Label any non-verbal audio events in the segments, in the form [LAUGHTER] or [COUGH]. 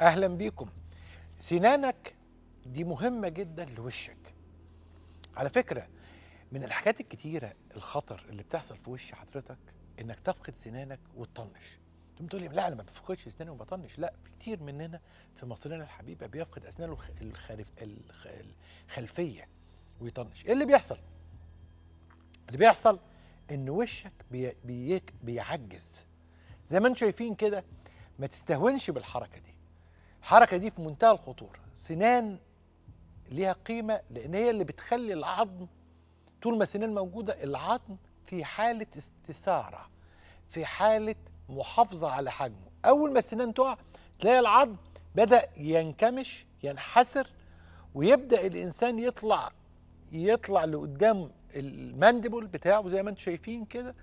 اهلا بيكم سنانك دي مهمه جدا لوشك على فكره من الحاجات الكتيره الخطر اللي بتحصل في وش حضرتك انك تفقد سنانك وتطنش تقوم تقول لي لا انا ما بفقدش اسناني وما بطنش لا كتير مننا في مصرنا الحبيبه بيفقد اسنانه الخلف الخلفيه ويطنش ايه اللي بيحصل اللي بيحصل ان وشك بي... بيعجز زي ما انتم شايفين كده ما تستهونش بالحركه دي الحركه دي في منتهى الخطوره سنان ليها قيمه لان هي اللي بتخلي العظم طول ما سنان موجوده العظم في حاله استساره في حاله محافظه على حجمه اول ما السنان تقع تلاقي العظم بدا ينكمش ينحسر ويبدا الانسان يطلع يطلع لقدام المانديبول بتاعه زي ما انتم شايفين كده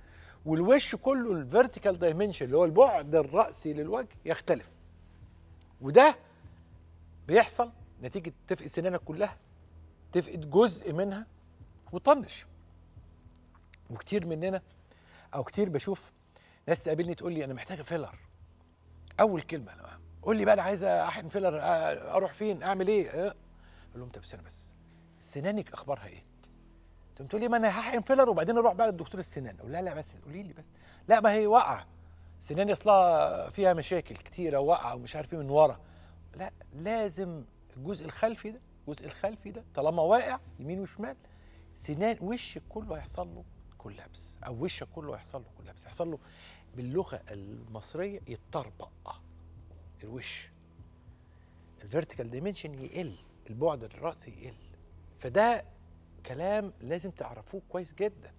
والوش كله الفيرتيكال دايمنشن اللي هو البعد الراسي للوجه يختلف وده بيحصل نتيجه تفقد سنانك كلها تفقد جزء منها وتطنش وكتير مننا او كتير بشوف ناس تقابلني تقول لي انا محتاجه فيلر اول كلمه انا قول لي بقى انا عايزه احقن فيلر اروح فين اعمل ايه أه؟ اقول لهم طب استنى بس سنانك اخبارها ايه تقول لي ما انا هحقن فيلر وبعدين اروح بقى للدكتور السنان اقول لا لا بس قولي لي بس لا ما هي واقعه سنان يطلع فيها مشاكل كتيره واقعه ومش عارف ايه من ورا لا لازم الجزء الخلفي ده الجزء الخلفي ده طالما واقع يمين وشمال سنان وشك كله هيحصل له كولابس او وشك كله هيحصل له كولابس هيحصل له باللغه المصريه يتطربق الوش الفيرتيكال دايمنشن يقل البعد الراسي يقل فده كلام لازم تعرفوه كويس جدا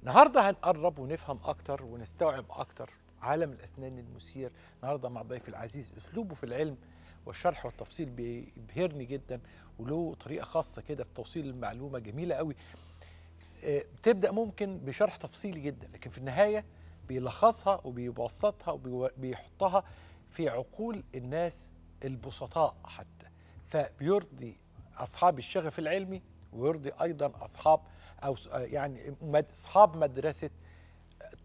النهارده هنقرب ونفهم اكتر ونستوعب اكتر عالم الأسنان المثير النهاردة مع ضيفي العزيز أسلوبه في العلم والشرح والتفصيل بيبهرني جدا وله طريقة خاصة كده في توصيل المعلومة جميلة قوي آه، بتبدأ ممكن بشرح تفصيلي جدا لكن في النهاية بيلخصها وبيبسطها وبيحطها في عقول الناس البسطاء حتى فبيرضي أصحاب الشغف العلمي ويرضي أيضا أصحاب أو يعني أصحاب مدرسة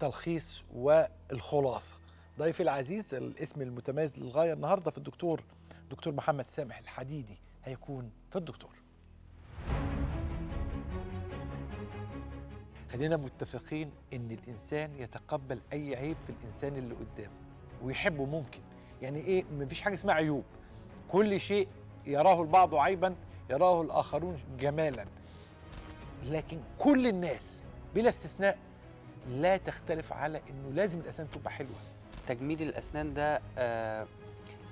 التلخيص والخلاصه ضيفي العزيز الاسم المتميز للغايه النهارده في الدكتور دكتور محمد سامح الحديدي هيكون في الدكتور خلينا متفقين ان الانسان يتقبل اي عيب في الانسان اللي قدامه ويحبه ممكن يعني ايه مفيش حاجه اسمها عيوب كل شيء يراه البعض عيبا يراه الاخرون جمالا لكن كل الناس بلا استثناء لا تختلف على انه لازم الاسنان تبقى حلوه تجميل الاسنان ده آه،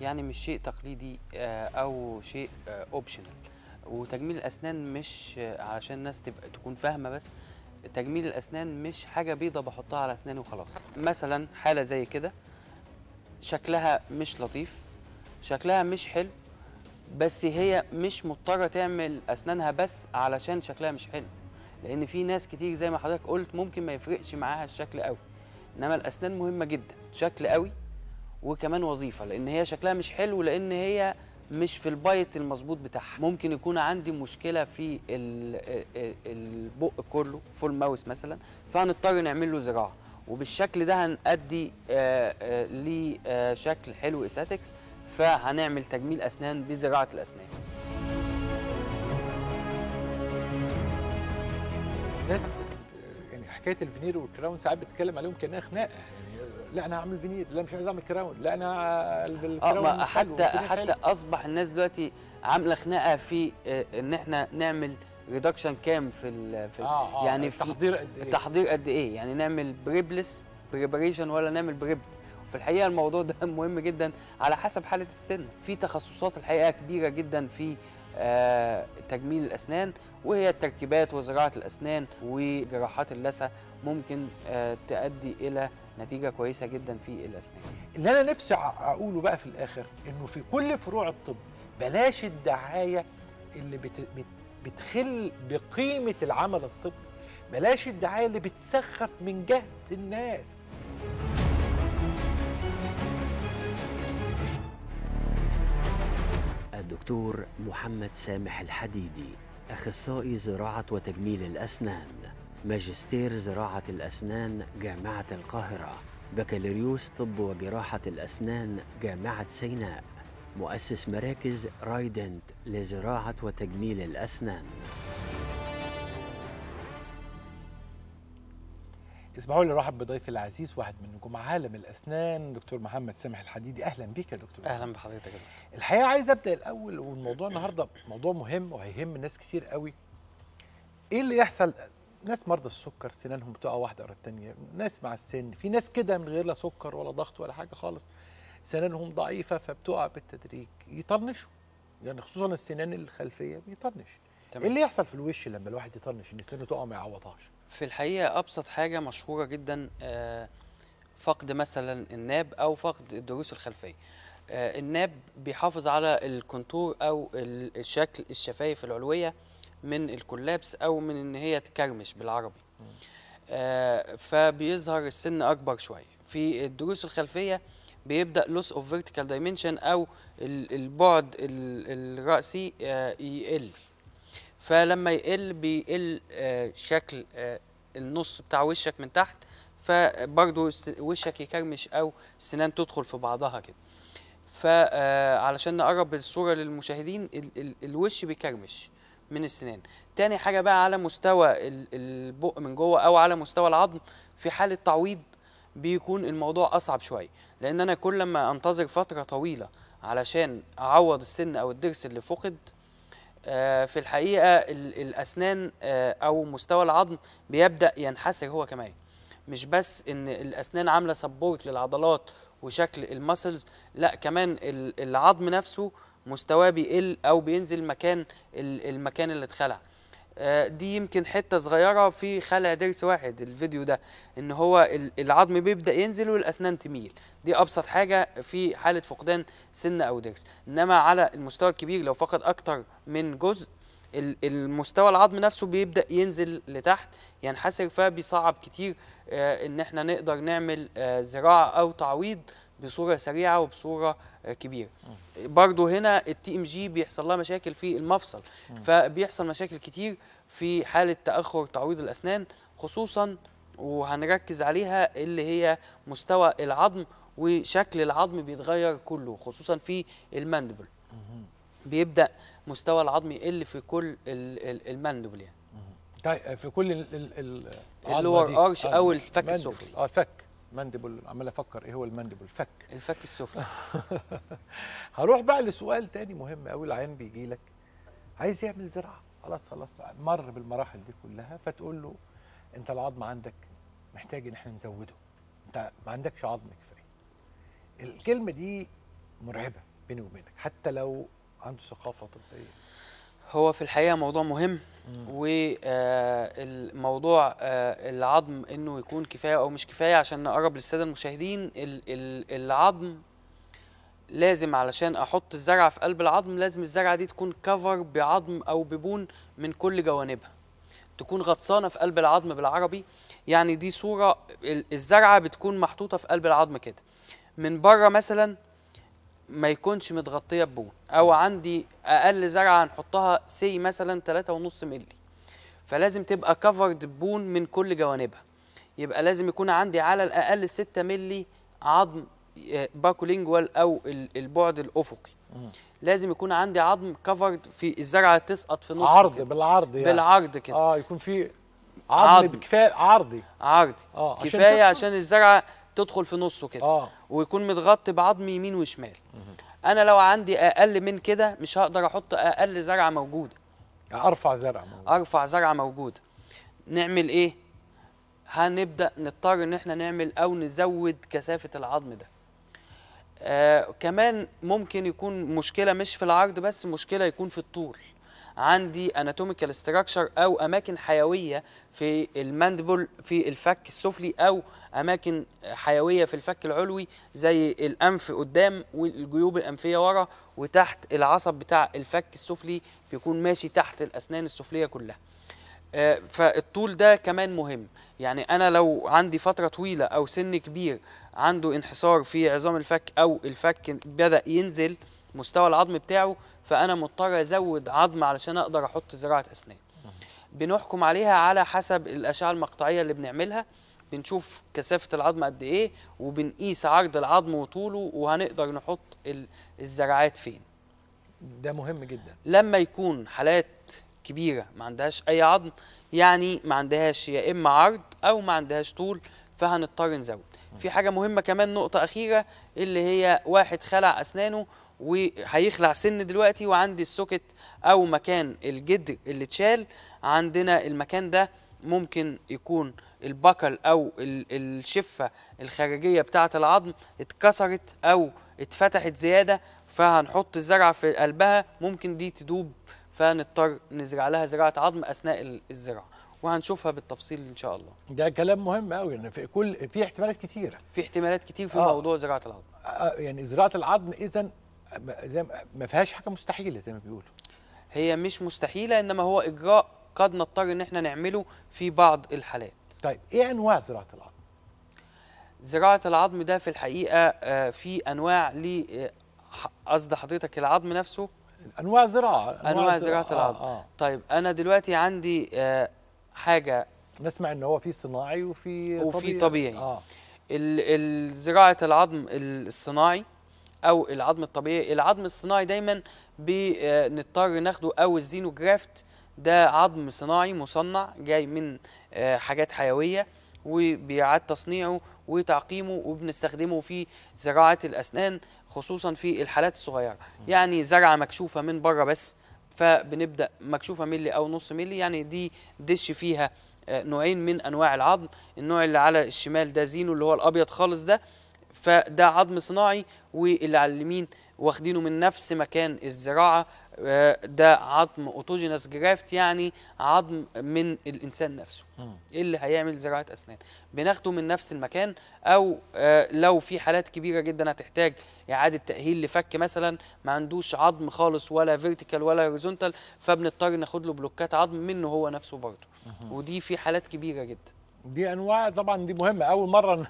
يعني مش شيء تقليدي آه، او شيء اوبشنال آه، وتجميل الاسنان مش علشان الناس تبقى تكون فاهمه بس تجميل الاسنان مش حاجه بيضه بحطها على اسناني وخلاص مثلا حاله زي كده شكلها مش لطيف شكلها مش حلو بس هي مش مضطره تعمل اسنانها بس علشان شكلها مش حلو لان في ناس كتير زي ما حضرتك قلت ممكن ما يفرقش معاها الشكل قوي انما الاسنان مهمه جدا شكل قوي وكمان وظيفه لان هي شكلها مش حلو لان هي مش في البايت المظبوط بتاعها ممكن يكون عندي مشكله في البق كله فول ماوس مثلا فهنضطر نعمل له زراعه وبالشكل ده هنأدي لشكل حلو استاتكس فهنعمل تجميل اسنان بزراعه الاسنان الناس يعني حكايه الفينير والكراون ساعات بتتكلم عليهم كانها خناقه يعني لا انا هعمل فينير لا مش عايز اعمل كراون لا انا آه، الكراون آه حتى حتى اصبح الناس دلوقتي عامله خناقه في آه، ان احنا نعمل ريدكشن كام في الـ في آه آه يعني التحضير قد ايه التحضير قد ايه يعني نعمل بريبلس بريباريشن ولا نعمل بريب في الحقيقه الموضوع ده [LAUGHS] مهم جدا على حسب حاله السن في تخصصات الحقيقه كبيره جدا في آه، تجميل الأسنان وهي التركيبات وزراعة الأسنان وجراحات اللثة ممكن آه، تؤدي إلى نتيجة كويسة جدا في الأسنان اللي أنا نفسي أقوله بقى في الآخر إنه في كل فروع الطب بلاش الدعاية اللي بتخل بقيمة العمل الطبي بلاش الدعاية اللي بتسخف من جهد الناس الدكتور محمد سامح الحديدي أخصائي زراعة وتجميل الأسنان ماجستير زراعة الأسنان جامعة القاهرة بكالوريوس طب وجراحة الأسنان جامعة سيناء مؤسس مراكز رايدنت لزراعة وتجميل الأسنان اسمحوا لي ارحب بضيفي العزيز واحد من نجوم عالم الاسنان دكتور محمد سامح الحديدي اهلا بيك يا دكتور اهلا بحضرتك يا دكتور الحقيقه عايز ابدا الاول والموضوع النهارده موضوع مهم وهيهم ناس كتير قوي ايه اللي يحصل ناس مرضى السكر سنانهم بتقع واحده ورا الثانيه ناس مع السن في ناس كده من غير لا سكر ولا ضغط ولا حاجه خالص سنانهم ضعيفه فبتقع بالتدريج يطنشوا يعني خصوصا السنان الخلفيه بيطنش تمام. ايه اللي يحصل في الوش لما الواحد يطنش ان سنه تقع ما يعوضهاش في الحقيقه ابسط حاجه مشهوره جدا آه، فقد مثلا الناب او فقد الضروس الخلفيه آه، الناب بيحافظ على الكونتور او الشكل الشفايف العلويه من الكولابس او من ان هي تكرمش بالعربي آه، فبيظهر السن اكبر شويه في الضروس الخلفيه بيبدا لوس اوف فيرتيكال دايمنشن او البعد الراسي يقل فلما يقل بيقل آه، شكل آه، النص بتاع وشك من تحت فبرضه وشك يكرمش او السنان تدخل في بعضها كده فعلشان آه، نقرب الصوره للمشاهدين الوش بيكرمش من السنان تاني حاجه بقى على مستوى البق من جوه او على مستوى العظم في حاله تعويض بيكون الموضوع اصعب شويه لان انا كل ما انتظر فتره طويله علشان اعوض السن او الضرس اللي فقد آه، في الحقيقه الاسنان آه، او مستوى العظم بيبدا ينحسر هو كمان مش بس ان الاسنان عامله سبورت للعضلات وشكل المسلز لا كمان العظم نفسه مستواه بيقل او بينزل مكان المكان اللي اتخلع آه، دي يمكن حته صغيره في خلع ضرس واحد الفيديو ده ان هو العظم بيبدا ينزل والاسنان تميل دي ابسط حاجه في حاله فقدان سن او ضرس انما على المستوى الكبير لو فقد اكتر من جزء المستوى العظم نفسه بيبدا ينزل لتحت ينحسر يعني فبيصعب كتير آه، ان احنا نقدر نعمل آه، زراعه او تعويض بصوره سريعه وبصوره آه، كبيره برضو هنا التي ام جي بيحصل لها مشاكل في المفصل فبيحصل مشاكل كتير في حاله تاخر تعويض الاسنان خصوصا وهنركز عليها اللي هي مستوى العظم وشكل العظم بيتغير كله خصوصا في المندبل بيبدا مستوى العظم يقل في كل المندبل يعني طيب في كل اللور ارش او الفك آه، السفلي اه الفك مانديبل عمال افكر ايه هو المانديبل فك الفك السفلي [LAUGHS] هروح بقى لسؤال تاني مهم قوي العيان بيجي لك عايز يعمل زراعه خلاص خلاص مر بالمراحل دي كلها فتقول له انت العظم عندك محتاج ان احنا نزوده انت ما عندكش عظم كفايه الكلمه دي مرعبه بيني وبينك حتى لو عنده ثقافه طبيه هو في الحقيقه موضوع مهم والموضوع آه، آه، العظم انه يكون كفايه او مش كفايه عشان نقرب للساده المشاهدين العظم لازم علشان احط الزرعه في قلب العظم لازم الزرعه دي تكون كفر بعظم او ببون من كل جوانبها تكون غطسانه في قلب العظم بالعربي يعني دي صوره الزرعه بتكون محطوطه في قلب العظم كده من بره مثلا ما يكونش متغطيه ببون او عندي اقل زرعه هنحطها سي مثلا 3.5 مللي فلازم تبقى كفرد بون من كل جوانبها يبقى لازم يكون عندي على الاقل 6 مللي عظم آه، باكولينجوال او البعد الافقي لازم يكون عندي عظم كفرد في الزرعه تسقط في نص عرض كده. بالعرض يعني بالعرض كده اه يكون في عظم, عظم. كفايه عرضي عرضي اه كفايه عشان, عشان الزرعه تدخل في نصه كده آه. ويكون متغطي بعظم يمين وشمال انا لو عندي اقل من كده مش هقدر احط اقل زرعه موجوده ارفع زرعه موجوده ارفع زرعه موجوده نعمل ايه هنبدا نضطر ان احنا نعمل او نزود كثافه العظم ده آه كمان ممكن يكون مشكله مش في العرض بس مشكله يكون في الطول عندي اناتوميكال ستراكشر او اماكن حيويه في المندبل في الفك السفلي او اماكن حيويه في الفك العلوي زي الانف قدام والجيوب الانفيه ورا وتحت العصب بتاع الفك السفلي بيكون ماشي تحت الاسنان السفليه كلها آه، فالطول ده كمان مهم يعني انا لو عندي فتره طويله او سن كبير عنده انحسار في عظام الفك او الفك بدا ينزل مستوى العظم بتاعه فانا مضطر ازود عظم علشان اقدر احط زراعه اسنان بنحكم عليها على حسب الاشعه المقطعيه اللي بنعملها بنشوف كثافه العظم قد ايه وبنقيس عرض العظم وطوله وهنقدر نحط الزراعات فين ده مهم جدا لما يكون حالات كبيره ما عندهاش اي عظم يعني ما عندهاش يا اما عرض او ما عندهاش طول فهنضطر نزود في حاجه مهمه كمان نقطه اخيره اللي هي واحد خلع اسنانه وهيخلع سن دلوقتي وعندي السوكت او مكان الجدر اللي اتشال عندنا المكان ده ممكن يكون البكل او الشفه الخارجيه بتاعه العظم اتكسرت او اتفتحت زياده فهنحط الزرعه في قلبها ممكن دي تدوب فنضطر نزرع لها زراعه عظم اثناء الزراعه وهنشوفها بالتفصيل ان شاء الله ده كلام مهم قوي يعني في كل في احتمالات كتيره في احتمالات كتير في آه. موضوع زراعه العظم آه يعني زراعه العظم اذا ما فيهاش حاجه مستحيله زي ما بيقولوا هي مش مستحيله انما هو اجراء قد نضطر ان احنا نعمله في بعض الحالات طيب ايه انواع زراعه العظم زراعه العظم ده في الحقيقه آه، في انواع ل آه، قصد حضرتك العظم نفسه انواع زراعه انواع, أنواع زراعه, زراعة آه، العظم آه آه. طيب انا دلوقتي عندي حاجه نسمع ان هو في صناعي وفي وفي طبيعي, طبيعي. آه. زراعه العظم الصناعي او العظم الطبيعي العظم الصناعي دايما بنضطر ناخده او الزينوجرافت ده عظم صناعي مصنع جاي من آه، حاجات حيويه وبيعاد تصنيعه وتعقيمه وبنستخدمه في زراعه الاسنان خصوصا في الحالات الصغيره يعني زرعه مكشوفه من بره بس فبنبدا مكشوفه ملي او نص ملي يعني دي دش فيها آه، نوعين من انواع العظم النوع اللي على الشمال ده زينو اللي هو الابيض خالص ده فده عظم صناعي واللي على اليمين واخدينه من نفس مكان الزراعه آه، ده عظم اوتوجينس جرافت يعني عظم من الانسان نفسه إيه اللي هيعمل زراعه اسنان بناخده من نفس المكان او آه، لو في حالات كبيره جدا هتحتاج اعاده تاهيل لفك مثلا ما عندوش عظم خالص ولا فيرتيكال ولا هوريزونتال فبنضطر ناخد له بلوكات عظم منه هو نفسه برضه ودي في حالات كبيره جدا دي انواع طبعا دي مهمه اول مره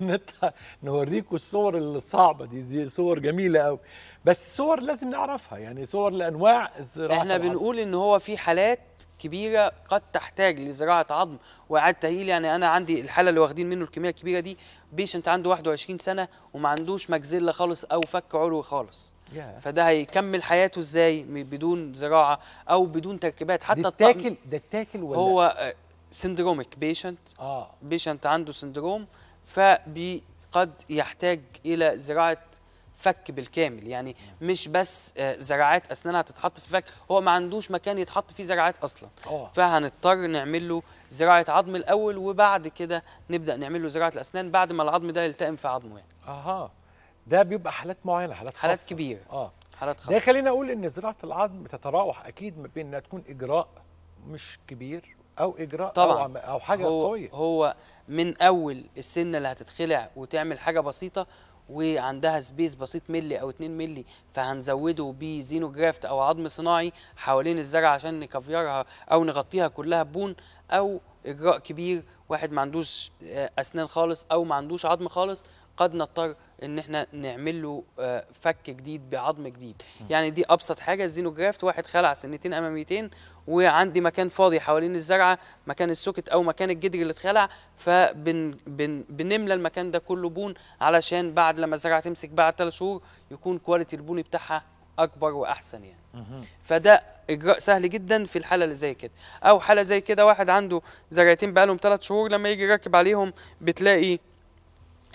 [LAUGHS] نوريكم الصور الصعبه دي, دي صور جميله قوي بس صور لازم نعرفها يعني صور لانواع الزراعه احنا العظم. بنقول ان هو في حالات كبيره قد تحتاج لزراعه عظم واعاده تاهيل يعني انا عندي الحاله اللي واخدين منه الكميه الكبيره دي بيشنت عنده 21 سنه وما عندوش مجزله خالص او فك علوي خالص yeah. فده هيكمل حياته ازاي بدون زراعه او بدون تركيبات حتى ده تاكل ده تاكل ولا هو سندروميك بيشنت اه بيشنت عنده سندروم فقد يحتاج إلى زراعة فك بالكامل يعني مش بس آه، زراعات اسنانها هتتحط في الفك هو ما عندوش مكان يتحط فيه زراعات اصلا فهنضطر نعمل له زراعه عظم الاول وبعد كده نبدا نعمل له زراعه الاسنان بعد ما العظم ده يلتئم في عظمه يعني اها ده بيبقى حالات معينه حالات خاصه حالات كبيره اه حالات خاصه ده خلينا اقول ان زراعه العظم تتراوح اكيد ما بين انها تكون اجراء مش كبير او اجراء طبعا او, أو حاجه هو قويه هو من اول السنه اللي هتتخلع وتعمل حاجه بسيطه وعندها سبيس بسيط ملي او 2 ملي فهنزوده بزينو جرافت او عظم صناعي حوالين الزرع عشان نكفيرها او نغطيها كلها بون او اجراء كبير واحد ما عندوش آه، اسنان خالص او ما عندوش عظم خالص قد نضطر ان احنا نعمل له آه، فك جديد بعظم جديد يعني دي ابسط حاجه الزينوجرافت واحد خلع سنتين اماميتين وعندي مكان فاضي حوالين الزرعه مكان السوكت او مكان الجدر اللي اتخلع فبنملى المكان ده كله بون علشان بعد لما الزرعه تمسك بعد ثلاث شهور يكون كواليتي البون بتاعها اكبر واحسن يعني فده اجراء سهل جدا في الحاله اللي زي كده او حاله زي كده واحد عنده زرعتين بقالهم ثلاث شهور لما يجي يركب عليهم بتلاقي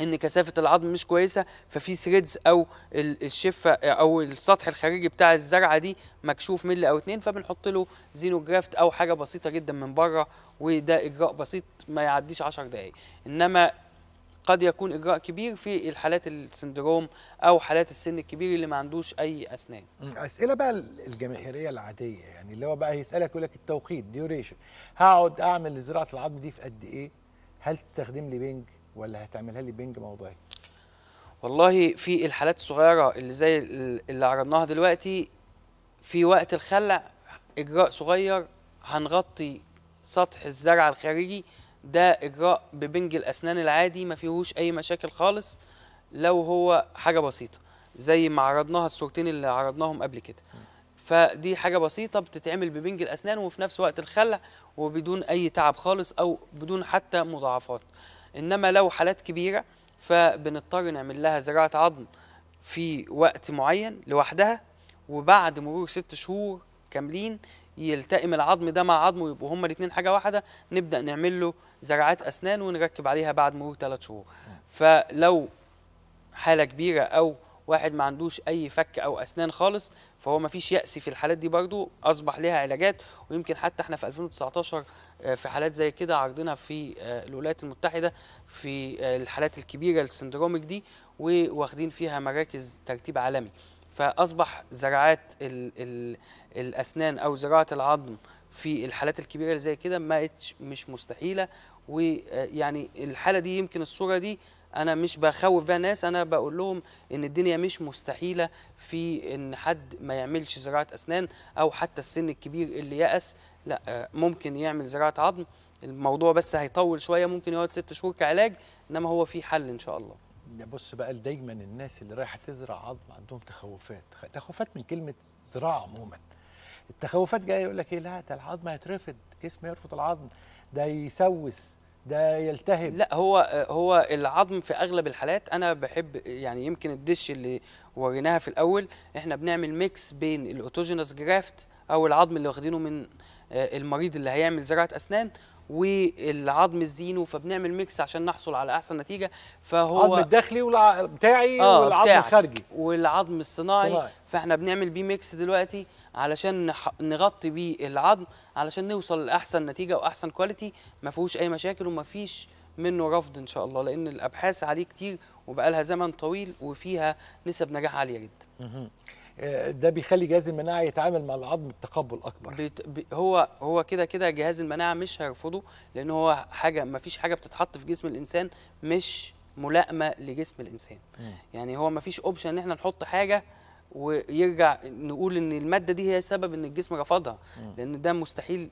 ان كثافه العظم مش كويسه ففي سريدز او الشفه او السطح الخارجي بتاع الزرعه دي مكشوف ملي او اتنين فبنحط له زينوجرافت او حاجه بسيطه جدا من بره وده اجراء بسيط ما يعديش 10 دقائق انما قد يكون اجراء كبير في الحالات السندروم او حالات السن الكبير اللي ما عندوش اي اسنان اسئله بقى الجماهيريه العاديه يعني اللي هو بقى هيسالك يقول لك التوقيت ديوريشن هقعد اعمل زراعه العظم دي في قد ايه هل تستخدم لي بنج ولا هتعملها لي بنج موضعي والله في الحالات الصغيره اللي زي اللي عرضناها دلوقتي في وقت الخلع اجراء صغير هنغطي سطح الزرع الخارجي ده اجراء ببنج الاسنان العادي ما فيهوش اي مشاكل خالص لو هو حاجه بسيطه زي ما عرضناها الصورتين اللي عرضناهم قبل كده فدي حاجه بسيطه بتتعمل ببنج الاسنان وفي نفس وقت الخلع وبدون اي تعب خالص او بدون حتى مضاعفات انما لو حالات كبيره فبنضطر نعمل لها زراعه عظم في وقت معين لوحدها وبعد مرور ست شهور كاملين يلتئم العظم ده مع عظمه ويبقوا هما الاثنين حاجه واحده نبدا نعمل له زراعات اسنان ونركب عليها بعد مرور ثلاث شهور فلو حاله كبيره او واحد ما عندوش اي فك او اسنان خالص فهو ما فيش يأس في الحالات دي برضو اصبح لها علاجات ويمكن حتى احنا في 2019 آه، في حالات زي كده عرضنا في آه، الولايات المتحده في آه، الحالات الكبيره السندروميك دي وواخدين فيها مراكز ترتيب عالمي فاصبح زراعات الـ الـ الاسنان او زراعه العظم في الحالات الكبيره اللي زي كده ما مش مستحيله ويعني الحاله دي يمكن الصوره دي انا مش بخوف بيها ناس انا بقول لهم ان الدنيا مش مستحيله في ان حد ما يعملش زراعه اسنان او حتى السن الكبير اللي يأس لا ممكن يعمل زراعه عظم الموضوع بس هيطول شويه ممكن يقعد ست شهور كعلاج انما هو في حل ان شاء الله بص بقى دايما الناس اللي رايحه تزرع عظم عندهم تخوفات تخوفات من كلمه زراعه عموما التخوفات جايه يقول لك ايه لا ده العظم هيترفض جسم يرفض العظم ده يسوس ده يلتهب لا هو هو العظم في اغلب الحالات انا بحب يعني يمكن الدش اللي وريناها في الاول احنا بنعمل ميكس بين الاوتوجينس جرافت او العظم اللي واخدينه من آه، المريض اللي هيعمل زراعه اسنان والعظم الزينو فبنعمل ميكس عشان نحصل على احسن نتيجه فهو العظم الداخلي والع... بتاعي آه والعظم الخارجي والعظم الصناعي صناعي. فاحنا بنعمل بيه ميكس دلوقتي علشان نح... نغطي بيه العظم علشان نوصل لاحسن نتيجه واحسن كواليتي ما فيهوش اي مشاكل وما فيش منه رفض ان شاء الله لان الابحاث عليه كتير وبقى لها زمن طويل وفيها نسب نجاح عاليه جدا آه، ده بيخلي جهاز المناعه يتعامل مع العظم بتقبل اكبر بيت بي هو هو كده كده جهاز المناعه مش هيرفضه لان هو حاجه ما فيش حاجه بتتحط في جسم الانسان مش ملائمه لجسم الانسان م. يعني هو ما فيش اوبشن ان احنا نحط حاجه ويرجع نقول ان الماده دي هي سبب ان الجسم رفضها لان ده مستحيل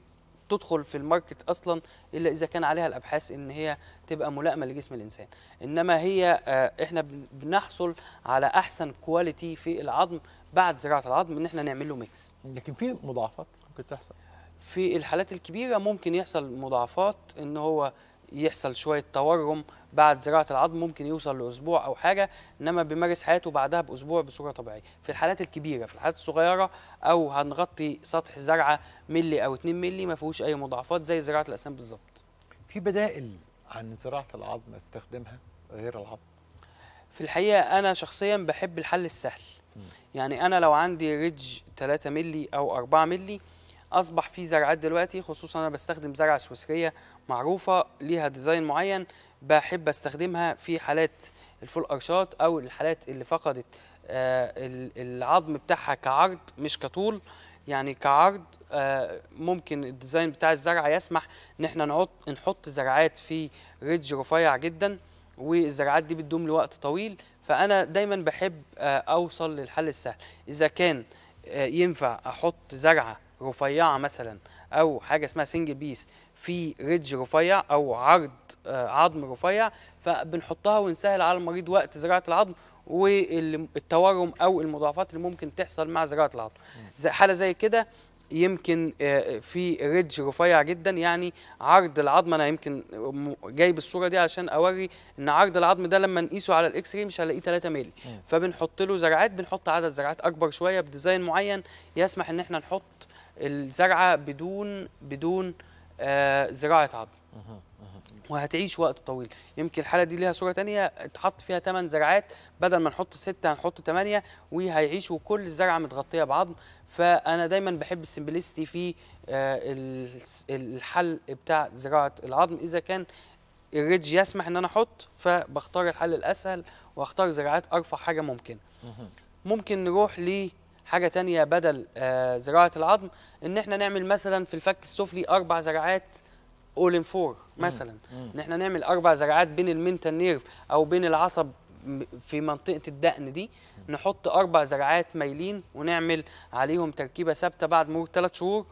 تدخل في الماركت اصلا الا اذا كان عليها الابحاث ان هي تبقى ملائمه لجسم الانسان انما هي آه، احنا بنحصل على احسن كواليتي في العظم بعد زراعه العظم ان احنا نعمل له ميكس لكن في مضاعفات ممكن تحصل في الحالات الكبيره ممكن يحصل مضاعفات ان هو يحصل شويه تورم بعد زراعه العظم ممكن يوصل لاسبوع او حاجه انما بيمارس حياته بعدها باسبوع بصوره طبيعيه في الحالات الكبيره في الحالات الصغيره او هنغطي سطح زرعة ملي او 2 ملي ما فيهوش اي مضاعفات زي زراعه الاسنان بالظبط في بدائل عن زراعه العظم استخدمها غير العظم في الحقيقه انا شخصيا بحب الحل السهل يعني انا لو عندي ريدج 3 ملي او 4 ملي اصبح في زرعات دلوقتي خصوصا انا بستخدم زرعه سويسريه معروفه ليها ديزاين معين بحب استخدمها في حالات الفول ارشات او الحالات اللي فقدت آه، العظم بتاعها كعرض مش كطول يعني كعرض آه، ممكن الديزاين بتاع الزرعه يسمح ان احنا نحط نحط زرعات في ريدج رفيع جدا والزرعات دي بتدوم لوقت طويل فانا دايما بحب آه، اوصل للحل السهل اذا كان ينفع احط زرعه رفيعه مثلا او حاجه اسمها سنجل بيس في ريدج رفيع او عرض آه، عظم رفيع فبنحطها ونسهل على المريض وقت زراعه العظم والتورم او المضاعفات اللي ممكن تحصل مع زراعه العظم حاله زي كده يمكن آه، في ريدج رفيع جدا يعني عرض العظم انا يمكن جايب الصوره دي عشان اوري ان عرض العظم ده لما نقيسه على الاكس ري مش هلاقيه 3 مللي فبنحط له زرعات بنحط عدد زرعات اكبر شويه بديزاين معين يسمح ان احنا نحط الزرعه بدون بدون آه زراعه عظم وهتعيش وقت طويل يمكن الحاله دي ليها صوره تانية اتحط فيها 8 زرعات بدل ما نحط 6 هنحط 8 وهيعيشوا كل الزرعه متغطيه بعظم فانا دايما بحب السمبلستي في آه الحل بتاع زراعه العظم اذا كان الريدج يسمح ان انا احط فبختار الحل الاسهل واختار زراعات ارفع حاجه ممكنه ممكن نروح ل حاجه تانية بدل آه، زراعه العظم ان احنا نعمل مثلا في الفك السفلي اربع زراعات اول ان فور مثلا ان احنا نعمل اربع زراعات بين المنتال نيرف او بين العصب في منطقه الدقن دي نحط اربع زراعات مايلين ونعمل عليهم تركيبه ثابته بعد مرور ثلاث شهور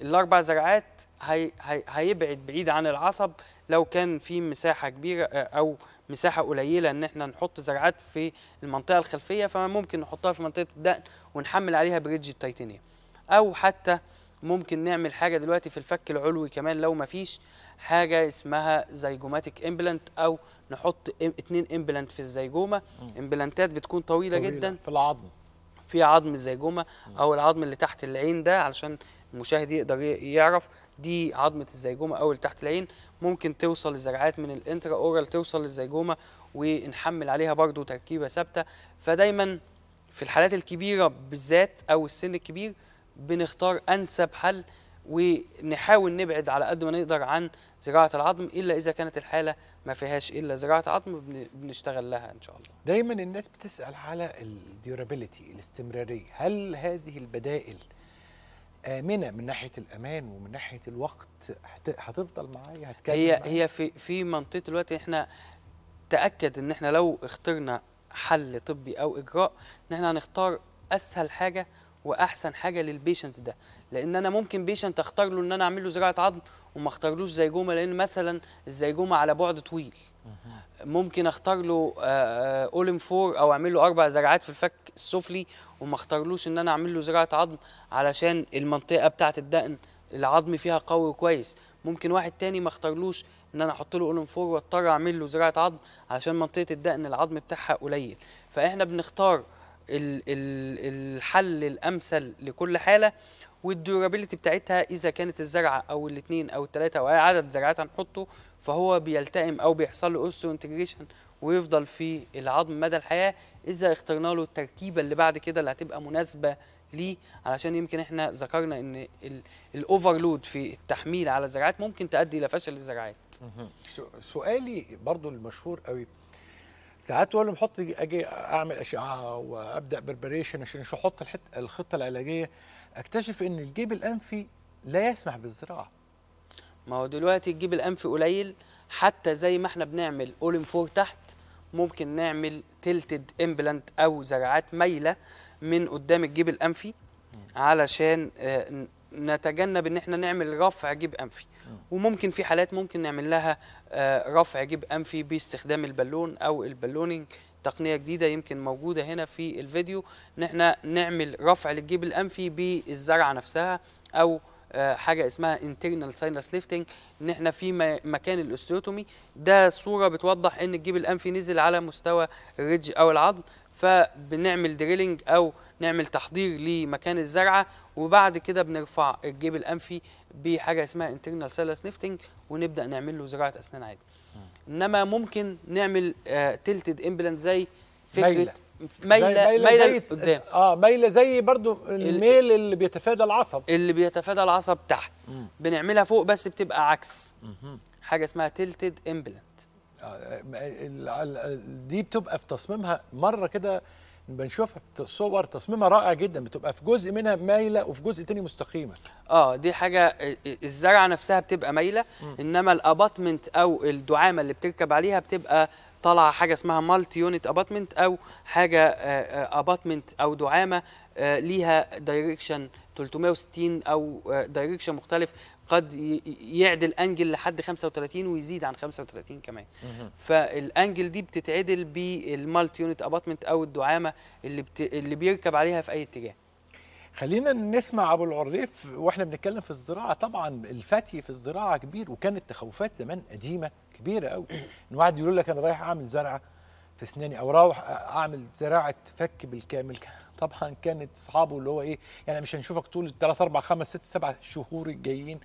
الاربع زراعات هي هي هيبعد بعيد عن العصب لو كان في مساحه كبيره آه، او مساحه قليله ان احنا نحط زرعات في المنطقه الخلفيه فممكن نحطها في منطقه الدقن ونحمل عليها بريدج التيتانيوم او حتى ممكن نعمل حاجه دلوقتي في الفك العلوي كمان لو ما فيش حاجه اسمها زيجوماتيك امبلانت او نحط اتنين امبلانت في الزيجومه امبلانتات بتكون طويله, طويلة جدا في العظم في عظم الزيجومه او العظم اللي تحت العين ده علشان المشاهد يقدر يعرف دي عظمه الزيجومه او اللي تحت العين ممكن توصل لزرعات من الانترا اورال توصل للزيجومه ونحمل عليها برضو تركيبه ثابته فدايما في الحالات الكبيره بالذات او السن الكبير بنختار انسب حل ونحاول نبعد على قد ما نقدر عن زراعه العظم الا اذا كانت الحاله ما فيهاش الا زراعه عظم بنشتغل لها ان شاء الله. دايما الناس بتسال على الديورابيلتي الاستمراريه، هل هذه البدائل امنه من ناحيه الامان ومن ناحيه الوقت هتفضل معايا هتكمل هي معايا. هي في في منطقه الوقت احنا تاكد ان احنا لو اخترنا حل طبي او اجراء ان احنا هنختار اسهل حاجه واحسن حاجه للبيشنت ده لان انا ممكن بيشنت اختار له ان انا اعمل له زراعه عظم وما اختارلوش زيجومه لان مثلا الزيجومه على بعد طويل ممكن اختار له اولم آه، فور آه، او اعمل له اربع زراعات في الفك السفلي وما اختارلوش ان انا اعمل له زراعه عظم علشان المنطقه بتاعه الدقن العظم فيها قوي وكويس ممكن واحد تاني ما اختارلوش ان انا احط له اولم فور واضطر اعمل له زراعه عظم علشان منطقه الدقن العظم بتاعها قليل فاحنا بنختار الحل الامثل لكل حاله والديورابيلتي بتاعتها اذا كانت الزرعه او الاثنين او الثلاثه او اي عدد زرعات هنحطه فهو بيلتئم او بيحصل له اوستو انتجريشن ويفضل في العظم مدى الحياه اذا اخترنا له التركيبه اللي بعد كده اللي هتبقى مناسبه ليه علشان يمكن احنا ذكرنا ان الاوفرلود في التحميل على الزراعات ممكن تؤدي الى فشل الزراعات. سؤالي برضو المشهور قوي ساعات وانا بحط اجي اعمل اشعه وابدا بربريشن عشان احط الخطه العلاجيه اكتشف ان الجيب الانفي لا يسمح بالزراعه ما هو دلوقتي الجيب الانفي قليل حتى زي ما احنا بنعمل اولين فور تحت ممكن نعمل تلتد امبلانت او زراعات مايله من قدام الجيب الانفي علشان آه، نتجنب ان احنا نعمل رفع جيب انفي وممكن في حالات ممكن نعمل لها آه، رفع جيب انفي باستخدام البالون او البالونينج تقنيه جديده يمكن موجوده هنا في الفيديو ان احنا نعمل رفع للجيب الانفي بالزرعه نفسها او آه، حاجه اسمها internal sinus lifting ان احنا في مكان الاستيوتومي ده صوره بتوضح ان الجيب الانفي نزل على مستوى الريدج او العظم فبنعمل دريلنج او نعمل تحضير لمكان الزرعه وبعد كده بنرفع الجيب الانفي بحاجه اسمها انترنال سيلس نيفتنج ونبدا نعمل له زراعه اسنان عادي انما ممكن نعمل تلتد آه، امبلانت زي فكره ميلة. مايله مايله قدام اه مايله زي برضو الميل اللي بيتفادى العصب اللي بيتفادى العصب تحت بنعملها فوق بس بتبقى عكس حاجه اسمها تلتد امبلانت دي بتبقى في تصميمها مره كده بنشوفها في صور تصميمها رائع جدا بتبقى في جزء منها مايله وفي جزء تاني مستقيمه اه دي حاجه آه، آه، الزرعه نفسها بتبقى مايله انما الاباتمنت او الدعامه اللي بتركب عليها بتبقى طالعه حاجه اسمها مالتي يونت اباتمنت او حاجه اباتمنت آه، او دعامه ليها دايركشن 360 او دايركشن مختلف قد يعدل انجل لحد 35 ويزيد عن 35 كمان فالانجل دي بتتعدل بالمالتي يونت اباتمنت او الدعامه اللي بت... اللي بيركب عليها في اي اتجاه خلينا نسمع ابو العريف واحنا بنتكلم في الزراعه طبعا الفتي في الزراعه كبير وكانت تخوفات زمان قديمه كبيره قوي ان واحد يقول لك انا رايح اعمل زرعه في اسناني او اروح اعمل زراعه فك بالكامل طبعا كانت اصحابه اللي هو ايه يعني مش هنشوفك طول 3 4 5 6 7 شهور الجايين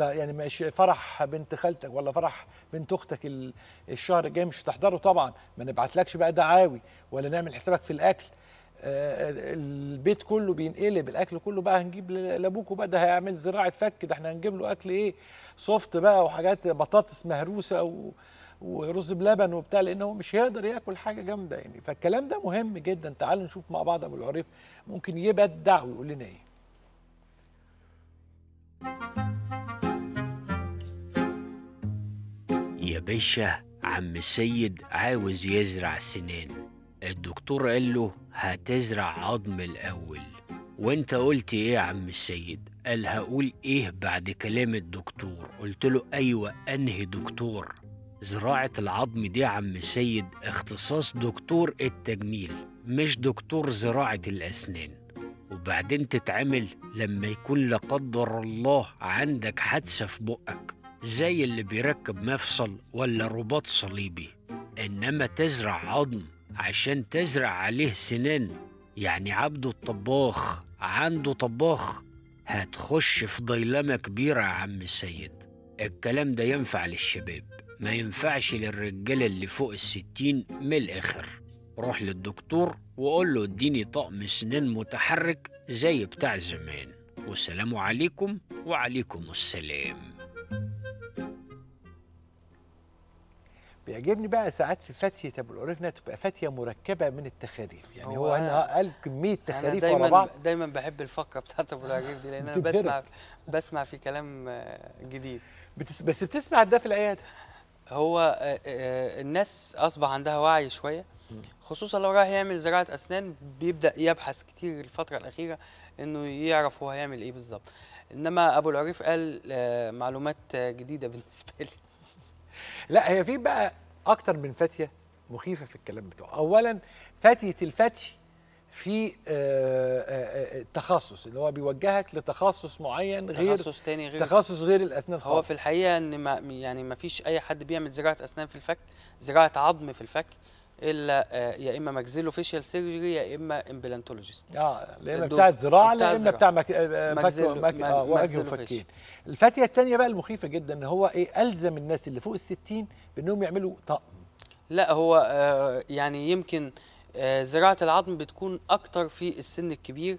يعني مش فرح بنت خالتك ولا فرح بنت اختك الشهر الجاي مش هتحضره طبعا ما نبعتلكش بقى دعاوي ولا نعمل حسابك في الاكل آه، البيت كله بينقلب الاكل كله بقى هنجيب لابوكو بقى ده هيعمل زراعه فك ده احنا هنجيب له اكل ايه سوفت بقى وحاجات بطاطس مهروسه و ورز بلبن وبتاع لان هو مش هيقدر ياكل حاجه جامده يعني فالكلام ده مهم جدا تعالوا نشوف مع بعض ابو العريف ممكن يبدع ويقول لنا ايه يا باشا عم سيد عاوز يزرع سنان الدكتور قال له هتزرع عظم الأول وانت قلت ايه يا عم السيد قال هقول ايه بعد كلام الدكتور قلت له ايوه انهي دكتور زراعة العظم دي يا عم سيد اختصاص دكتور التجميل مش دكتور زراعة الأسنان وبعدين تتعمل لما يكون لا قدر الله عندك حادثة في بقك زي اللي بيركب مفصل ولا رباط صليبي إنما تزرع عظم عشان تزرع عليه سنان يعني عبده الطباخ عنده طباخ هتخش في ضيلمة كبيرة يا عم سيد الكلام ده ينفع للشباب ما ينفعش للرجالة اللي فوق الستين من الآخر روح للدكتور وقول له اديني طقم سنين متحرك زي بتاع زمان والسلام عليكم وعليكم السلام بيعجبني بقى ساعات في فتيه ابو القريفنا تبقى فتيه مركبه من التخاريف يعني هو, أنا قال كميه تخاريف ورا دايما بعض دايما بحب الفقره بتاعت ابو العجيب دي لان انا بسمع بسمع في كلام آه، جديد بتس بس بتسمع ده في العياده هو آه، آه، الناس اصبح عندها وعي شويه خصوصا لو راح يعمل زراعه اسنان بيبدا يبحث كتير الفتره الاخيره انه يعرف هو هيعمل ايه بالظبط انما ابو العريف قال آه، معلومات جديده [LAUGHS] بالنسبه لي لا هي في بقى اكتر من فاتيه مخيفه في الكلام بتاعه اولا فاتيه الفتي في آه، آه، آه، تخصص اللي هو بيوجهك لتخصص معين غير تخصص تاني غير تخصص غير الاسنان خالص هو في الحقيقه ان ما يعني ما فيش اي حد بيعمل زراعه اسنان في الفك زراعه عظم في الفك الا يا اما ماكسيلو فيشال سيرجري يا اما امبلانتولوجيست اه لا اما بتاع زراعه لا اما بتاع مك... ماكسيلو وجه وفكين الفاتيه الثانيه بقى المخيفه جدا ان هو ايه الزم الناس اللي فوق ال 60 بانهم يعملوا طقم لا هو آه يعني يمكن آه آه، زراعه العظم بتكون اكتر في السن الكبير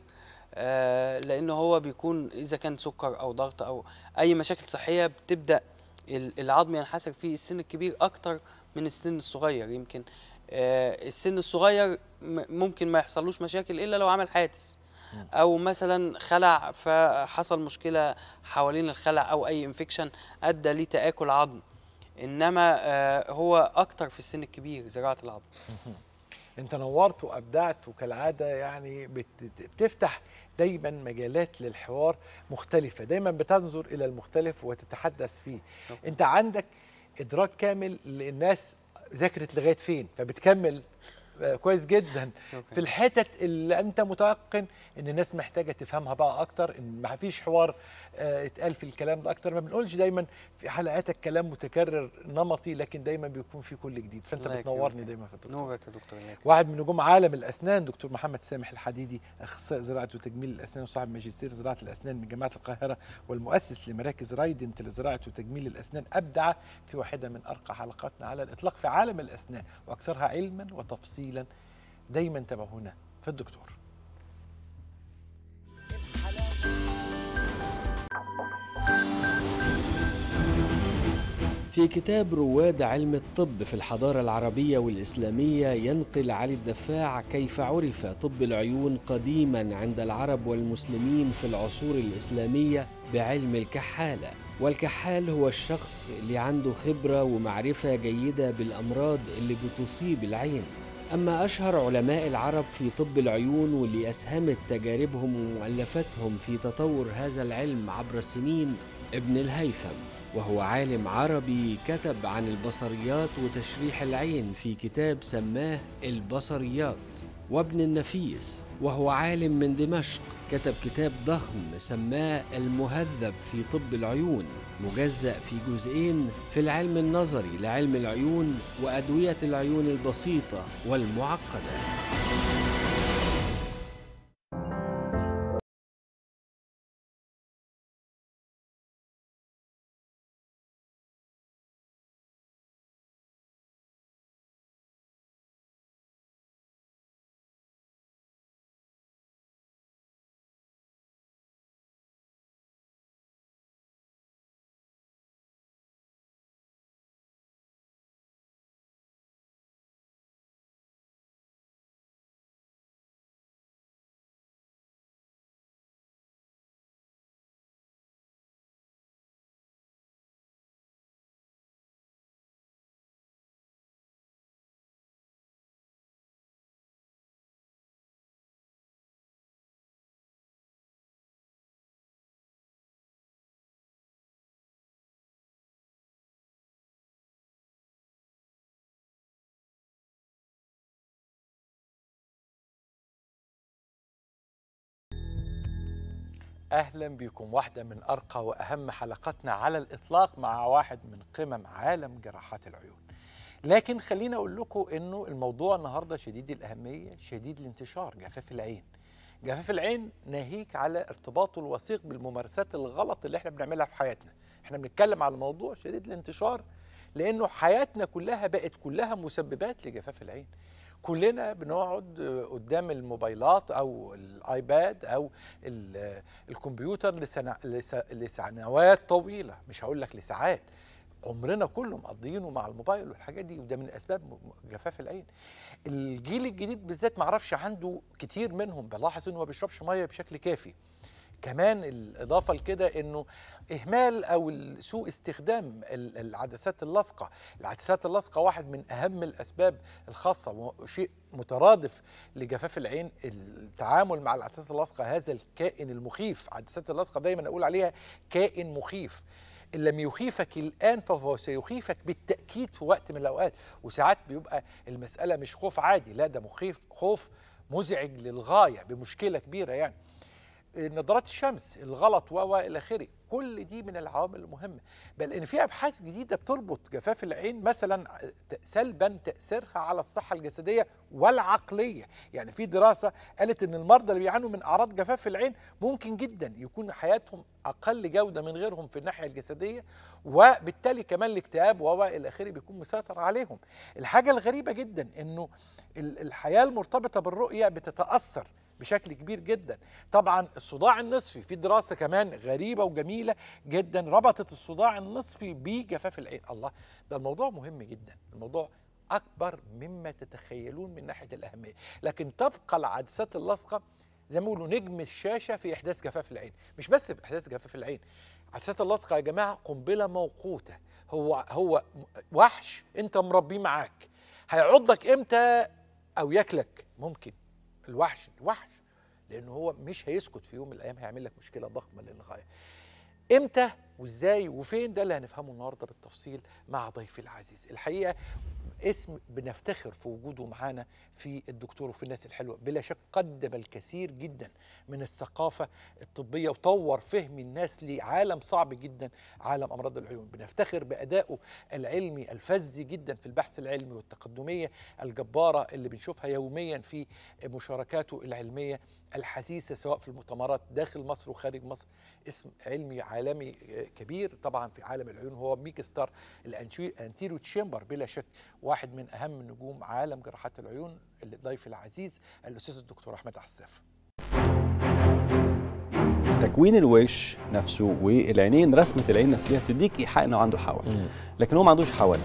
آه، لان هو بيكون اذا كان سكر او ضغط او اي مشاكل صحيه بتبدا العظم ينحسر في السن الكبير اكتر من السن الصغير يمكن آه، السن الصغير ممكن ما يحصلوش مشاكل الا لو عمل حادث او مثلا خلع فحصل مشكله حوالين الخلع او اي انفكشن ادى لتاكل عظم انما هو اكتر في السن الكبير زراعه العظم انت نورت وابدعت وكالعاده يعني بتفتح دايما مجالات للحوار مختلفه دايما بتنظر الى المختلف وتتحدث فيه شكرا. انت عندك ادراك كامل للناس ذاكرت لغايه فين فبتكمل آه، كويس جدا شكرا. في الحتت اللي انت متيقن ان الناس محتاجه تفهمها بقى اكتر ان ما فيش حوار آه، اتقال في الكلام ده اكتر ما بنقولش دايما في حلقاتك كلام متكرر نمطي لكن دايما بيكون في كل جديد فانت بتنورني دايما في الدكتور نورك يا دكتور واحد من نجوم عالم الاسنان دكتور محمد سامح الحديدي اخصائي زراعه وتجميل الاسنان وصاحب ماجستير زراعه الاسنان من جامعه القاهره والمؤسس لمراكز رايدنت لزراعه وتجميل الاسنان ابدع في واحده من ارقى حلقاتنا على الاطلاق في عالم الاسنان واكثرها علما وتفصيلا دايما تابعونا في الدكتور في كتاب رواد علم الطب في الحضارة العربية والإسلامية ينقل علي الدفاع كيف عرف طب العيون قديما عند العرب والمسلمين في العصور الإسلامية بعلم الكحالة والكحال هو الشخص اللي عنده خبرة ومعرفة جيدة بالأمراض اللي بتصيب العين أما أشهر علماء العرب في طب العيون واللي أسهمت تجاربهم ومؤلفاتهم في تطور هذا العلم عبر السنين ابن الهيثم وهو عالم عربي كتب عن البصريات وتشريح العين في كتاب سماه البصريات وابن النفيس وهو عالم من دمشق كتب كتاب ضخم سماه المهذب في طب العيون مجزأ في جزئين في العلم النظري لعلم العيون وأدوية العيون البسيطة والمعقدة أهلا بكم واحدة من أرقى وأهم حلقاتنا على الإطلاق مع واحد من قمم عالم جراحات العيون لكن خلينا أقول لكم أنه الموضوع النهاردة شديد الأهمية شديد الانتشار جفاف العين جفاف العين ناهيك على ارتباطه الوثيق بالممارسات الغلط اللي احنا بنعملها في حياتنا احنا بنتكلم على موضوع شديد الانتشار لأنه حياتنا كلها بقت كلها مسببات لجفاف العين كلنا بنقعد قدام الموبايلات او الايباد او الكمبيوتر لسنوات طويله مش هقول لك لساعات عمرنا كله مقضيينه مع الموبايل والحاجات دي وده من اسباب جفاف العين الجيل الجديد بالذات معرفش عنده كتير منهم بلاحظ انه ما بيشربش ميه بشكل كافي كمان الإضافة لكده أنه إهمال أو سوء استخدام العدسات اللاصقة العدسات اللاصقة واحد من أهم الأسباب الخاصة وشيء مترادف لجفاف العين التعامل مع العدسات اللاصقة هذا الكائن المخيف عدسات اللاصقة دايما أقول عليها كائن مخيف إن لم يخيفك الآن فهو سيخيفك بالتأكيد في وقت من الأوقات وساعات بيبقى المسألة مش خوف عادي لا ده مخيف خوف مزعج للغاية بمشكلة كبيرة يعني نظارات الشمس الغلط و الى اخره كل دي من العوامل المهمه بل ان في ابحاث جديده بتربط جفاف العين مثلا سلبا تاثيرها على الصحه الجسديه والعقليه يعني في دراسه قالت ان المرضى اللي بيعانوا من اعراض جفاف العين ممكن جدا يكون حياتهم اقل جوده من غيرهم في الناحيه الجسديه وبالتالي كمان الاكتئاب و الى اخره بيكون مسيطر عليهم الحاجه الغريبه جدا انه الحياه المرتبطه بالرؤيه بتتاثر بشكل كبير جدا طبعا الصداع النصفي في دراسه كمان غريبه وجميله جدا ربطت الصداع النصفي بجفاف العين الله ده الموضوع مهم جدا الموضوع اكبر مما تتخيلون من ناحيه الاهميه لكن تبقى العدسات اللاصقه زي ما بيقولوا نجم الشاشه في احداث جفاف العين مش بس في احداث جفاف العين عدسات اللاصقه يا جماعه قنبله موقوته هو هو وحش انت مربيه معاك هيعضك امتى او ياكلك ممكن الوحش الوحش لان هو مش هيسكت في يوم من الايام هيعمل لك مشكله ضخمه للغايه امتى وازاي وفين ده اللي هنفهمه النهارده بالتفصيل مع ضيفي العزيز الحقيقه اسم بنفتخر في وجوده معانا في الدكتور وفي الناس الحلوه بلا شك قدم الكثير جدا من الثقافه الطبيه وطور فهم الناس لعالم صعب جدا عالم امراض العيون بنفتخر بادائه العلمي الفذ جدا في البحث العلمي والتقدميه الجباره اللي بنشوفها يوميا في مشاركاته العلميه الحثيثه سواء في المؤتمرات داخل مصر وخارج مصر اسم علمي عالمي آه، كبير طبعا في عالم العيون هو ميك ستار الانتيرو تشامبر بلا شك واحد من اهم نجوم عالم جراحات العيون الضيف العزيز الاستاذ الدكتور احمد عساف تكوين الوش نفسه والعينين رسمه العين نفسها تديك ايحاء انه عنده حول لكن هو ما عندوش حول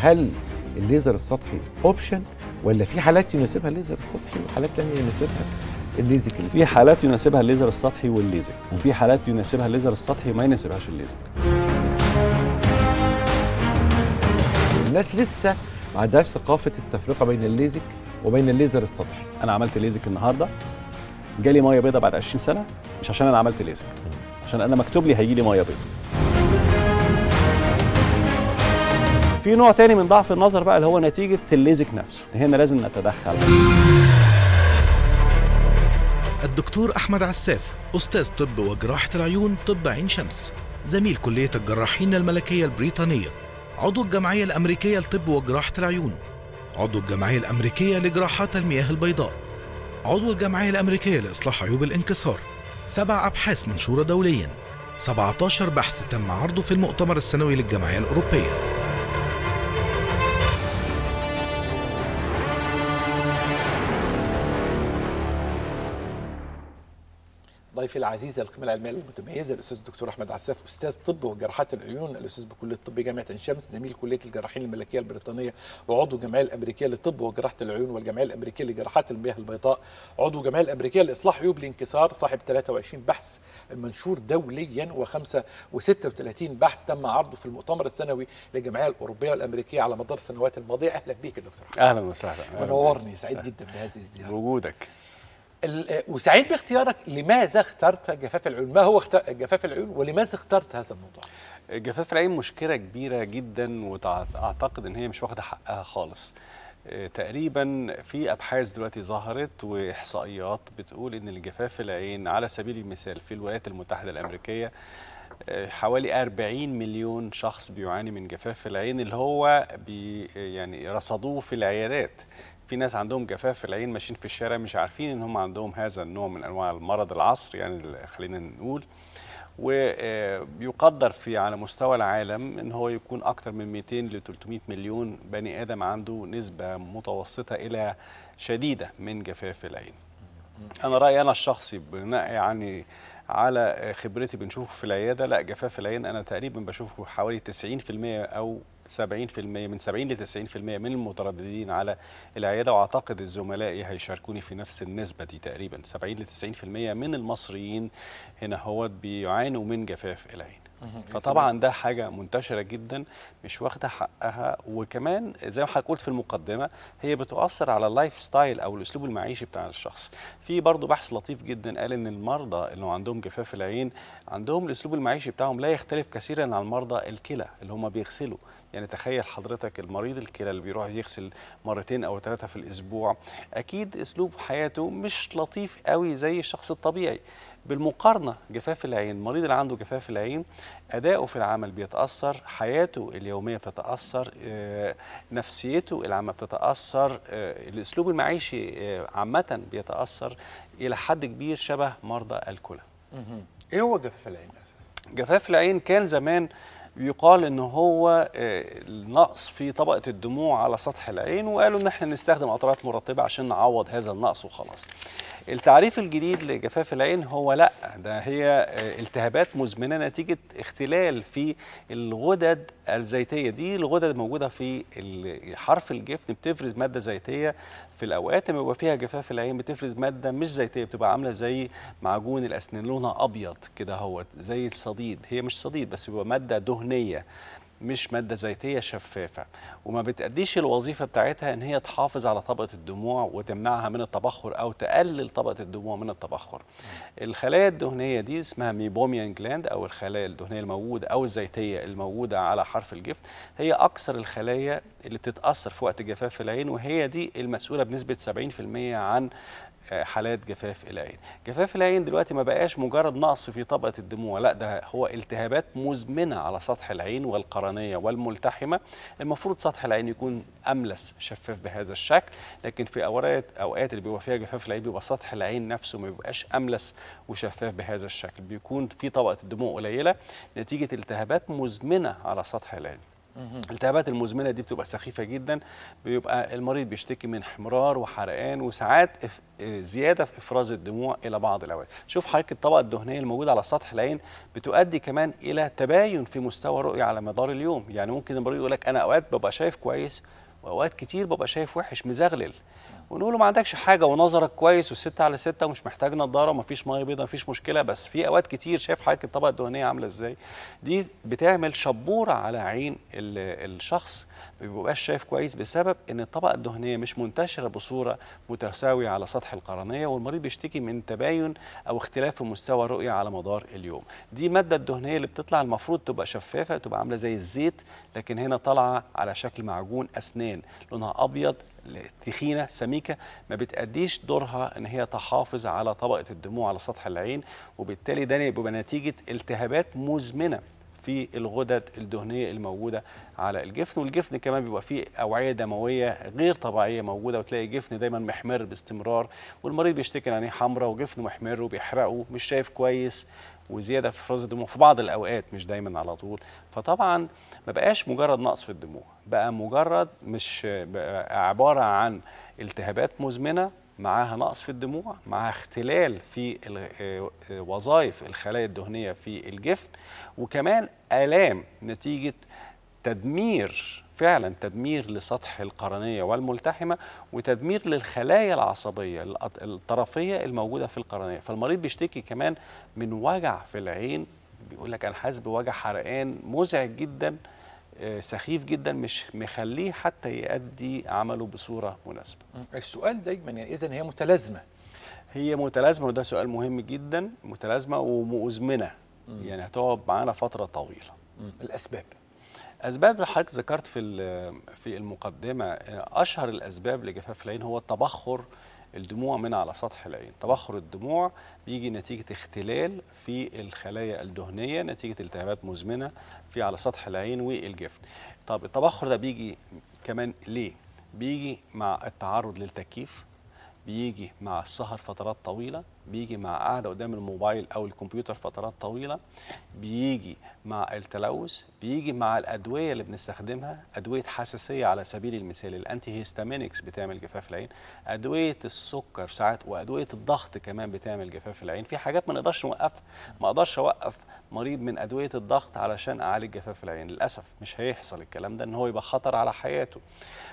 هل الليزر السطحي اوبشن ولا في حالات يناسبها الليزر السطحي وحالات ثانيه يناسبها الليزك في حالات يناسبها الليزر السطحي والليزك وفي حالات يناسبها الليزر السطحي وما يناسبهاش الليزك الناس لسه ما عندهاش ثقافه التفرقه بين الليزك وبين الليزر السطحي انا عملت ليزك النهارده جالي ميه بيضاء بعد 20 سنه مش عشان انا عملت ليزك عشان انا مكتوب لي هيجي لي ميه بيضاء في نوع تاني من ضعف النظر بقى اللي هو نتيجه الليزك نفسه هنا لازم نتدخل الدكتور احمد عساف استاذ طب وجراحه العيون طب عين شمس زميل كليه الجراحين الملكيه البريطانيه عضو الجمعيه الامريكيه لطب وجراحه العيون عضو الجمعيه الامريكيه لجراحات المياه البيضاء عضو الجمعيه الامريكيه لاصلاح عيوب الانكسار سبع ابحاث منشوره دوليا 17 بحث تم عرضه في المؤتمر السنوي للجمعيه الاوروبيه ضيفي العزيز القيمه العلميه المتميزه الاستاذ الدكتور احمد عساف استاذ طب وجراحات العيون الاستاذ بكليه الطب جامعه عين شمس زميل كليه الجراحين الملكيه البريطانيه وعضو الجمعيه الامريكيه للطب وجراحه العيون والجمعيه الامريكيه لجراحات المياه البيضاء عضو الجمعيه الامريكيه لاصلاح عيوب الانكسار صاحب 23 بحث منشور دوليا و 35 بحث تم عرضه في المؤتمر السنوي للجمعيه الاوروبيه والامريكيه على مدار السنوات الماضيه اهلا بيك يا دكتور اهلا وسهلا منورني سعيد جدا بهذه الزياره بوجودك وسعيد باختيارك لماذا اخترت جفاف العيون ما هو جفاف العيون ولماذا اخترت هذا الموضوع جفاف العين مشكلة كبيرة جدا وأعتقد إن هي مش واخدة حقها خالص آه، تقريبا في أبحاث دلوقتي ظهرت وإحصائيات بتقول إن الجفاف العين على سبيل المثال في الولايات المتحدة الأمريكية آه، حوالي 40 مليون شخص بيعاني من جفاف العين اللي هو بي يعني رصدوه في العيادات في ناس عندهم جفاف في العين ماشيين في الشارع مش عارفين ان هم عندهم هذا النوع من انواع المرض العصر يعني خلينا نقول ويقدر آه، في على مستوى العالم ان هو يكون اكثر من 200 ل 300 مليون بني ادم عنده نسبه متوسطه الى شديده من جفاف العين انا رايي انا الشخصي بناء يعني على آه، خبرتي بنشوفه في العياده لا جفاف العين انا تقريبا بشوفه حوالي 90% او 70% من 70 ل 90% من المترددين على العياده واعتقد الزملاء هيشاركوني في نفس النسبه دي تقريبا 70 ل 90% من المصريين هنا هو بيعانوا من جفاف العين فطبعا ده حاجه منتشره جدا مش واخده حقها وكمان زي ما حضرتك قلت في المقدمه هي بتؤثر على اللايف ستايل او الاسلوب المعيشي بتاع الشخص في برضه بحث لطيف جدا قال ان المرضى اللي عندهم جفاف العين عندهم الاسلوب المعيشي بتاعهم لا يختلف كثيرا عن مرضى الكلى اللي هم بيغسلوا يعني تخيل حضرتك المريض الكلى اللي بيروح يغسل مرتين او ثلاثه في الاسبوع اكيد اسلوب حياته مش لطيف قوي زي الشخص الطبيعي بالمقارنه جفاف العين المريض اللي عنده جفاف العين اداؤه في العمل بيتاثر حياته اليوميه بتتاثر آه، نفسيته العامه بتتاثر آه، الاسلوب المعيشي آه، عامه بيتاثر الى حد كبير شبه مرضى الكلى ايه هو جفاف العين اساسا جفاف العين كان زمان يقال ان هو آه، نقص في طبقه الدموع على سطح العين وقالوا ان احنا نستخدم قطرات مرطبه عشان نعوض هذا النقص وخلاص التعريف الجديد لجفاف العين هو لا ده هي آه، التهابات مزمنه نتيجه اختلال في الغدد الزيتيه دي الغدد موجوده في حرف الجفن بتفرز ماده زيتيه في الاوقات ما فيها جفاف العين بتفرز ماده مش زيتيه بتبقى عامله زي معجون الاسنان لونها ابيض كده اهوت زي الصديد هي مش صديد بس بيبقى ماده دهنيه مش مادة زيتية شفافة وما بتأديش الوظيفة بتاعتها ان هي تحافظ على طبقة الدموع وتمنعها من التبخر او تقلل طبقة الدموع من التبخر الخلايا الدهنية دي اسمها ميبوميان جلاند او الخلايا الدهنية الموجودة او الزيتية الموجودة على حرف الجفت هي اكثر الخلايا اللي بتتأثر في وقت جفاف العين وهي دي المسؤولة بنسبة 70% عن آه، حالات جفاف العين جفاف العين دلوقتي ما بقاش مجرد نقص في طبقه الدموع لا ده هو التهابات مزمنه على سطح العين والقرنيه والملتحمه المفروض سطح العين يكون املس شفاف بهذا الشكل لكن في اوقات اوقات اللي بيبقى فيها جفاف العين بيبقى سطح العين نفسه ما بيبقاش املس وشفاف بهذا الشكل بيكون في طبقه الدموع قليله نتيجه التهابات مزمنه على سطح العين الالتهابات المزمنه دي بتبقى سخيفه جدا بيبقى المريض بيشتكي من حمرار وحرقان وساعات آه، زياده في افراز الدموع الى بعض الاوقات شوف حضرتك الطبقه الدهنيه الموجوده على سطح العين بتؤدي كمان الى تباين في مستوى الرؤيه على مدار اليوم يعني ممكن المريض يقول لك انا اوقات ببقى شايف كويس واوقات كتير ببقى شايف وحش مزغلل ونقول له ما عندكش حاجه ونظرك كويس وستة على ستة ومش محتاج نظاره ومفيش ميه بيضاء مفيش مشكله بس في اوقات كتير شايف حضرتك الطبقه الدهنيه عامله ازاي دي بتعمل شبوره على عين الشخص ما بيبقاش شايف كويس بسبب ان الطبقه الدهنيه مش منتشره بصوره متساويه على سطح القرنيه والمريض بيشتكي من تباين او اختلاف في مستوى الرؤيه على مدار اليوم دي الماده الدهنيه اللي بتطلع المفروض تبقى شفافه تبقى عامله زي الزيت لكن هنا طالعه على شكل معجون اسنان لونها ابيض التخينه سميكه ما بتأديش دورها ان هي تحافظ على طبقه الدموع على سطح العين وبالتالي ده بيبقى نتيجه التهابات مزمنه في الغدد الدهنيه الموجوده على الجفن والجفن كمان بيبقى فيه اوعيه دمويه غير طبيعيه موجوده وتلاقي الجفن دايما محمر باستمرار والمريض بيشتكي ان عينيه حمراء وجفنه محمر وبيحرقه مش شايف كويس وزياده في فرز الدموع في بعض الاوقات مش دايما على طول فطبعا ما بقاش مجرد نقص في الدموع بقى مجرد مش بقى عباره عن التهابات مزمنه معاها نقص في الدموع معاها اختلال في آه، وظائف الخلايا الدهنيه في الجفن وكمان الام نتيجه تدمير فعلا تدمير لسطح القرنية والملتحمة وتدمير للخلايا العصبية الطرفية الموجودة في القرنية فالمريض بيشتكي كمان من وجع في العين بيقول لك أنا حاسس بوجع حرقان مزعج جدا آه، سخيف جدا مش مخليه حتى يؤدي عمله بصورة مناسبة السؤال دايما يعني إذا هي متلازمة هي متلازمة وده سؤال مهم جدا متلازمة ومؤزمنة يعني هتقعد معانا فترة طويلة الأسباب اسباب حضرتك ذكرت في في المقدمه اشهر الاسباب لجفاف العين هو التبخر الدموع من على سطح العين تبخر الدموع بيجي نتيجة اختلال في الخلايا الدهنية نتيجة التهابات مزمنة في على سطح العين والجفن طب التبخر ده بيجي كمان ليه بيجي مع التعرض للتكييف بيجي مع السهر فترات طويلة بيجي مع قاعده قدام الموبايل او الكمبيوتر فترات طويله بيجي مع التلوث بيجي مع الادويه اللي بنستخدمها ادويه حساسيه على سبيل المثال الانتي هيستامينكس بتعمل جفاف العين ادويه السكر ساعات وادويه الضغط كمان بتعمل جفاف العين في حاجات ما نقدرش نوقفها ما اقدرش اوقف مريض من ادويه الضغط علشان اعالج جفاف العين للاسف مش هيحصل الكلام ده ان هو يبقى خطر على حياته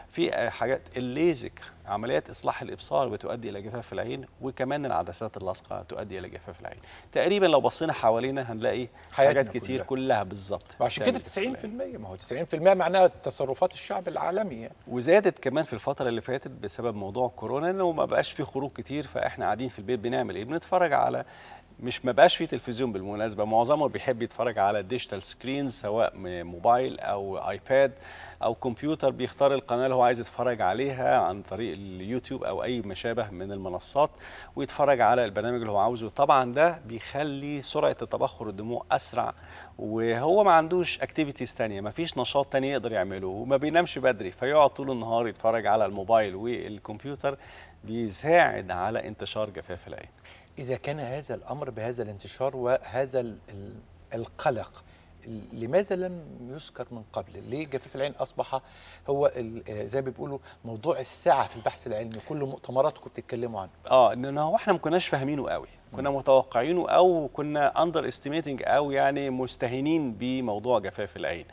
في آه، حاجات الليزك عمليات اصلاح الابصار بتؤدي الى جفاف العين وكمان العدسات اللصقه تؤدي الى جفاف العين تقريبا لو بصينا حوالينا هنلاقي حاجات كتير كلها, كلها بالظبط عشان كده 90% ما هو 90% معناها تصرفات الشعب العالمي يعني. وزادت كمان في الفتره اللي فاتت بسبب موضوع كورونا انه ما بقاش في خروج كتير فاحنا قاعدين في البيت بنعمل ايه بنتفرج على مش ما بقاش فيه تلفزيون بالمناسبه معظمه بيحب يتفرج على ديجيتال سكرينز سواء موبايل او ايباد او كمبيوتر بيختار القناه اللي هو عايز يتفرج عليها عن طريق اليوتيوب او اي ما شابه من المنصات ويتفرج على البرنامج اللي هو عاوزه طبعا ده بيخلي سرعه تبخر الدموع اسرع وهو ما عندوش اكتيفيتيز ثانيه ما فيش نشاط ثاني يقدر يعمله وما بينامش بدري فيقعد طول النهار يتفرج على الموبايل والكمبيوتر بيساعد على انتشار جفاف العين إذا كان هذا الأمر بهذا الانتشار وهذا القلق لماذا لم يذكر من قبل؟ ليه جفاف العين اصبح هو آه، زي ما بيقولوا موضوع الساعه في البحث العلمي، كل مؤتمراتكم بتتكلموا عنه. اه ان هو احنا ما كناش فاهمينه قوي، كنا متوقعينه او كنا اندر استيميتنج او يعني مستهينين بموضوع جفاف العين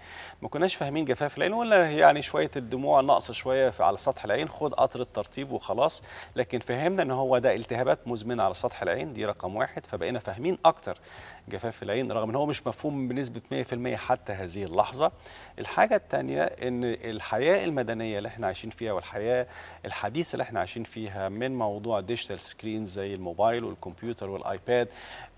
ما كناش فاهمين جفاف العين ولا يعني شويه الدموع ناقصه شويه على سطح العين خد قطر الترطيب وخلاص لكن فهمنا ان هو ده التهابات مزمنه على سطح العين دي رقم واحد فبقينا فاهمين اكتر جفاف العين رغم ان هو مش مفهوم بنسبه 100% حتى هذه اللحظه الحاجه الثانيه ان الحياه المدنيه اللي احنا عايشين فيها والحياه الحديثه اللي احنا عايشين فيها من موضوع ديجيتال سكرين زي الموبايل والكمبيوتر الكمبيوتر والايباد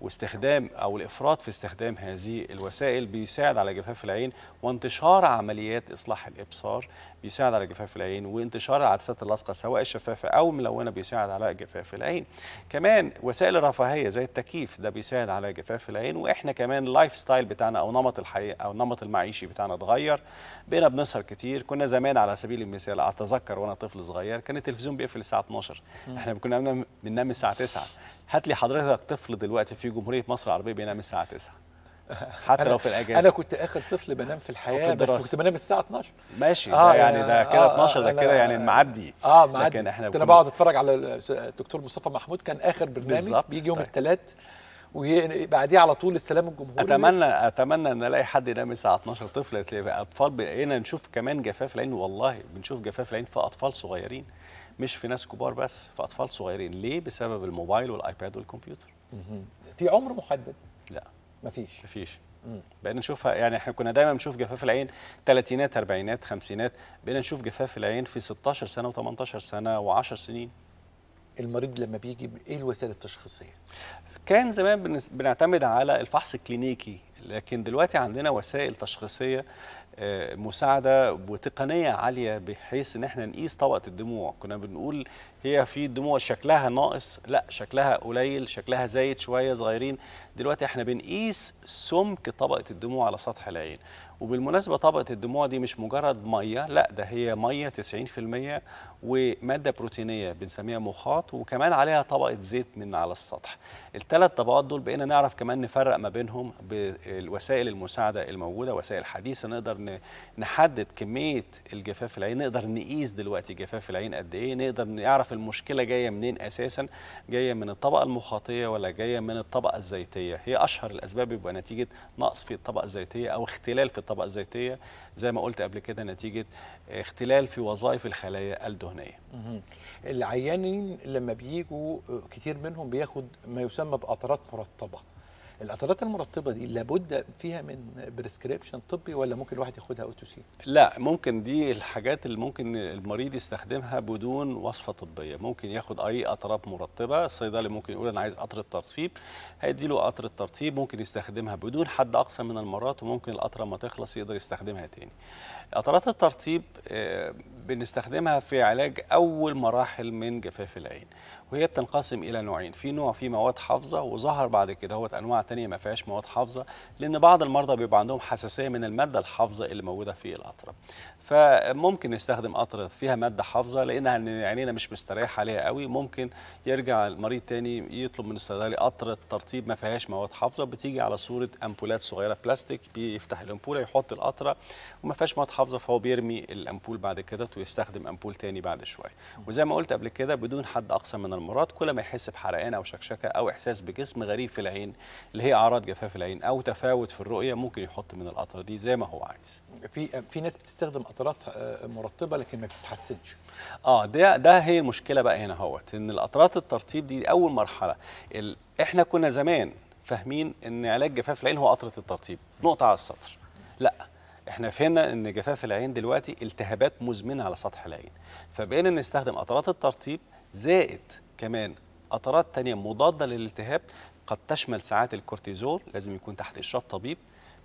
واستخدام او الافراط في استخدام هذه الوسائل بيساعد على جفاف العين وانتشار عمليات اصلاح الابصار بيساعد على جفاف العين وانتشار العدسات اللاصقه سواء الشفافه او الملونه بيساعد على جفاف العين كمان وسائل الرفاهيه زي التكييف ده بيساعد على جفاف العين واحنا كمان اللايف ستايل بتاعنا او نمط الحياه او النمط المعيشي بتاعنا اتغير بقينا بنسهر كتير كنا زمان على سبيل المثال اتذكر وانا طفل صغير كان التلفزيون بيقفل الساعه 12 احنا كنا بننام الساعه 9 هات لي حضرتك طفل دلوقتي في جمهوريه مصر العربيه بينام الساعه 9 [LAUGHS] حتى لو في الاجازه انا كنت اخر طفل بنام في الحياه في الدراسة. بس كنت بنام الساعه 12 ماشي آه ده يعني, يعني ده كده آه 12 ده آه، كده يعني معدي اه معدي لكن احنا كنت انا بقعد اتفرج على الدكتور مصطفى محمود كان اخر برنامج بيجي يوم طيب. الثلاث وبعديه على طول السلام الجمهوري اتمنى اتمنى ان الاقي حد ينام الساعه 12 طفل اطفال بقينا نشوف كمان جفاف العين والله بنشوف جفاف العين في اطفال صغيرين مش في ناس كبار بس في اطفال صغيرين ليه بسبب الموبايل والايباد والكمبيوتر في عمر محدد لا مفيش مفيش بقينا نشوفها يعني احنا كنا دايما بنشوف جفاف العين ثلاثينات اربعينات خمسينات بقينا نشوف جفاف العين في 16 سنه و18 سنه و10 سنين المريض لما بيجي ايه الوسائل التشخيصيه كان زمان بنعتمد على الفحص الكلينيكي لكن دلوقتي عندنا وسائل تشخيصيه آه، مساعده وتقنيه عاليه بحيث ان احنا نقيس طبقه الدموع كنا بنقول هي في دموع شكلها ناقص لا شكلها قليل شكلها زايد شويه صغيرين دلوقتي احنا بنقيس سمك طبقه الدموع على سطح العين وبالمناسبة طبقة الدموع دي مش مجرد مية لا ده هي مية 90% ومادة بروتينية بنسميها مخاط وكمان عليها طبقة زيت من على السطح الثلاث طبقات دول بقينا نعرف كمان نفرق ما بينهم بالوسائل المساعدة الموجودة وسائل حديثة نقدر نحدد كمية الجفاف العين نقدر نقيس دلوقتي جفاف العين قد ايه نقدر نعرف المشكلة جاية منين أساسا جاية من الطبقة المخاطية ولا جاية من الطبقة الزيتية هي أشهر الأسباب بيبقى نتيجة نقص في الطبقة الزيتية أو اختلال في الطبقة الطبقه الزيتيه زي ما قلت قبل كده نتيجه اختلال في وظائف الخلايا الدهنيه العيانين لما بيجوا آه، كتير منهم بياخد ما يسمى بقطرات مرطبه الاثارات المرطبه دي لابد فيها من بريسكريبشن طبي ولا ممكن الواحد ياخدها اوتوسين لا ممكن دي الحاجات اللي ممكن المريض يستخدمها بدون وصفه طبيه ممكن ياخد اي قطرات مرطبه الصيدلي ممكن يقول انا عايز قطره ترطيب له قطره ترطيب ممكن يستخدمها بدون حد اقصى من المرات وممكن القطره ما تخلص يقدر يستخدمها تاني قطرات الترطيب آه، بنستخدمها في علاج أول مراحل من جفاف العين وهي بتنقسم إلى نوعين في نوع فيه مواد حافظة وظهر بعد كده هو أنواع تانية ما فيهاش مواد حافظة لأن بعض المرضى بيبقى عندهم حساسية من المادة الحافظة اللي موجودة في القطرة فممكن نستخدم قطر فيها ماده حافظه لانها عينينا مش مستريحة عليها قوي ممكن يرجع المريض تاني يطلب من الصيدلي قطرة ترطيب ما فيهاش مواد حافظه بتيجي على صوره امبولات صغيره بلاستيك بيفتح الامبوله يحط القطره وما فيهاش مواد حافظه فهو بيرمي الامبول بعد كده ويستخدم امبول تاني بعد شويه وزي ما قلت قبل كده بدون حد اقصى من المراد كل ما يحس بحرقان او شكشكه او احساس بجسم غريب في العين اللي هي اعراض جفاف العين او تفاوت في الرؤيه ممكن يحط من القطره دي زي ما هو عايز في في ناس بتستخدم قطرات آه، مرطبه لكن ما بتتحسنش اه ده ده هي المشكله بقى هنا اهوت ان القطرات الترطيب دي اول مرحله ال... احنا كنا زمان فاهمين ان علاج جفاف العين هو قطره الترطيب نقطه على السطر لا احنا فهمنا ان جفاف العين دلوقتي التهابات مزمنه على سطح العين فبقينا نستخدم قطرات الترطيب زائد كمان قطرات تانية مضادة للالتهاب قد تشمل ساعات الكورتيزول لازم يكون تحت إشراف طبيب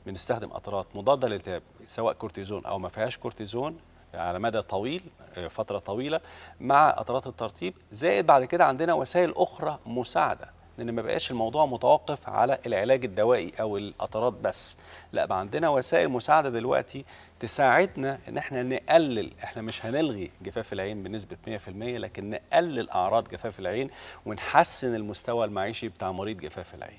بنستخدم قطرات مضاده للالتهاب سواء كورتيزون او ما فيهاش كورتيزون يعني على مدى طويل آه، فتره طويله مع قطرات الترطيب زائد بعد كده عندنا وسائل اخرى مساعده لان ما بقاش الموضوع متوقف على العلاج الدوائي او القطرات بس لا بقى عندنا وسائل مساعده دلوقتي تساعدنا ان احنا نقلل احنا مش هنلغي جفاف العين بنسبه 100% لكن نقلل اعراض جفاف العين ونحسن المستوى المعيشي بتاع مريض جفاف العين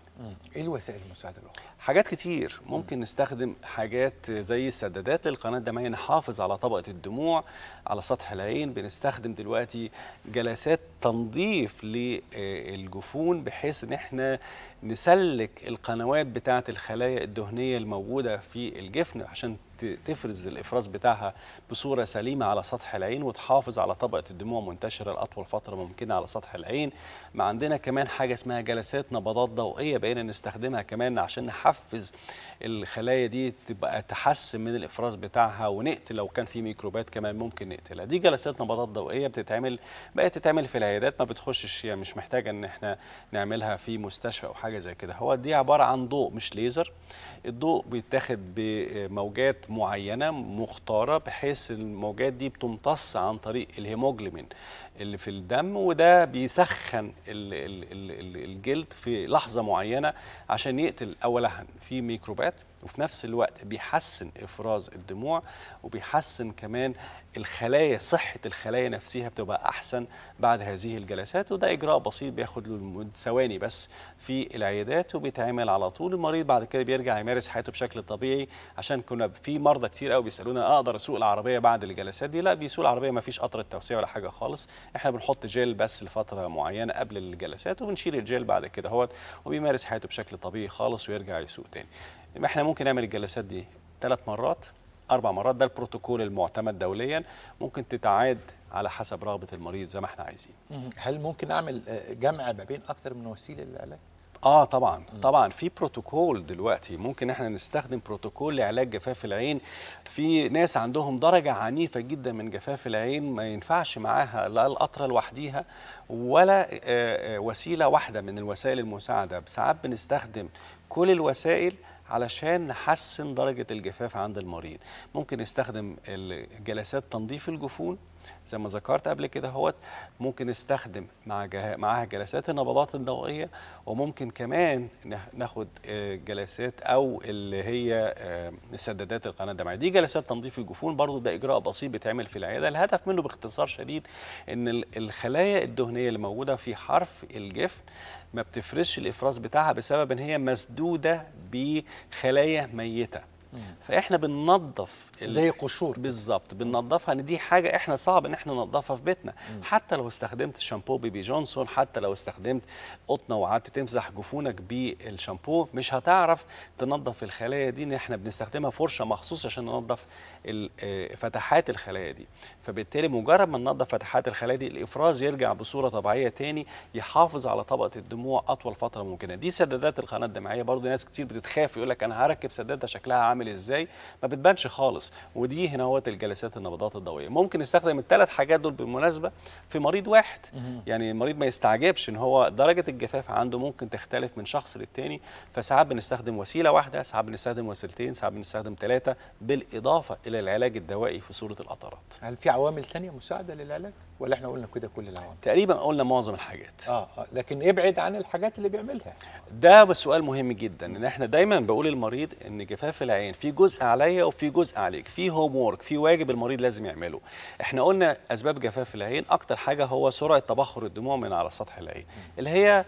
ايه الوسائل المساعده الاخرى حاجات كتير ممكن نستخدم حاجات زي السدادات للقناه الدمويه نحافظ على طبقه الدموع على سطح العين بنستخدم دلوقتي جلسات تنظيف للجفون بحيث ان احنا نسلك القنوات بتاعت الخلايا الدهنية الموجودة في الجفن عشان تفرز الافراز بتاعها بصوره سليمه على سطح العين وتحافظ على طبقه الدموع منتشره لاطول فتره ممكنه على سطح العين ما عندنا كمان حاجه اسمها جلسات نبضات ضوئيه بقينا نستخدمها كمان عشان نحفز الخلايا دي تبقى تحسن من الافراز بتاعها ونقتل لو كان في ميكروبات كمان ممكن نقتلها دي جلسات نبضات ضوئيه بتتعمل بقت تتعمل في العيادات ما بتخشش يعني مش محتاجه ان احنا نعملها في مستشفى او حاجه زي كده هو دي عباره عن ضوء مش ليزر الضوء بيتاخد بموجات معينه مختاره بحيث الموجات دي بتمتص عن طريق الهيموجلوبين اللي في الدم وده بيسخن الجلد في لحظه معينه عشان يقتل اولا في ميكروبات وفي نفس الوقت بيحسن افراز الدموع وبيحسن كمان الخلايا صحه الخلايا نفسها بتبقى احسن بعد هذه الجلسات وده اجراء بسيط بياخد له ثواني بس في العيادات وبيتعمل على طول المريض بعد كده بيرجع يمارس حياته بشكل طبيعي عشان كنا في مرضى كتير قوي بيسالونا اقدر اسوق العربيه بعد الجلسات دي لا بيسوق العربيه ما فيش قطره توسيع ولا حاجه خالص احنا بنحط جيل بس لفتره معينه قبل الجلسات وبنشيل الجيل بعد كده اهوت وبيمارس حياته بشكل طبيعي خالص ويرجع يسوق تاني يبقى احنا ممكن نعمل الجلسات دي ثلاث مرات اربع مرات ده البروتوكول المعتمد دوليا ممكن تتعاد على حسب رغبه المريض زي ما احنا عايزين هل ممكن اعمل آه، جمع ما بين اكثر من وسيله للعلاج اه طبعا طبعا في بروتوكول دلوقتي ممكن احنا نستخدم بروتوكول لعلاج جفاف العين في ناس عندهم درجه عنيفه جدا من جفاف العين ما ينفعش معاها لا القطره لوحديها ولا آه، آه، وسيله واحده من الوسائل المساعده ساعات بنستخدم كل الوسائل علشان نحسن درجة الجفاف عند المريض ممكن نستخدم جلسات تنظيف الجفون زي ما ذكرت قبل كده هوت ممكن نستخدم مع معاها جلسات النبضات الضوئيه وممكن كمان ناخد آه، جلسات او اللي هي آه، سدادات القناه الدمعيه دي جلسات تنظيف الجفون برضو ده اجراء بسيط بيتعمل في العياده الهدف منه باختصار شديد ان الخلايا الدهنيه اللي موجوده في حرف الجفن ما بتفرزش الافراز بتاعها بسبب ان هي مسدوده بخلايا ميته فاحنا بننظف زي قشور بالظبط بننظفها ان دي حاجه احنا صعب ان احنا ننظفها في بيتنا مم. حتى لو استخدمت شامبو بيبي جونسون حتى لو استخدمت قطنه وقعدت تمسح جفونك بالشامبو مش هتعرف تنظف الخلايا دي ان احنا بنستخدمها فرشه مخصوص عشان ننظف آه، فتحات الخلايا دي فبالتالي مجرد ما ننظف فتحات الخلايا دي الافراز يرجع بصوره طبيعيه تاني يحافظ على طبقه الدموع اطول فتره ممكنه دي سدادات القناه الدمعيه برضو ناس كتير بتتخاف يقول لك انا هركب سداده شكلها عامل عامل ازاي ما بتبانش خالص ودي هنا هوت الجلسات النبضات الضوئيه ممكن نستخدم الثلاث حاجات دول بالمناسبه في مريض واحد يعني المريض ما يستعجبش ان هو درجه الجفاف عنده ممكن تختلف من شخص للتاني فساعات بنستخدم وسيله واحده ساعات بنستخدم وسيلتين ساعات بنستخدم ثلاثه بالاضافه الى العلاج الدوائي في صوره القطرات هل في عوامل ثانيه مساعده للعلاج ولا احنا قلنا كده كل العوامل تقريبا قلنا معظم الحاجات اه, آه. لكن ابعد عن الحاجات اللي بيعملها ده سؤال مهم جدا ان احنا دايما بقول للمريض ان جفاف العين معين في جزء عليا وفي جزء عليك في هوم وورك في واجب المريض لازم يعمله احنا قلنا اسباب جفاف العين اكتر حاجه هو سرعه تبخر الدموع من على سطح العين اللي هي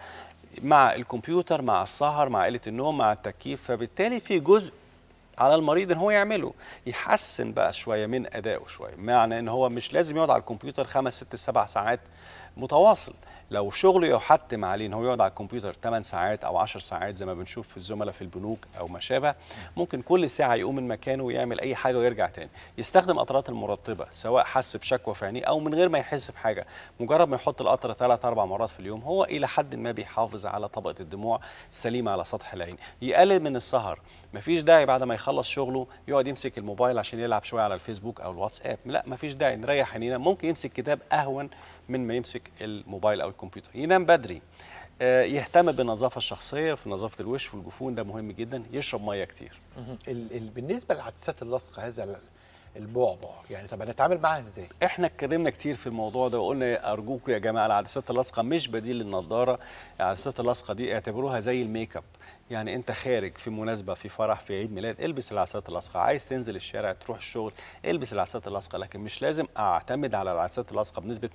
مع الكمبيوتر مع السهر مع قله النوم مع التكييف فبالتالي في جزء على المريض ان هو يعمله يحسن بقى شويه من ادائه شويه معنى ان هو مش لازم يقعد على الكمبيوتر خمس ست سبع ساعات متواصل لو شغله يحتم عليه ان هو يقعد على الكمبيوتر 8 ساعات او 10 ساعات زي ما بنشوف في الزملاء في البنوك او ما شابه ممكن كل ساعه يقوم من مكانه ويعمل اي حاجه ويرجع تاني يستخدم قطرات المرطبه سواء حس بشكوى في عينيه او من غير ما يحس بحاجه مجرد ما يحط القطره ثلاث اربع مرات في اليوم هو الى حد ما بيحافظ على طبقه الدموع السليمه على سطح العين يقلل من السهر مفيش داعي بعد ما يخلص شغله يقعد يمسك الموبايل عشان يلعب شويه على الفيسبوك او الواتساب لا مفيش داعي نريح عينينا ممكن يمسك كتاب اهون من ما يمسك الموبايل او الكمبيوتر ينام بدري آه، يهتم بالنظافه الشخصيه في نظافه الوش والجفون ده مهم جدا يشرب ميه كتير بالنسبه لعدسات اللصق هذا البعبع يعني طب هنتعامل معاها ازاي احنا اتكلمنا كتير في الموضوع ده وقلنا ارجوكم يا جماعه العدسات اللاصقه مش بديل للنضاره العدسات اللاصقه دي اعتبروها زي الميك اب يعني انت خارج في مناسبه في فرح في عيد ميلاد البس العدسات اللاصقه عايز تنزل الشارع تروح الشغل البس العدسات اللاصقه لكن مش لازم اعتمد على العدسات اللاصقه بنسبه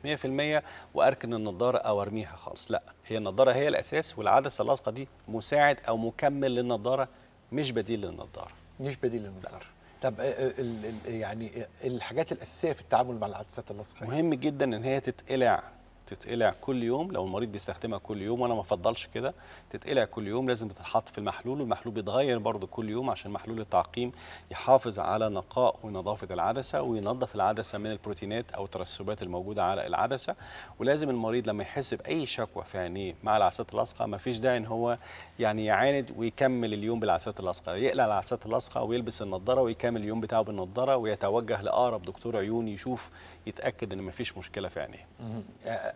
100% واركن النضاره او ارميها خالص لا هي النضاره هي الاساس والعدسه اللاصقه دي مساعد او مكمل للنضاره مش بديل للنضاره مش بديل للنضاره طب آه، آه، يعني آه، الحاجات الاساسيه في التعامل مع العدسات اللصقيه مهم جدا ان هي تتقلع تتقلع كل يوم لو المريض بيستخدمها كل يوم وانا ما افضلش كده تتقلع كل يوم لازم تتحط في المحلول والمحلول بيتغير برضو كل يوم عشان محلول التعقيم يحافظ على نقاء ونظافه العدسه وينظف العدسه من البروتينات او الترسبات الموجوده على العدسه ولازم المريض لما يحس باي شكوى في عينيه مع العدسات اللاصقه ما فيش داعي ان هو يعني يعاند ويكمل اليوم بالعدسات اللاصقه يقلع العدسات اللاصقه ويلبس النظاره ويكمل اليوم بتاعه بالنظاره ويتوجه لاقرب دكتور عيون يشوف يتاكد ان ما فيش مشكله في عينيه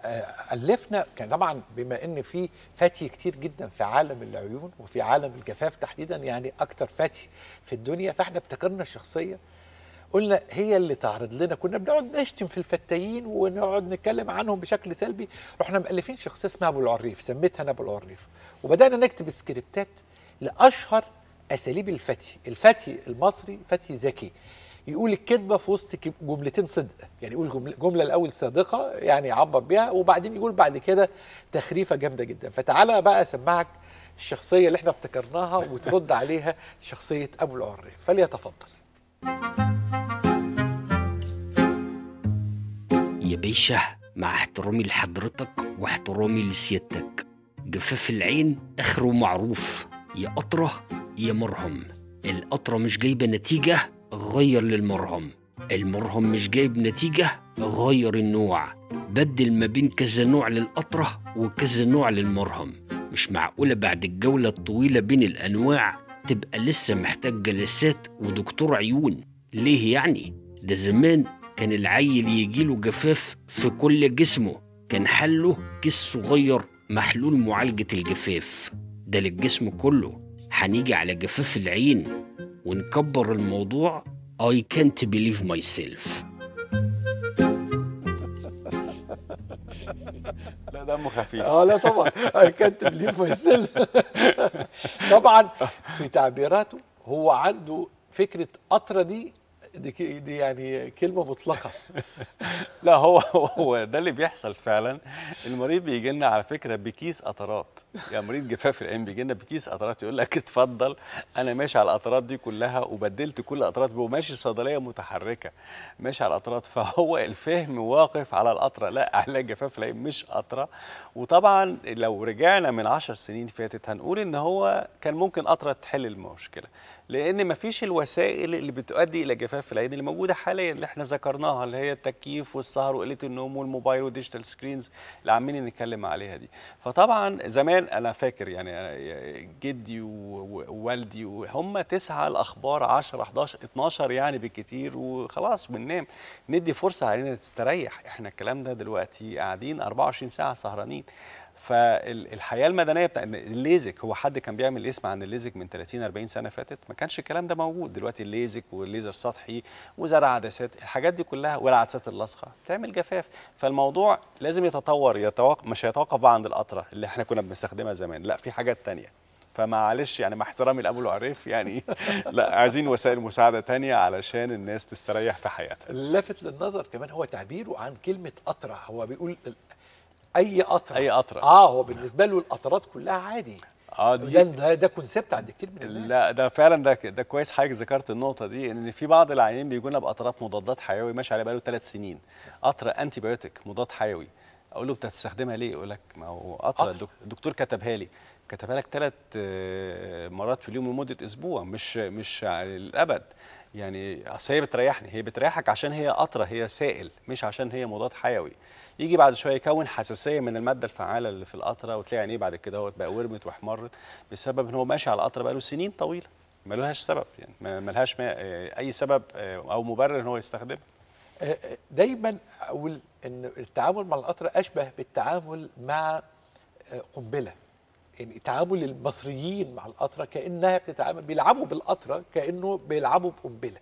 آه، الفنا كان طبعا بما ان في فتي كتير جدا في عالم العيون وفي عالم الجفاف تحديدا يعني اكتر فتي في الدنيا فاحنا ابتكرنا شخصيه قلنا هي اللي تعرض لنا كنا بنقعد نشتم في الفتايين ونقعد نتكلم عنهم بشكل سلبي رحنا مؤلفين شخصيه اسمها ابو العريف سميتها انا ابو العريف وبدانا نكتب سكريبتات لاشهر اساليب الفتي الفتي المصري فتي ذكي يقول الكذبه في وسط جملتين صدق يعني يقول جمله, الاول صادقه يعني يعبر بيها وبعدين يقول بعد كده تخريفه جامده جدا فتعالى بقى اسمعك الشخصيه اللي احنا افتكرناها وترد [LAUGHS] عليها شخصيه ابو العري فليتفضل يا باشا مع احترامي لحضرتك واحترامي لسيادتك جفاف العين اخره معروف يا قطره يا مرهم القطره مش جايبه نتيجه غير للمرهم المرهم مش جايب نتيجة غير النوع بدل ما بين كذا نوع للأطرة وكذا نوع للمرهم مش معقولة بعد الجولة الطويلة بين الأنواع تبقى لسه محتاج جلسات ودكتور عيون ليه يعني؟ ده زمان كان العيل يجيله جفاف في كل جسمه كان حله كيس صغير محلول معالجة الجفاف ده للجسم كله هنيجي على جفاف العين ونكبر الموضوع I can't believe myself [LAUGHS] لا دمه خفيف اه لا طبعا I can't believe myself [LAUGHS] طبعا في تعبيراته هو عنده فكره قطره دي دي, دي يعني كلمه مطلقه [LAUGHS] لا هو هو ده اللي بيحصل فعلا المريض بيجي لنا على فكره بكيس قطرات يعني مريض جفاف العين بيجي لنا بكيس قطرات يقول لك اتفضل انا ماشي على القطرات دي كلها وبدلت كل القطرات وماشي صيدليه متحركه ماشي على القطرات فهو الفهم واقف على القطره لا اعلاج جفاف العين مش قطره وطبعا لو رجعنا من 10 سنين فاتت هنقول ان هو كان ممكن قطره تحل المشكله لان مفيش الوسائل اللي بتؤدي الى جفاف العين اللي موجوده حاليا اللي احنا ذكرناها اللي هي التكييف والسهر وقله النوم والموبايل والديجيتال سكرينز اللي عمالين نتكلم عليها دي فطبعا زمان انا فاكر يعني جدي ووالدي وهم تسعه الاخبار 10 11 12 يعني بالكتير وخلاص بننام ندي فرصه علينا تستريح احنا الكلام ده دلوقتي قاعدين 24 ساعه سهرانين فالحياه المدنيه بتاع الليزك هو حد كان بيعمل اسم عن الليزك من 30 40 سنه فاتت ما كانش الكلام ده موجود دلوقتي الليزك والليزر سطحي وزرع عدسات الحاجات دي كلها والعدسات اللاصقه بتعمل جفاف فالموضوع لازم يتطور يتوق... مش هيتوقف بقى عند القطره اللي احنا كنا بنستخدمها زمان لا في حاجات ثانيه فمعلش يعني مع احترامي لابو العريف يعني [LAUGHS] لا عايزين وسائل مساعده تانية علشان الناس تستريح في حياتها لافت للنظر كمان هو تعبيره عن كلمه قطره هو بيقول اي قطره اي قطره اه هو بالنسبه له القطرات كلها عادي اه دي ده ده كونسيبت عند كتير من الناس لا ده فعلا ده ده كويس حضرتك ذكرت النقطه دي ان في بعض العيانين بيجوا لنا بقطرات مضادات حيوي ماشي عليها بقاله ثلاث سنين قطره انتي بايوتيك مضاد حيوي اقول له انت هتستخدمها ليه؟ يقول لك ما هو قطره الدكتور كتبها لي كتبها لك ثلاث آه، مرات في اليوم لمده اسبوع مش مش للابد يعني اصل هي بتريحني هي بتريحك عشان هي قطره هي سائل مش عشان هي مضاد حيوي يجي بعد شويه يكون حساسيه من الماده الفعاله اللي في القطره وتلاقي عينيه بعد كده هو بقى ورمت واحمرت بسبب ان هو ماشي على القطره بقى له سنين طويله ملهاش سبب يعني ملهاش اي سبب آه، او مبرر ان هو يستخدمها آه، آه، دايما اقول ان التعامل مع القطره اشبه بالتعامل مع قنبله تعامل المصريين مع القطره كانها بتتعامل بيلعبوا بالقطره كانه بيلعبوا بقنبله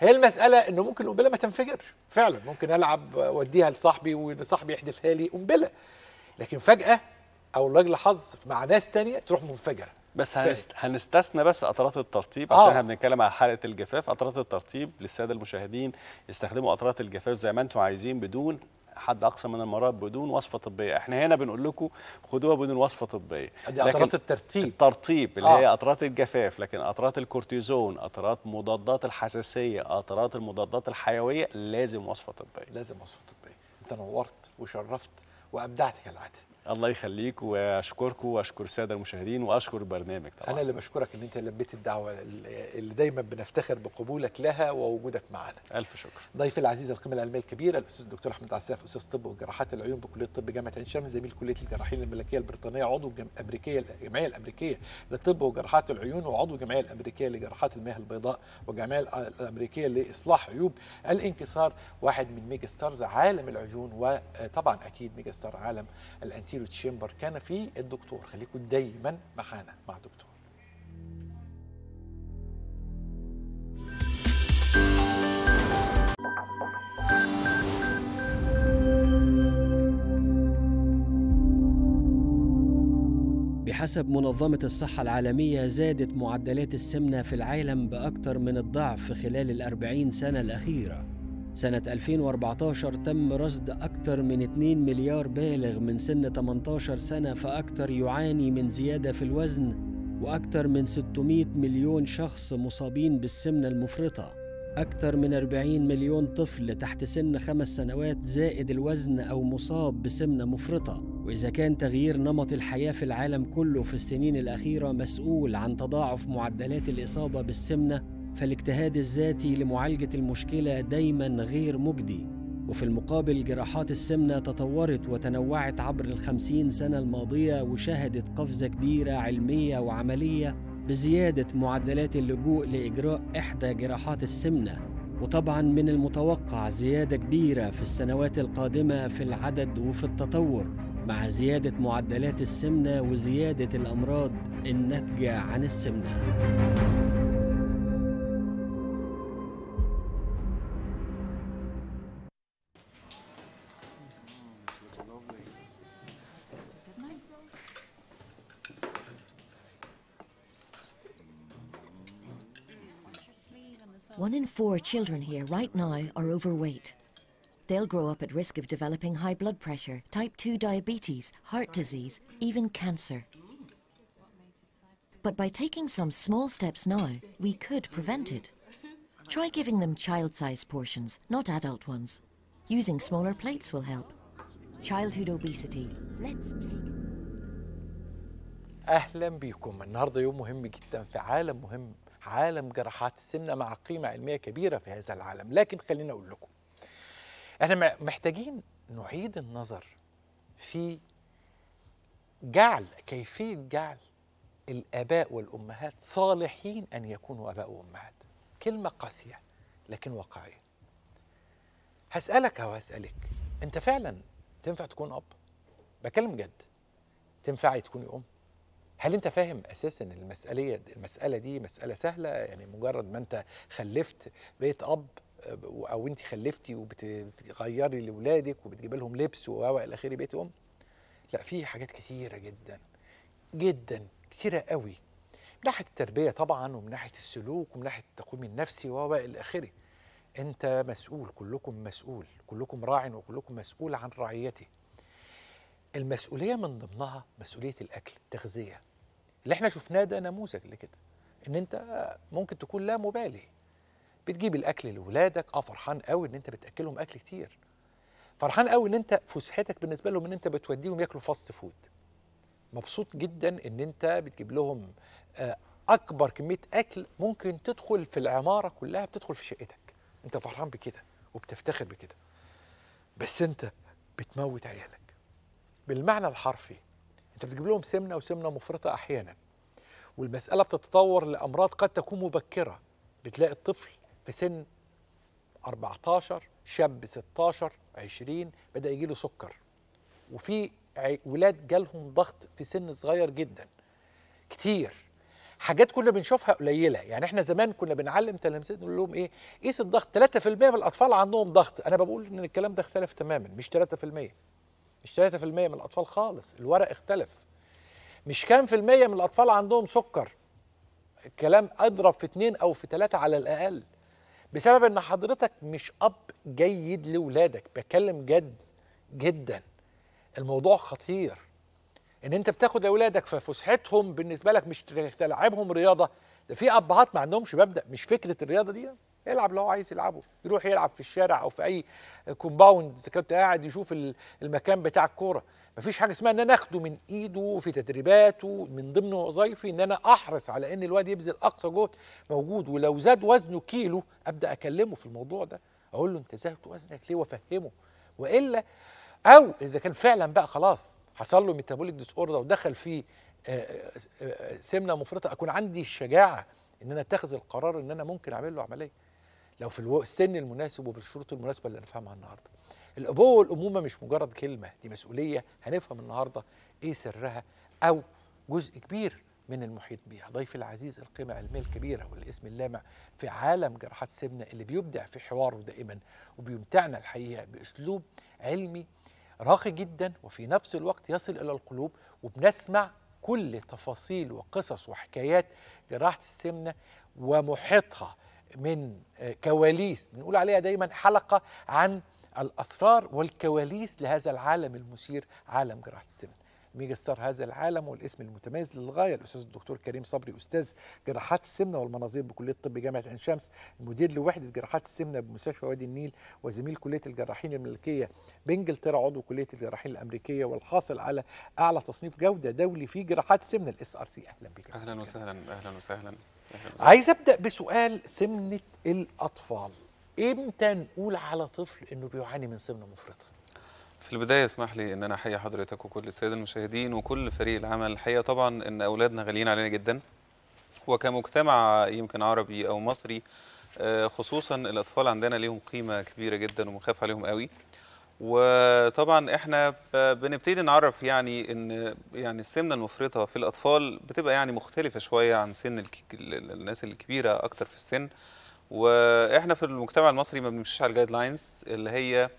هي المساله انه ممكن القنبله ما تنفجرش فعلا ممكن العب واديها لصاحبي وصاحبي يحدفها لي قنبله لكن فجاه او لاجل حظ مع ناس تانية تروح منفجره بس هنست... هنستثنى بس قطرات الترطيب آه. عشان آه. احنا بنتكلم على حلقه الجفاف قطرات الترطيب للساده المشاهدين استخدموا قطرات الجفاف زي ما انتم عايزين بدون حد اقصى من المرض بدون وصفه طبيه احنا هنا بنقول لكم خدوها بدون وصفه طبيه دي قطرات الترتيب الترطيب اللي آه. هي قطرات الجفاف لكن قطرات الكورتيزون قطرات مضادات الحساسيه قطرات المضادات الحيويه لازم وصفه طبيه لازم وصفه طبيه انت نورت وشرفت وابدعت كالعاده الله يخليك واشكركم واشكر الساده المشاهدين واشكر البرنامج طبعا انا اللي بشكرك ان انت لبيت الدعوه اللي دايما بنفتخر بقبولك لها ووجودك معنا الف شكر ضيفي العزيز القيمه العلميه الكبيره الاستاذ الدكتور احمد عساف استاذ طب وجراحات العيون بكليه الطب جامعه عين شمس زميل كليه الجراحين الملكيه البريطانيه عضو الامريكيه الجمعيه الامريكيه للطب وجراحات العيون وعضو الجمعيه الامريكيه لجراحات المياه البيضاء والجمعيه الامريكيه لاصلاح عيوب الانكسار واحد من ميجا ستارز عالم العيون وطبعا اكيد ميجا ستار عالم الانتي ستيريو تشيمبر كان فيه الدكتور خليكم دايما معانا مع الدكتور بحسب منظمة الصحة العالمية زادت معدلات السمنة في العالم بأكثر من الضعف خلال الأربعين سنة الأخيرة سنة 2014 تم رصد أكثر من 2 مليار بالغ من سن 18 سنة فأكثر يعاني من زيادة في الوزن وأكثر من 600 مليون شخص مصابين بالسمنة المفرطة أكثر من 40 مليون طفل تحت سن خمس سنوات زائد الوزن أو مصاب بسمنة مفرطة وإذا كان تغيير نمط الحياة في العالم كله في السنين الأخيرة مسؤول عن تضاعف معدلات الإصابة بالسمنة فالاجتهاد الذاتي لمعالجة المشكلة دايما غير مجدي وفي المقابل جراحات السمنة تطورت وتنوعت عبر الخمسين سنة الماضية وشهدت قفزة كبيرة علمية وعملية بزيادة معدلات اللجوء لإجراء إحدى جراحات السمنة وطبعا من المتوقع زيادة كبيرة في السنوات القادمة في العدد وفي التطور مع زيادة معدلات السمنة وزيادة الأمراض الناتجة عن السمنة One in four children here right now are overweight. They'll grow up at risk of developing high blood pressure, type 2 diabetes, heart disease, even cancer. But by taking some small steps now, we could prevent it. Try giving them child-sized portions, not adult ones. Using smaller plates will help. Childhood obesity. Let's take... أهلا بكم النهاردة يوم مهم جدا في عالم مهم عالم جراحات السمنة مع قيمة علمية كبيرة في هذا العالم لكن خلينا أقول لكم احنا محتاجين نعيد النظر في جعل كيفية جعل الآباء والأمهات صالحين أن يكونوا آباء وأمهات كلمة قاسية لكن واقعية هسألك أو هسألك أنت فعلا تنفع تكون أب بكلم جد تنفعي تكوني أم هل انت فاهم اساسا المساله المساله دي مساله سهله يعني مجرد ما انت خلفت بقيت اب او انت خلفتي وبتغيري لاولادك وبتجيبي لهم لبس و الى اخره بقيت ام لا في حاجات كثيره جدا جدا كثيره قوي من ناحيه التربيه طبعا ومن ناحيه السلوك ومن ناحيه التقويم النفسي و الى اخره انت مسؤول كلكم مسؤول كلكم راع وكلكم مسؤول عن رعيته المسؤوليه من ضمنها مسؤوليه الاكل التغذيه اللي احنا شفناه ده نموذج لكده ان انت ممكن تكون لا مبالي بتجيب الاكل لاولادك اه فرحان قوي ان انت بتاكلهم اكل كتير فرحان قوي ان انت فسحتك بالنسبه لهم ان انت بتوديهم ياكلوا فاست فود مبسوط جدا ان انت بتجيب لهم آه، اكبر كميه اكل ممكن تدخل في العماره كلها بتدخل في شقتك انت فرحان بكده وبتفتخر بكده بس انت بتموت عيالك بالمعنى الحرفي بتجيب لهم سمنه وسمنه مفرطه احيانا والمساله بتتطور لامراض قد تكون مبكره بتلاقي الطفل في سن 14 شاب 16 20 بدا يجي له سكر وفي ولاد جالهم ضغط في سن صغير جدا كتير حاجات كنا بنشوفها قليله يعني احنا زمان كنا بنعلم تلامذتنا نقول لهم ايه قيس الضغط 3% من الاطفال عندهم ضغط انا بقول ان الكلام ده اختلف تماما مش 3% مش 3% من الأطفال خالص الورق اختلف مش كام في المية من الأطفال عندهم سكر الكلام أضرب في اتنين أو في تلاتة على الأقل بسبب ان حضرتك مش اب جيد لاولادك بتكلم جد جدا الموضوع خطير ان انت بتاخد اولادك ففسحتهم بالنسبه لك مش تلعبهم رياضه ده في ابهات ما عندهمش مبدا مش فكره الرياضه دي يلعب اللي هو عايز يلعبه يروح يلعب في الشارع او في اي كومباوند اذا كنت قاعد يشوف المكان بتاع الكوره مفيش حاجه اسمها ان انا اخده من ايده في تدريباته من ضمن وظايفي ان انا احرص على ان الواد يبذل اقصى جهد موجود ولو زاد وزنه كيلو ابدا اكلمه في الموضوع ده اقول له انت زادت وزنك ليه وافهمه والا او اذا كان فعلا بقى خلاص حصل له ميتابوليك ديس اوردر ودخل في آه، آه، آه، سمنه مفرطه اكون عندي الشجاعه ان انا اتخذ القرار ان انا ممكن اعمل له عمليه لو في السن المناسب وبالشروط المناسبه اللي هنفهمها النهارده. الابوه والامومه مش مجرد كلمه دي مسؤوليه هنفهم النهارده ايه سرها او جزء كبير من المحيط بيها ضيف العزيز القيمة العلمية الكبيرة والاسم اللامع في عالم جراحات سمنة اللي بيبدع في حواره دائما وبيمتعنا الحقيقة بأسلوب علمي راقي جدا وفي نفس الوقت يصل إلى القلوب وبنسمع كل تفاصيل وقصص وحكايات جراحة السمنة ومحيطها من آه، كواليس بنقول عليها دايما حلقه عن الاسرار والكواليس لهذا العالم المثير عالم جراحه السمنه ميجا ستار هذا العالم والاسم المتميز للغايه الاستاذ الدكتور كريم صبري استاذ جراحات السمنه والمناظير بكليه الطب جامعه عين شمس المدير لوحده جراحات السمنه بمستشفى وادي النيل وزميل كليه الجراحين الملكيه بانجلترا عضو كليه الجراحين الامريكيه والحاصل على اعلى تصنيف جوده دولي في جراحات السمنه الاس ار سي اهلا بك اهلا وسهلا اهلا وسهلا عايز ابدا بسؤال سمنه الاطفال امتى نقول على طفل انه بيعاني من سمنه مفرطه في البداية اسمح لي أن أنا أحيي حضرتك وكل السادة المشاهدين وكل فريق العمل الحقيقة طبعا أن أولادنا غاليين علينا جدا وكمجتمع يمكن عربي أو مصري آه، خصوصا الأطفال عندنا ليهم قيمة كبيرة جدا ومخاف عليهم قوي وطبعا احنا بنبتدي نعرف يعني ان يعني السمنه المفرطه في الاطفال بتبقى يعني مختلفه شويه عن سن الناس الكبيره اكتر في السن واحنا في المجتمع المصري ما بنمشيش على الجايد لاينز اللي هي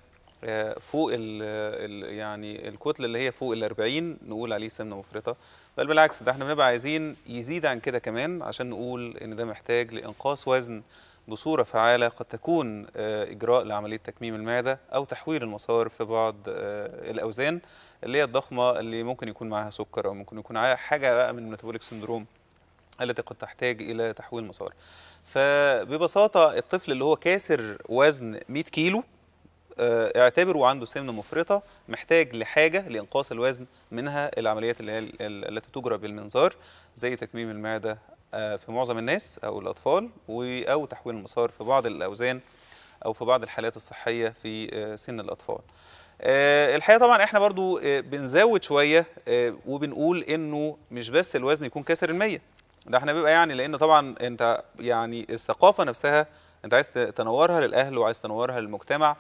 آه، فوق ال يعني الكتله اللي هي فوق ال 40 نقول عليه سمنه مفرطه بل بالعكس ده احنا بنبقى عايزين يزيد عن كده كمان عشان نقول ان ده محتاج لانقاص وزن بصوره فعاله قد تكون آه، اجراء لعمليه تكميم المعده او تحويل المسار في بعض آه، الاوزان اللي هي الضخمه اللي ممكن يكون معاها سكر او ممكن يكون معاها حاجه بقى من الميتابوليك سندروم التي قد تحتاج الى تحويل مسار فببساطه الطفل اللي هو كاسر وزن 100 كيلو آه، اعتبره عنده سمنه مفرطه محتاج لحاجه لانقاص الوزن منها العمليات اللي هي التي تجرى بالمنظار زي تكميم المعده آه، في معظم الناس او الاطفال او تحويل المسار في بعض الاوزان او في بعض الحالات الصحيه في آه، سن الاطفال الحقيقه طبعا احنا برضو بنزود شويه وبنقول انه مش بس الوزن يكون كسر المية ده احنا بيبقى يعني لان طبعا انت يعني الثقافه نفسها انت عايز تنورها للاهل وعايز تنورها للمجتمع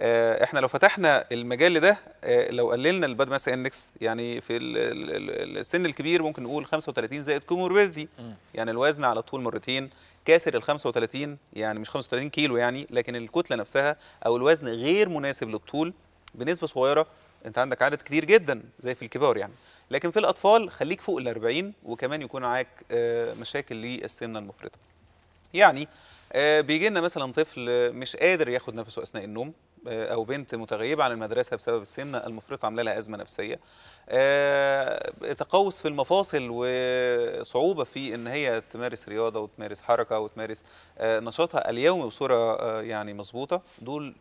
آه، احنا لو فتحنا المجال ده آه، لو قللنا الباد ماس اندكس يعني في السن الكبير ممكن نقول 35 زائد كوموربيدي يعني الوزن على طول مرتين كاسر ال 35 يعني مش 35 كيلو يعني لكن الكتله نفسها او الوزن غير مناسب للطول بنسبه صغيره انت عندك عدد كتير جدا زي في الكبار يعني لكن في الاطفال خليك فوق ال 40 وكمان يكون معاك آه، مشاكل للسمنه المفرطه يعني بيجي لنا مثلا طفل مش قادر ياخد نفسه اثناء النوم آه، او بنت متغيبه عن المدرسه بسبب السن المفرطه عامله لها ازمه نفسيه آه، تقوس في المفاصل وصعوبه في ان هي تمارس رياضه وتمارس حركه وتمارس آه، نشاطها اليومي بصوره يعني مظبوطه دول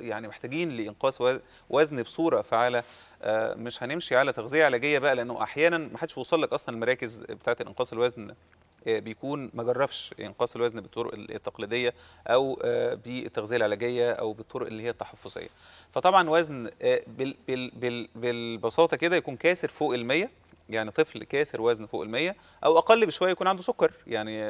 يعني محتاجين لانقاص وزن بصوره فعاله مش هنمشي على تغذيه علاجيه بقى لانه احيانا ما حدش بيوصل لك اصلا المراكز بتاعه انقاص الوزن آه، بيكون ما جربش انقاص الوزن بالطرق التقليديه او آه، بالتغذيه العلاجيه او بالطرق اللي هي التحفظيه فطبعا وزن آه، بالبساطه كده يكون كاسر فوق ال100 يعني طفل كاسر وزن فوق ال100 او اقل بشويه يكون عنده سكر يعني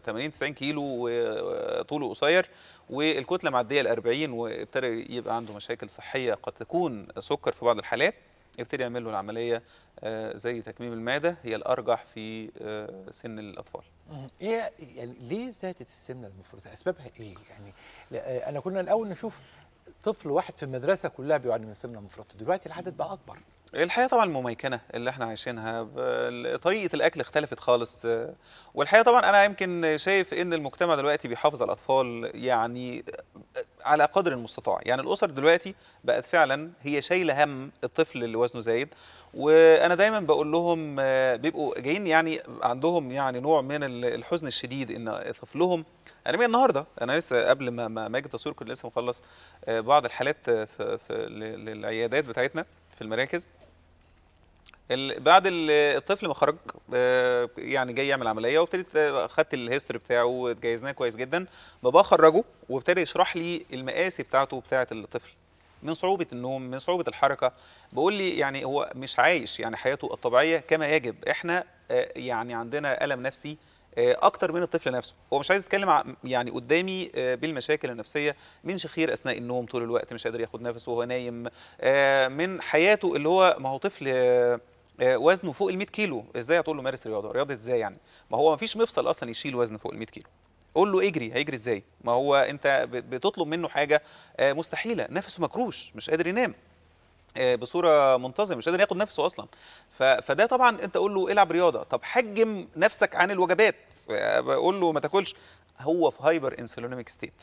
80 90 كيلو وطوله قصير والكتله معديه ال40 وابتدى يبقى عنده مشاكل صحيه قد تكون سكر في بعض الحالات يبتدي يعمل له العمليه آه، زي تكميم المعده هي الارجح في آه، سن الاطفال ايه يعني ليه زادت السمنه المفرطه اسبابها ايه يعني آه، انا كنا الاول نشوف طفل واحد في المدرسه كلها بيعاني من سمنه مفرطه دلوقتي العدد بقى اكبر الحياه طبعا المميكنه اللي احنا عايشينها طريقه الاكل اختلفت خالص والحقيقه طبعا انا يمكن شايف ان المجتمع دلوقتي بيحافظ على الاطفال يعني على قدر المستطاع يعني الاسر دلوقتي بقت فعلا هي شايله هم الطفل اللي وزنه زايد وانا دايما بقول لهم بيبقوا جايين يعني عندهم يعني نوع من الحزن الشديد ان طفلهم من النهارده انا لسه قبل ما ما اجي التصوير كنت لسه مخلص بعض الحالات في, في للعيادات بتاعتنا في المراكز بعد الطفل ما خرج آه، يعني جاي يعمل عمليه وابتديت آه، خدت الهيستوري بتاعه وجهزناه كويس جدا بابا خرجه وابتدى يشرح لي المقاسي بتاعته بتاعه الطفل من صعوبه النوم من صعوبه الحركه بقول لي يعني هو مش عايش يعني حياته الطبيعيه كما يجب احنا آه، يعني عندنا الم نفسي آه، اكتر من الطفل نفسه هو مش عايز يتكلم يعني قدامي آه، بالمشاكل النفسيه من شخير اثناء النوم طول الوقت مش قادر ياخد نفسه وهو نايم آه، من حياته اللي هو ما هو طفل وزنه فوق ال 100 كيلو ازاي هتقول له مارس رياضه رياضه ازاي يعني ما هو ما فيش مفصل اصلا يشيل وزن فوق ال 100 كيلو قول له اجري هيجري ازاي ما هو انت بتطلب منه حاجه مستحيله نفسه مكروش مش قادر ينام آه، بصوره منتظمه مش قادر ياخد نفسه اصلا فده طبعا انت قول له العب رياضه طب حجم نفسك عن الوجبات بقول آه، له ما تاكلش هو في هايبر انسولينيميك ستيت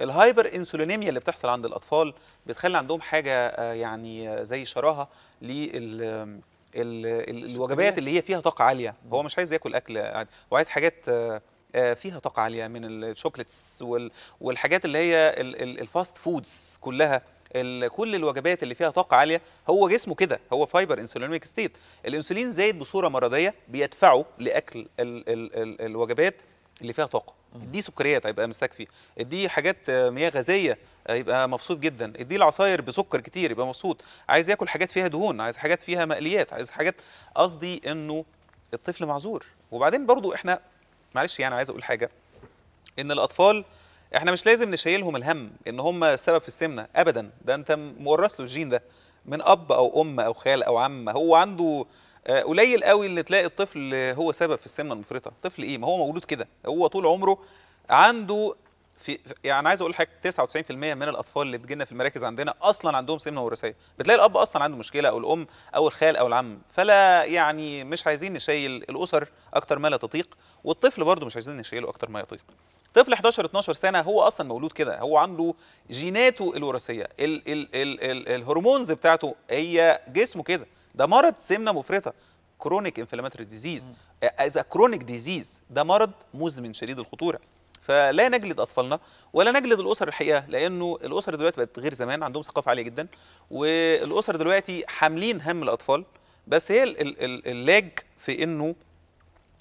الهايبر انسولينيميا اللي بتحصل عند الاطفال بتخلي عندهم حاجه آه، يعني زي شراهه لل الوجبات اللي هي فيها طاقه عاليه هو مش عايز ياكل اكل هو عايز حاجات فيها طاقه عاليه من الشوكليتس والحاجات اللي هي الفاست فودز كلها كل الوجبات اللي فيها طاقه عاليه هو جسمه كده هو فايبر انسولينيك ستيت الانسولين زايد بصوره مرضيه بيدفعه لاكل الـ الـ الـ الوجبات اللي فيها طاقه دي سكريات هيبقى مستكفي دي حاجات آه، مياه غازيه يبقى مبسوط جدا اديه العصاير بسكر كتير يبقى مبسوط عايز ياكل حاجات فيها دهون عايز حاجات فيها مقليات عايز حاجات قصدي انه الطفل معذور وبعدين برضو احنا معلش يعني عايز اقول حاجه ان الاطفال احنا مش لازم نشيلهم الهم ان هم السبب في السمنه ابدا ده انت مورث له الجين ده من اب او ام او خال او عم هو عنده آه، قليل قوي اللي تلاقي الطفل هو سبب في السمنه المفرطه طفل ايه ما هو مولود كده هو طول عمره عنده في يعني عايز اقول لحضرتك 99% من الاطفال اللي بتجينا في المراكز عندنا اصلا عندهم سمنه وراثيه بتلاقي الاب اصلا عنده مشكله او الام او الخال او العم فلا يعني مش عايزين نشيل الاسر اكتر ما لا تطيق والطفل برضه مش عايزين نشيله اكتر ما يطيق طفل 11 12 سنه هو اصلا مولود كده هو عنده جيناته الوراثيه ال ال ال ال الهرمونز بتاعته هي جسمه كده ده مرض سمنه مفرطه كرونيك انفلاماتوري ديزيز از كرونيك ديزيز ده مرض مزمن شديد الخطوره فلا نجلد اطفالنا ولا نجلد الاسر الحقيقه لانه الاسر دلوقتي بقت غير زمان عندهم ثقافه عاليه جدا والاسر دلوقتي حاملين هم الاطفال بس هي اللاج في انه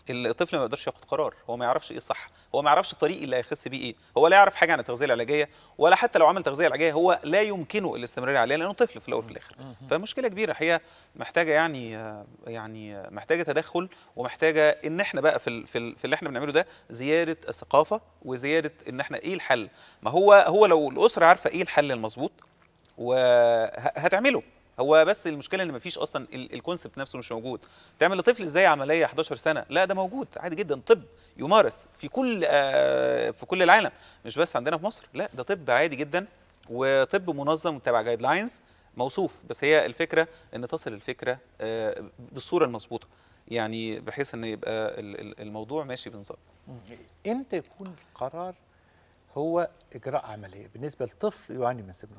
الطفل ما يقدرش ياخد قرار هو ما يعرفش ايه الصح هو ما يعرفش الطريق اللي هيخس بيه ايه هو لا يعرف حاجه عن التغذيه العلاجيه ولا حتى لو عمل تغذيه علاجيه هو لا يمكنه الاستمرار عليها لانه طفل في الاول وفي الاخر فمشكله كبيره الحقيقه محتاجه يعني يعني محتاجه تدخل ومحتاجه ان احنا بقى في في, في اللي احنا بنعمله ده زياده الثقافه وزياده ان احنا ايه الحل ما هو هو لو الاسره عارفه ايه الحل المظبوط وهتعمله هو بس المشكله ان مفيش اصلا الكونسبت نفسه مش موجود تعمل لطفل ازاي عمليه 11 سنه لا ده موجود عادي جدا طب يمارس في كل آه، في كل العالم مش بس عندنا في مصر لا ده طب عادي جدا وطب منظم تبع جايد لاينز موصوف بس هي الفكره ان تصل الفكره آه، بالصوره المظبوطه يعني بحيث ان يبقى الموضوع ماشي بنظام امتى يكون القرار هو اجراء عمليه بالنسبه لطفل يعاني من سمنه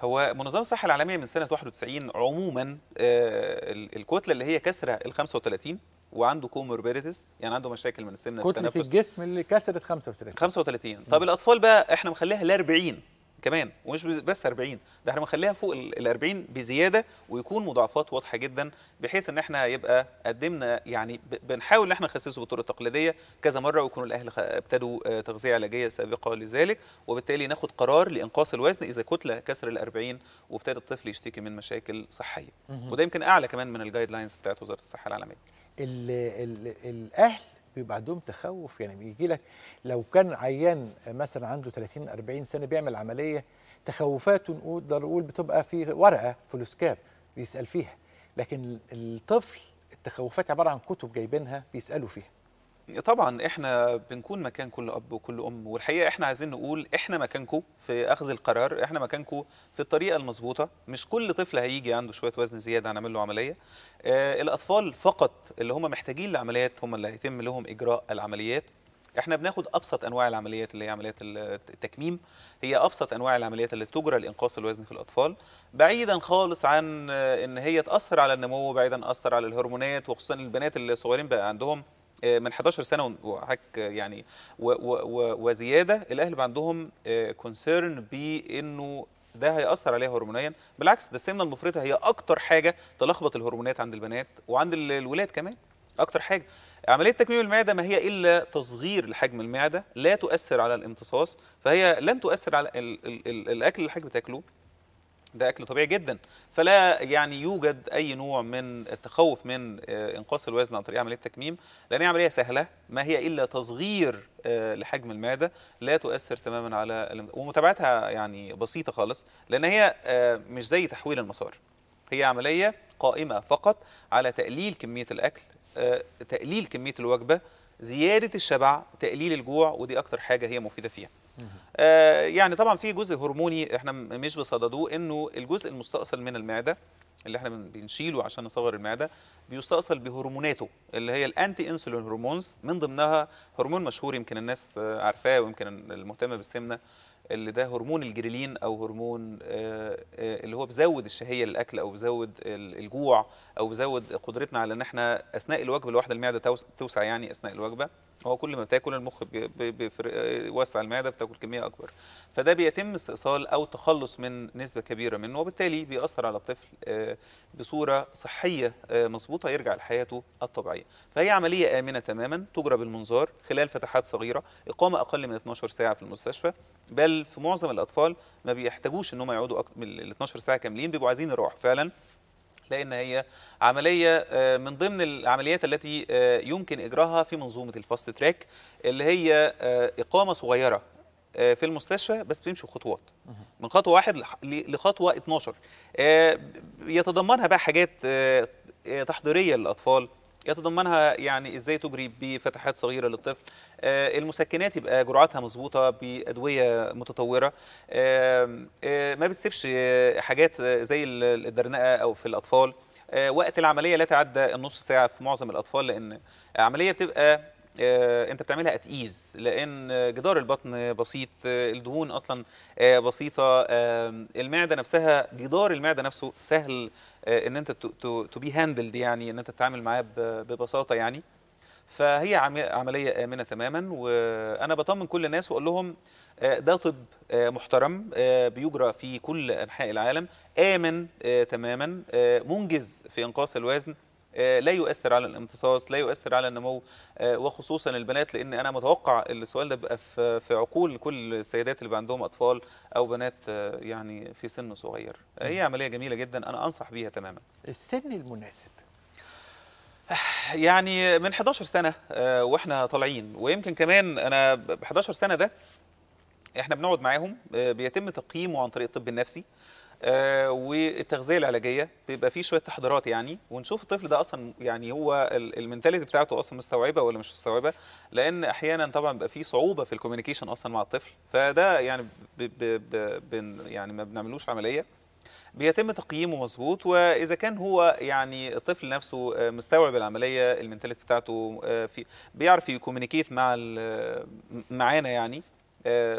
هو منظمه الصحه العالميه من سنه 91 عموما آه، الكتله اللي هي كسره ال 35 وعنده كوموربيديتس يعني عنده مشاكل من التنفس كتله الجسم اللي كسرت 35 35 طب الاطفال بقى احنا مخليها ل 40 كمان ومش بس 40 ده احنا بنخليها فوق ال 40 بزياده ويكون مضاعفات واضحه جدا بحيث ان احنا يبقى قدمنا يعني بنحاول ان احنا نخسسه بالطرق التقليديه كذا مره ويكون الاهل ابتدوا آه، تغذيه علاجيه سابقه لذلك وبالتالي ناخد قرار لانقاص الوزن اذا كتله كسر ال 40 وابتدى الطفل يشتكي من مشاكل صحيه وده يمكن اعلى كمان من الجايد لاينز بتاعت وزاره الصحه العالميه الـ الـ الاهل بيبقى عندهم تخوف يعني بيجي لك لو كان عيان مثلا عنده 30 40 سنه بيعمل عمليه تخوفاته نقدر نقول بتبقى في ورقه فلوسكاب بيسال فيها لكن الطفل التخوفات عباره عن كتب جايبينها بيسالوا فيها طبعا احنا بنكون مكان كل اب وكل ام والحقيقه احنا عايزين نقول احنا مكانكم في اخذ القرار احنا مكانكم في الطريقه المظبوطه مش كل طفل هيجي عنده شويه وزن زياده هنعمل له عمليه آه الاطفال فقط اللي هم محتاجين لعمليات هم اللي هيتم لهم اجراء العمليات احنا بناخد ابسط انواع العمليات اللي هي عمليات التكميم هي ابسط انواع العمليات اللي تجرى لانقاص الوزن في الاطفال بعيدا خالص عن ان هي تاثر على النمو بعيدا اثر على الهرمونات وخصوصا البنات الصغيرين بقى عندهم آه، من 11 سنه وحك يعني وزياده الاهل بقى عندهم كونسيرن آه، بانه ده هياثر عليها هرمونيا بالعكس ده السمنه المفرطه هي اكتر حاجه تلخبط الهرمونات عند البنات وعند الولاد كمان اكتر حاجه عمليه تكميم المعده ما هي الا تصغير لحجم المعده لا تؤثر على الامتصاص فهي لن تؤثر على الاكل اللي حضرتك بتاكله ده اكل طبيعي جدا فلا يعني يوجد اي نوع من التخوف من آه، انقاص الوزن عن طريق عمليه التكميم لان هي عمليه سهله ما هي الا تصغير آه، لحجم المعده لا تؤثر تماما على ومتابعتها يعني بسيطه خالص لان هي آه، مش زي تحويل المسار هي عمليه قائمه فقط على تقليل كميه الاكل تقليل كميه الوجبه زياده الشبع تقليل الجوع ودي اكتر حاجه هي مفيده فيها آه، يعني طبعا في جزء هرموني احنا مش بصددوه انه الجزء المستأصل من المعده اللي احنا بنشيله عشان نصغر المعده بيستأصل بهرموناته اللي هي الانتي انسولين هرمونز من ضمنها هرمون مشهور يمكن الناس عارفاه ويمكن المهتمه بالسمنه اللي ده هرمون الجريلين او هرمون آه، آه، اللي هو بيزود الشهيه للاكل او بيزود الجوع او بيزود قدرتنا على ان احنا اثناء الوجبه الواحده المعده توسع يعني اثناء الوجبه هو كل ما بتاكل المخ بيوسع آه، المعده بتاكل كميه اكبر فده بيتم استئصال او تخلص من نسبه كبيره منه وبالتالي بيأثر على الطفل آه، بصوره صحيه آه، مظبوطه يرجع لحياته الطبيعيه فهي عمليه امنه تماما تجرى بالمنظار خلال فتحات صغيره اقامه اقل من 12 ساعه في المستشفى بل في معظم الاطفال ما بيحتاجوش ان هم يقعدوا ال 12 ساعه كاملين بيبقوا عايزين يروحوا فعلا لأن هي عملية آه، من ضمن العمليات التي آه، يمكن إجراها في منظومة الفاست تراك اللي هي آه، إقامة صغيرة في المستشفى بس بتمشي بخطوات من خطوة واحد لخطوة 12 يتضمنها بقى حاجات تحضيرية للأطفال يتضمنها يعني ازاي تجري بفتحات صغيره للطفل آه، المسكنات يبقى جرعاتها مظبوطه بادويه متطوره آه، آه، ما بتسيبش حاجات زي الدرنقه او في الاطفال وقت العمليه لا تعدى النص ساعه في معظم الاطفال لان العمليه بتبقى آه، انت بتعملها اتقيز لان جدار البطن بسيط آه، الدهون اصلا آه، بسيطه المعده نفسها جدار المعده نفسه سهل ان انت تو بي هاندلد يعني ان انت تتعامل معاه ببساطه يعني فهي عمليه امنه تماما وانا بطمن كل الناس واقول لهم ده طب محترم بيجرى في كل انحاء العالم امن تماما منجز في انقاص الوزن آه، لا يؤثر على الامتصاص لا يؤثر على النمو آه، وخصوصا البنات لان انا متوقع السؤال ده بقى في عقول كل السيدات اللي عندهم اطفال او بنات آه، يعني في سن صغير هي عمليه جميله جدا انا انصح بيها تماما السن المناسب يعني من 11 سنه واحنا طالعين ويمكن كمان انا 11 سنه ده احنا بنقعد معاهم بيتم تقييمه عن طريق الطب النفسي آه، والتغذيه العلاجيه بيبقى فيه شويه تحضيرات يعني ونشوف الطفل ده اصلا يعني هو المنتاليتي بتاعته اصلا مستوعبه ولا مش مستوعبه لان احيانا طبعا بيبقى فيه صعوبه في الكوميونيكيشن اصلا مع الطفل فده يعني بـ بـ بـ يعني ما بنعملوش عمليه بيتم تقييمه مظبوط واذا كان هو يعني الطفل نفسه آه، مستوعب العمليه المنتاليتي بتاعته آه، في بيعرف يكومينيكيت مع معانا يعني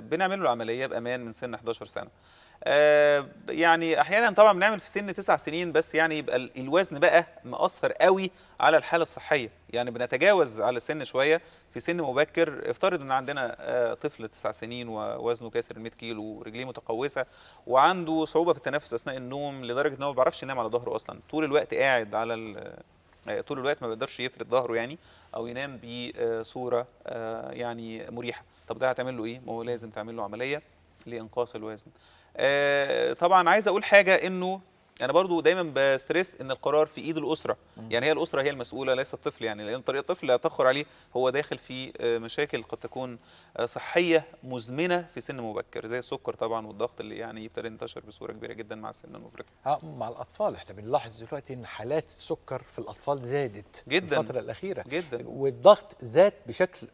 بنعمل له العمليه بامان من سن 11 سنه آه، يعني احيانا طبعا بنعمل في سن تسع سنين بس يعني يبقى الوزن بقى مأثر قوي على الحاله الصحيه يعني بنتجاوز على سن شويه في سن مبكر افترض ان عندنا آه، طفل تسع سنين ووزنه كاسر ال 100 كيلو ورجليه متقوسه وعنده صعوبه في التنفس اثناء النوم لدرجه ان هو ما بيعرفش ينام على ظهره اصلا طول الوقت قاعد على آه، طول الوقت ما بيقدرش يفرد ظهره يعني او ينام بصوره يعني مريحه طب ده هتعمل له ايه ما هو لازم تعمل له عمليه لانقاص الوزن آه، طبعا عايز اقول حاجه انه انا برضو دايما بستريس ان القرار في ايد الاسره يعني هي الاسره هي المسؤوله ليس الطفل يعني لان طريق الطفل لا تاخر عليه هو داخل في آه، مشاكل قد تكون آه، صحيه مزمنه في سن مبكر زي السكر طبعا والضغط اللي يعني يبتدي ينتشر بصوره كبيره جدا مع السن المفرط اه مع الاطفال احنا بنلاحظ دلوقتي ان حالات السكر في الاطفال زادت جدا الفتره الاخيره جدا والضغط زاد بشكل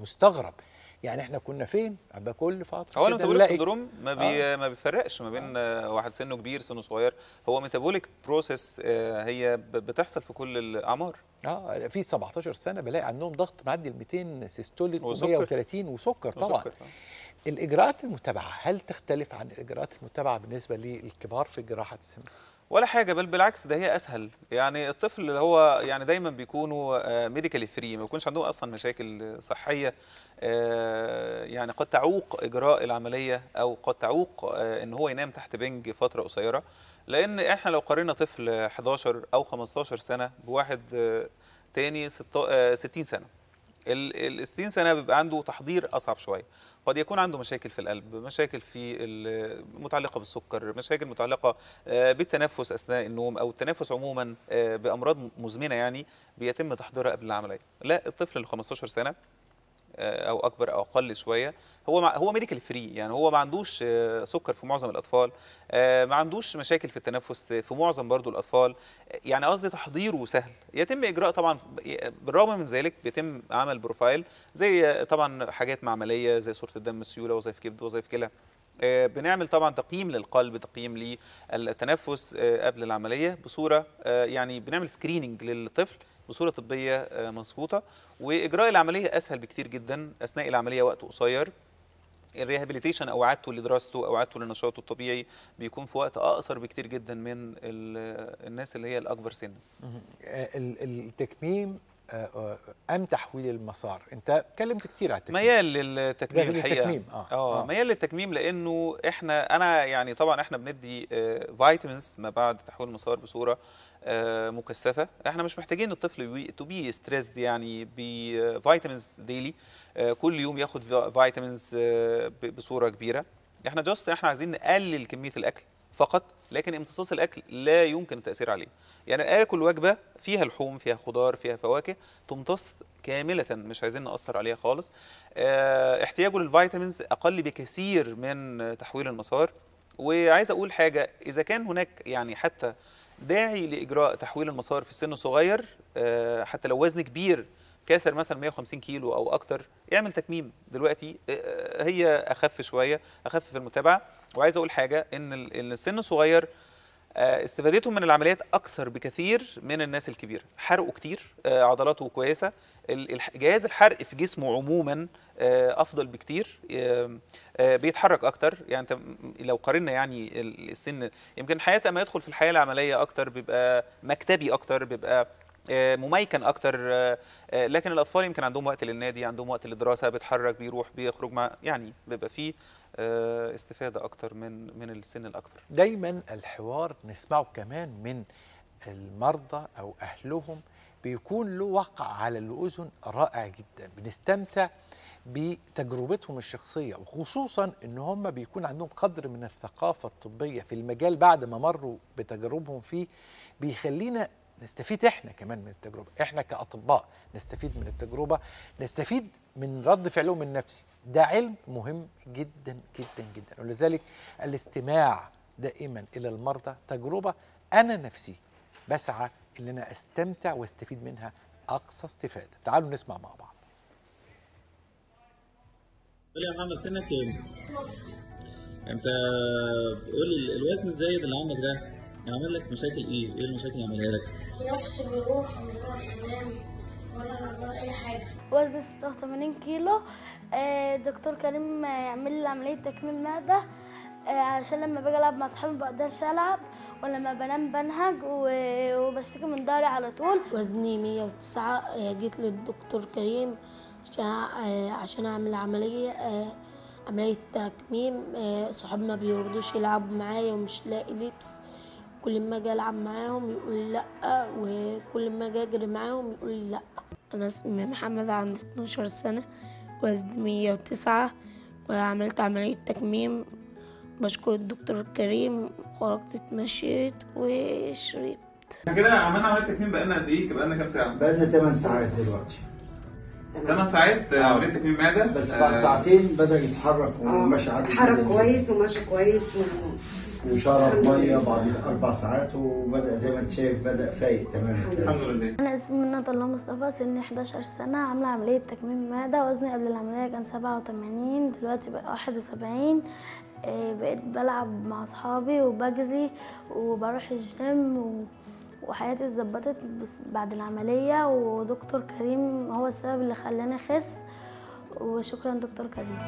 مستغرب يعني احنا كنا فين كل فتره هو الميتابوليك سندروم ما آه. بي آه. ما بيفرقش ما بين آه. واحد سنه كبير سنه صغير هو ميتابوليك بروسيس آه هي بتحصل في كل الاعمار اه في 17 سنه بلاقي عندهم ضغط معدي ال 200 سيستوليك و130 وسكر طبعا وسكر. آه. الاجراءات المتبعه هل تختلف عن الاجراءات المتبعه بالنسبه للكبار في جراحه السمنه ولا حاجه بل بالعكس ده هي اسهل يعني الطفل اللي هو يعني دايما بيكونوا ميديكالي آه، فري ما بيكونش عندهم اصلا مشاكل صحيه آه، يعني قد تعوق اجراء العمليه او قد تعوق آه، ان هو ينام تحت بنج فتره قصيره لان احنا لو قارنا طفل 11 او 15 سنه بواحد تاني 60 سنه ال 60 سنه بيبقى عنده تحضير اصعب شويه قد يكون عنده مشاكل في القلب مشاكل في متعلقه بالسكر مشاكل متعلقه آه، بالتنفس اثناء النوم او التنفس عموما آه، بامراض مزمنه يعني بيتم تحضيرها قبل العمليه لا الطفل ال 15 سنه آه، او اكبر او اقل شويه هو مع هو ميديكال فري يعني هو ما عندوش آه، سكر في معظم الاطفال آه، ما عندوش مشاكل في التنفس آه، في معظم برضو الاطفال يعني قصدي تحضيره سهل يتم اجراء طبعا بالرغم من ذلك بيتم عمل بروفايل زي طبعا حاجات معمليه زي صوره الدم السيوله وظائف كبد وظائف كلى بنعمل طبعا تقييم للقلب تقييم للتنفس قبل العمليه بصوره يعني بنعمل سكريننج للطفل بصوره طبيه مظبوطه واجراء العمليه اسهل بكتير جدا اثناء العمليه وقت قصير الريهابيليتيشن او اعادته لدراسته او اعادته لنشاطه الطبيعي بيكون في وقت اقصر بكتير جدا من الناس اللي هي الاكبر سنا آه، التكميم آه، آه، ام تحويل المسار انت اتكلمت كتير على التكميم ميال للتكميم الحقيقه آه،, اه, آه. ميال للتكميم لانه احنا انا يعني طبعا احنا بندي فيتامينز ما بعد تحويل المسار بصوره مكثفه احنا مش محتاجين الطفل تو بي ستريسد يعني بفيتامينز ديلي كل يوم ياخد فيتامينز بصوره كبيره احنا جاست احنا عايزين نقلل كميه الاكل فقط لكن امتصاص الاكل لا يمكن التاثير عليه يعني اكل وجبه فيها لحوم فيها خضار فيها فواكه تمتص كامله مش عايزين ناثر عليها خالص آه، احتياجه للفيتامينز اقل بكثير من تحويل المسار وعايز اقول حاجه اذا كان هناك يعني حتى داعي لاجراء تحويل المسار في السن الصغير آه، حتى لو وزن كبير كاسر مثلا 150 كيلو او اكتر اعمل تكميم دلوقتي آه، هي اخف شويه اخف في المتابعه وعايز اقول حاجه ان السن الصغير آه، استفادتهم من العمليات اكثر بكثير من الناس الكبيره حرقه كتير آه، عضلاته كويسه جهاز الحرق في جسمه عموما آه، افضل بكتير بيتحرك اكتر يعني انت لو قارنا يعني السن يمكن حياته ما يدخل في الحياه العمليه اكتر بيبقى مكتبي اكتر بيبقى مميكن اكتر لكن الاطفال يمكن عندهم وقت للنادي عندهم وقت للدراسه بيتحرك بيروح بيخرج مع يعني بيبقى فيه آه، استفاده اكتر من من السن الاكبر دايما الحوار نسمعه كمان من المرضى او اهلهم بيكون له وقع على الاذن رائع جدا بنستمتع بتجربتهم الشخصيه وخصوصا ان هم بيكون عندهم قدر من الثقافه الطبيه في المجال بعد ما مروا بتجاربهم فيه بيخلينا نستفيد احنا كمان من التجربه احنا كاطباء نستفيد من التجربه نستفيد من رد فعلهم النفسي ده علم مهم جدا جدا جدا ولذلك الاستماع دائما الى المرضى تجربه انا نفسي بسعى ان انا استمتع واستفيد منها اقصى استفاده تعالوا نسمع مع بعض قول يا محمد سنك كام إيه؟ انت بتقول الوزن الزايد اللي عندك ده يعمل لك مشاكل ايه؟ ايه المشاكل اللي يعملها لك؟ نفس الروح ومش بعرف انام ولا ولا اي حاجه وزني 86 كيلو آه، دكتور كريم يعمل لي عمليه تكميم معده آه، علشان لما باجي العب مع اصحابي ما بقدرش العب ولما بنام بنهج وبشتكي من ضهري على طول وزني 109 آه، جيت للدكتور كريم عشان اعمل عمليه عمليه تكميم صحابي ما بيرضوش يلعبوا معايا ومش لاقي لبس كل ما اجي العب معاهم يقول لا وكل ما اجي اجري معاهم يقول لا انا اسمي محمد عندي 12 سنه وزني 109 وعملت عمليه تكميم بشكر الدكتور الكريم خرجت اتمشيت وشربت احنا كده عملنا عمليه تكميم بقالنا قد ايه؟ بقالنا كام ساعه؟ بقالنا 8 ساعات دلوقتي 8 ساعات عمليه تكميم معده بس بعد ساعتين بدا يتحرك آه، ومشي عادي اتحرك كويس ومشي كويس و... وشرب ميه بعد اربع ساعات وبدا زي ما انت شايف بدا فايق تماما الحمد لله انا اسمي منى طلال مصطفى سني 11 سنه عامله عمليه تكميم معده وزني قبل العمليه كان 87 دلوقتي بقى 71 آه، بقيت بلعب مع اصحابي وبجري وبروح الجيم و... وحياتي اتظبطت بعد العمليه ودكتور كريم هو السبب اللي خلاني اخس وشكرا دكتور كريم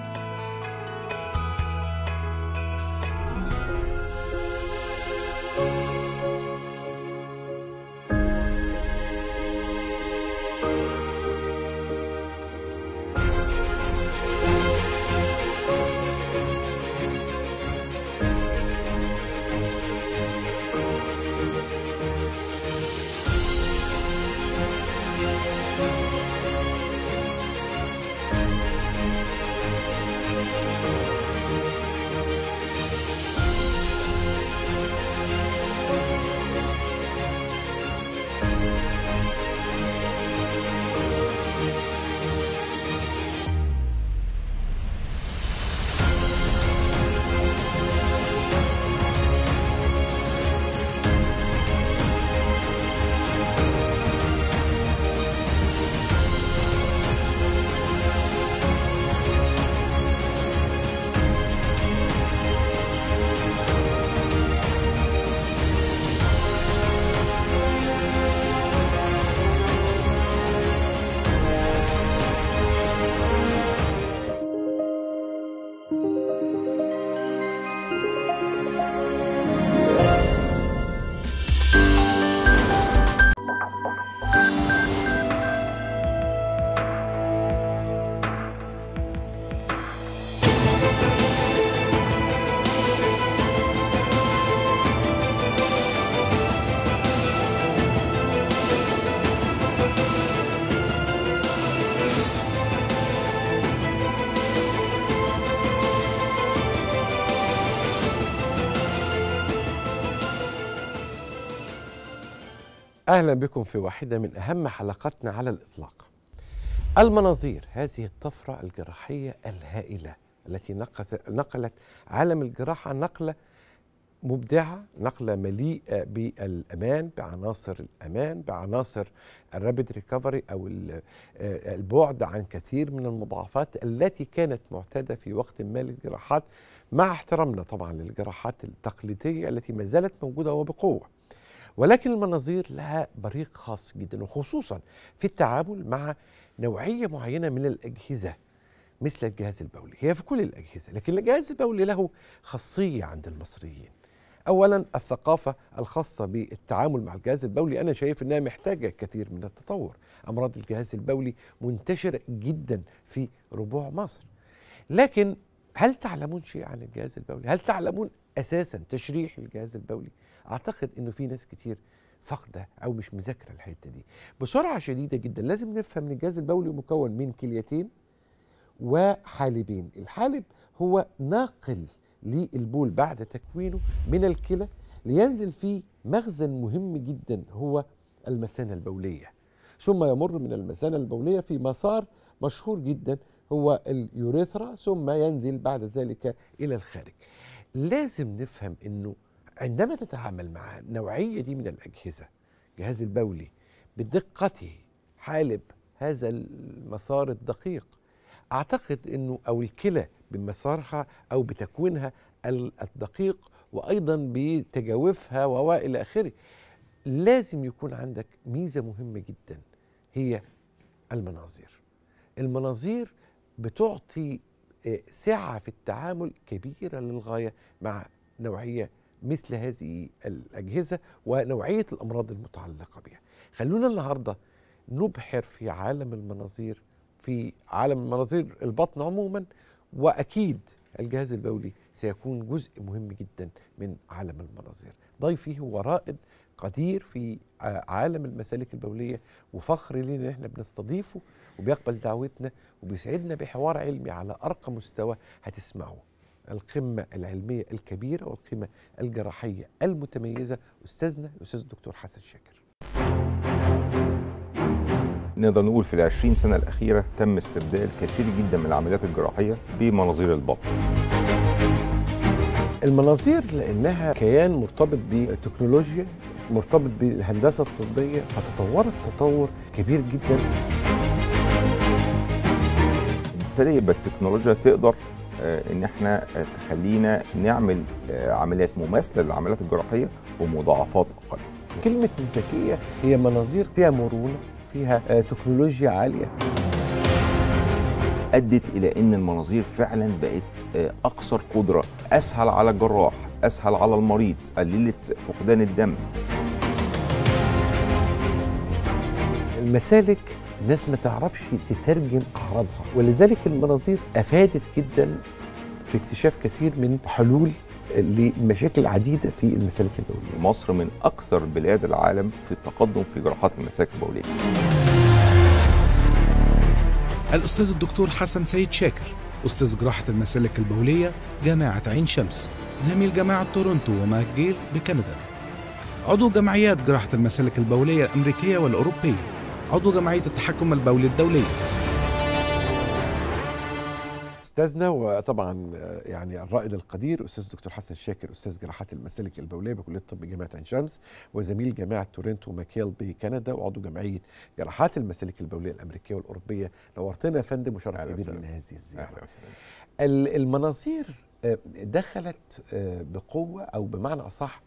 أهلا بكم في واحدة من أهم حلقاتنا على الإطلاق المناظير هذه الطفرة الجراحية الهائلة التي نقلت عالم الجراحة نقلة مبدعة نقلة مليئة بالأمان بعناصر الأمان بعناصر الرابد ريكفري أو آه، البعد عن كثير من المضاعفات التي كانت معتادة في وقت ما للجراحات مع احترامنا طبعا للجراحات التقليدية التي ما زالت موجودة وبقوة ولكن المناظير لها بريق خاص جدا وخصوصا في التعامل مع نوعيه معينه من الاجهزه مثل الجهاز البولي هي في كل الاجهزه لكن الجهاز البولي له خاصيه عند المصريين اولا الثقافه الخاصه بالتعامل مع الجهاز البولي انا شايف انها محتاجه كثير من التطور امراض الجهاز البولي منتشره جدا في ربوع مصر لكن هل تعلمون شيء عن الجهاز البولي هل تعلمون اساسا تشريح الجهاز البولي اعتقد انه في ناس كتير فاقده او مش مذاكره الحته دي بسرعه شديده جدا لازم نفهم ان الجهاز البولي مكون من كليتين وحالبين الحالب هو ناقل للبول بعد تكوينه من الكلى لينزل في مخزن مهم جدا هو المثانه البوليه ثم يمر من المثانه البوليه في مسار مشهور جدا هو اليوريثرا ثم ينزل بعد ذلك الى الخارج لازم نفهم انه عندما تتعامل مع النوعية دي من الأجهزة جهاز البولي بدقته حالب هذا المسار الدقيق أعتقد أنه أو الكلى بمسارها أو بتكوينها الدقيق وأيضا بتجاوفها وإلى آخره لازم يكون عندك ميزة مهمة جدا هي المناظير المناظير بتعطي آه، سعة في التعامل كبيرة للغاية مع نوعية مثل هذه الأجهزة ونوعية الأمراض المتعلقة بها خلونا النهاردة نبحر في عالم المناظير في عالم مناظير البطن عموما وأكيد الجهاز البولي سيكون جزء مهم جدا من عالم المناظير ضيفي هو رائد قدير في عالم المسالك البوليه وفخر لينا ان احنا بنستضيفه وبيقبل دعوتنا وبيسعدنا بحوار علمي على ارقى مستوى هتسمعوه القمة العلمية الكبيرة والقمة الجراحية المتميزة أستاذنا الأستاذ الدكتور حسن شاكر نقدر نقول في العشرين سنة الأخيرة تم استبدال كثير جدا من العمليات الجراحية بمناظير البطن المناظير لأنها كيان مرتبط بتكنولوجيا مرتبط بالهندسة الطبية فتطورت تطور كبير جدا ابتدى يبقى التكنولوجيا تقدر آه، ان احنا تخلينا نعمل آه، عمليات مماثله للعمليات الجراحيه بمضاعفات اقل. كلمه الذكيه هي مناظير فيها مرونه، فيها آه، تكنولوجيا عاليه. ادت الى ان المناظير فعلا بقت اكثر قدره، اسهل على الجراح، اسهل على المريض، قللت فقدان الدم. المسالك الناس ما تعرفش تترجم أعراضها ولذلك المناظير أفادت جدا في اكتشاف كثير من حلول لمشاكل عديدة في المسالك البولية مصر من أكثر بلاد العالم في التقدم في جراحات المسالك البولية الأستاذ الدكتور حسن سيد شاكر أستاذ جراحة المسالك البولية جامعة عين شمس زميل جامعة تورونتو وماكجيل بكندا عضو جمعيات جراحة المسالك البولية الأمريكية والأوروبية عضو جمعية التحكم البولي الدولية استاذنا وطبعا يعني الرائد القدير استاذ دكتور حسن شاكر استاذ جراحات المسالك البوليه بكليه الطب جامعه عين شمس وزميل جامعه تورنتو ماكيل بكندا وعضو جمعيه جراحات المسالك البوليه الامريكيه والاوروبيه نورتنا يا فندم وشرف كبير من هذه الزياره المناظير آه، دخلت آه، بقوه او بمعنى اصح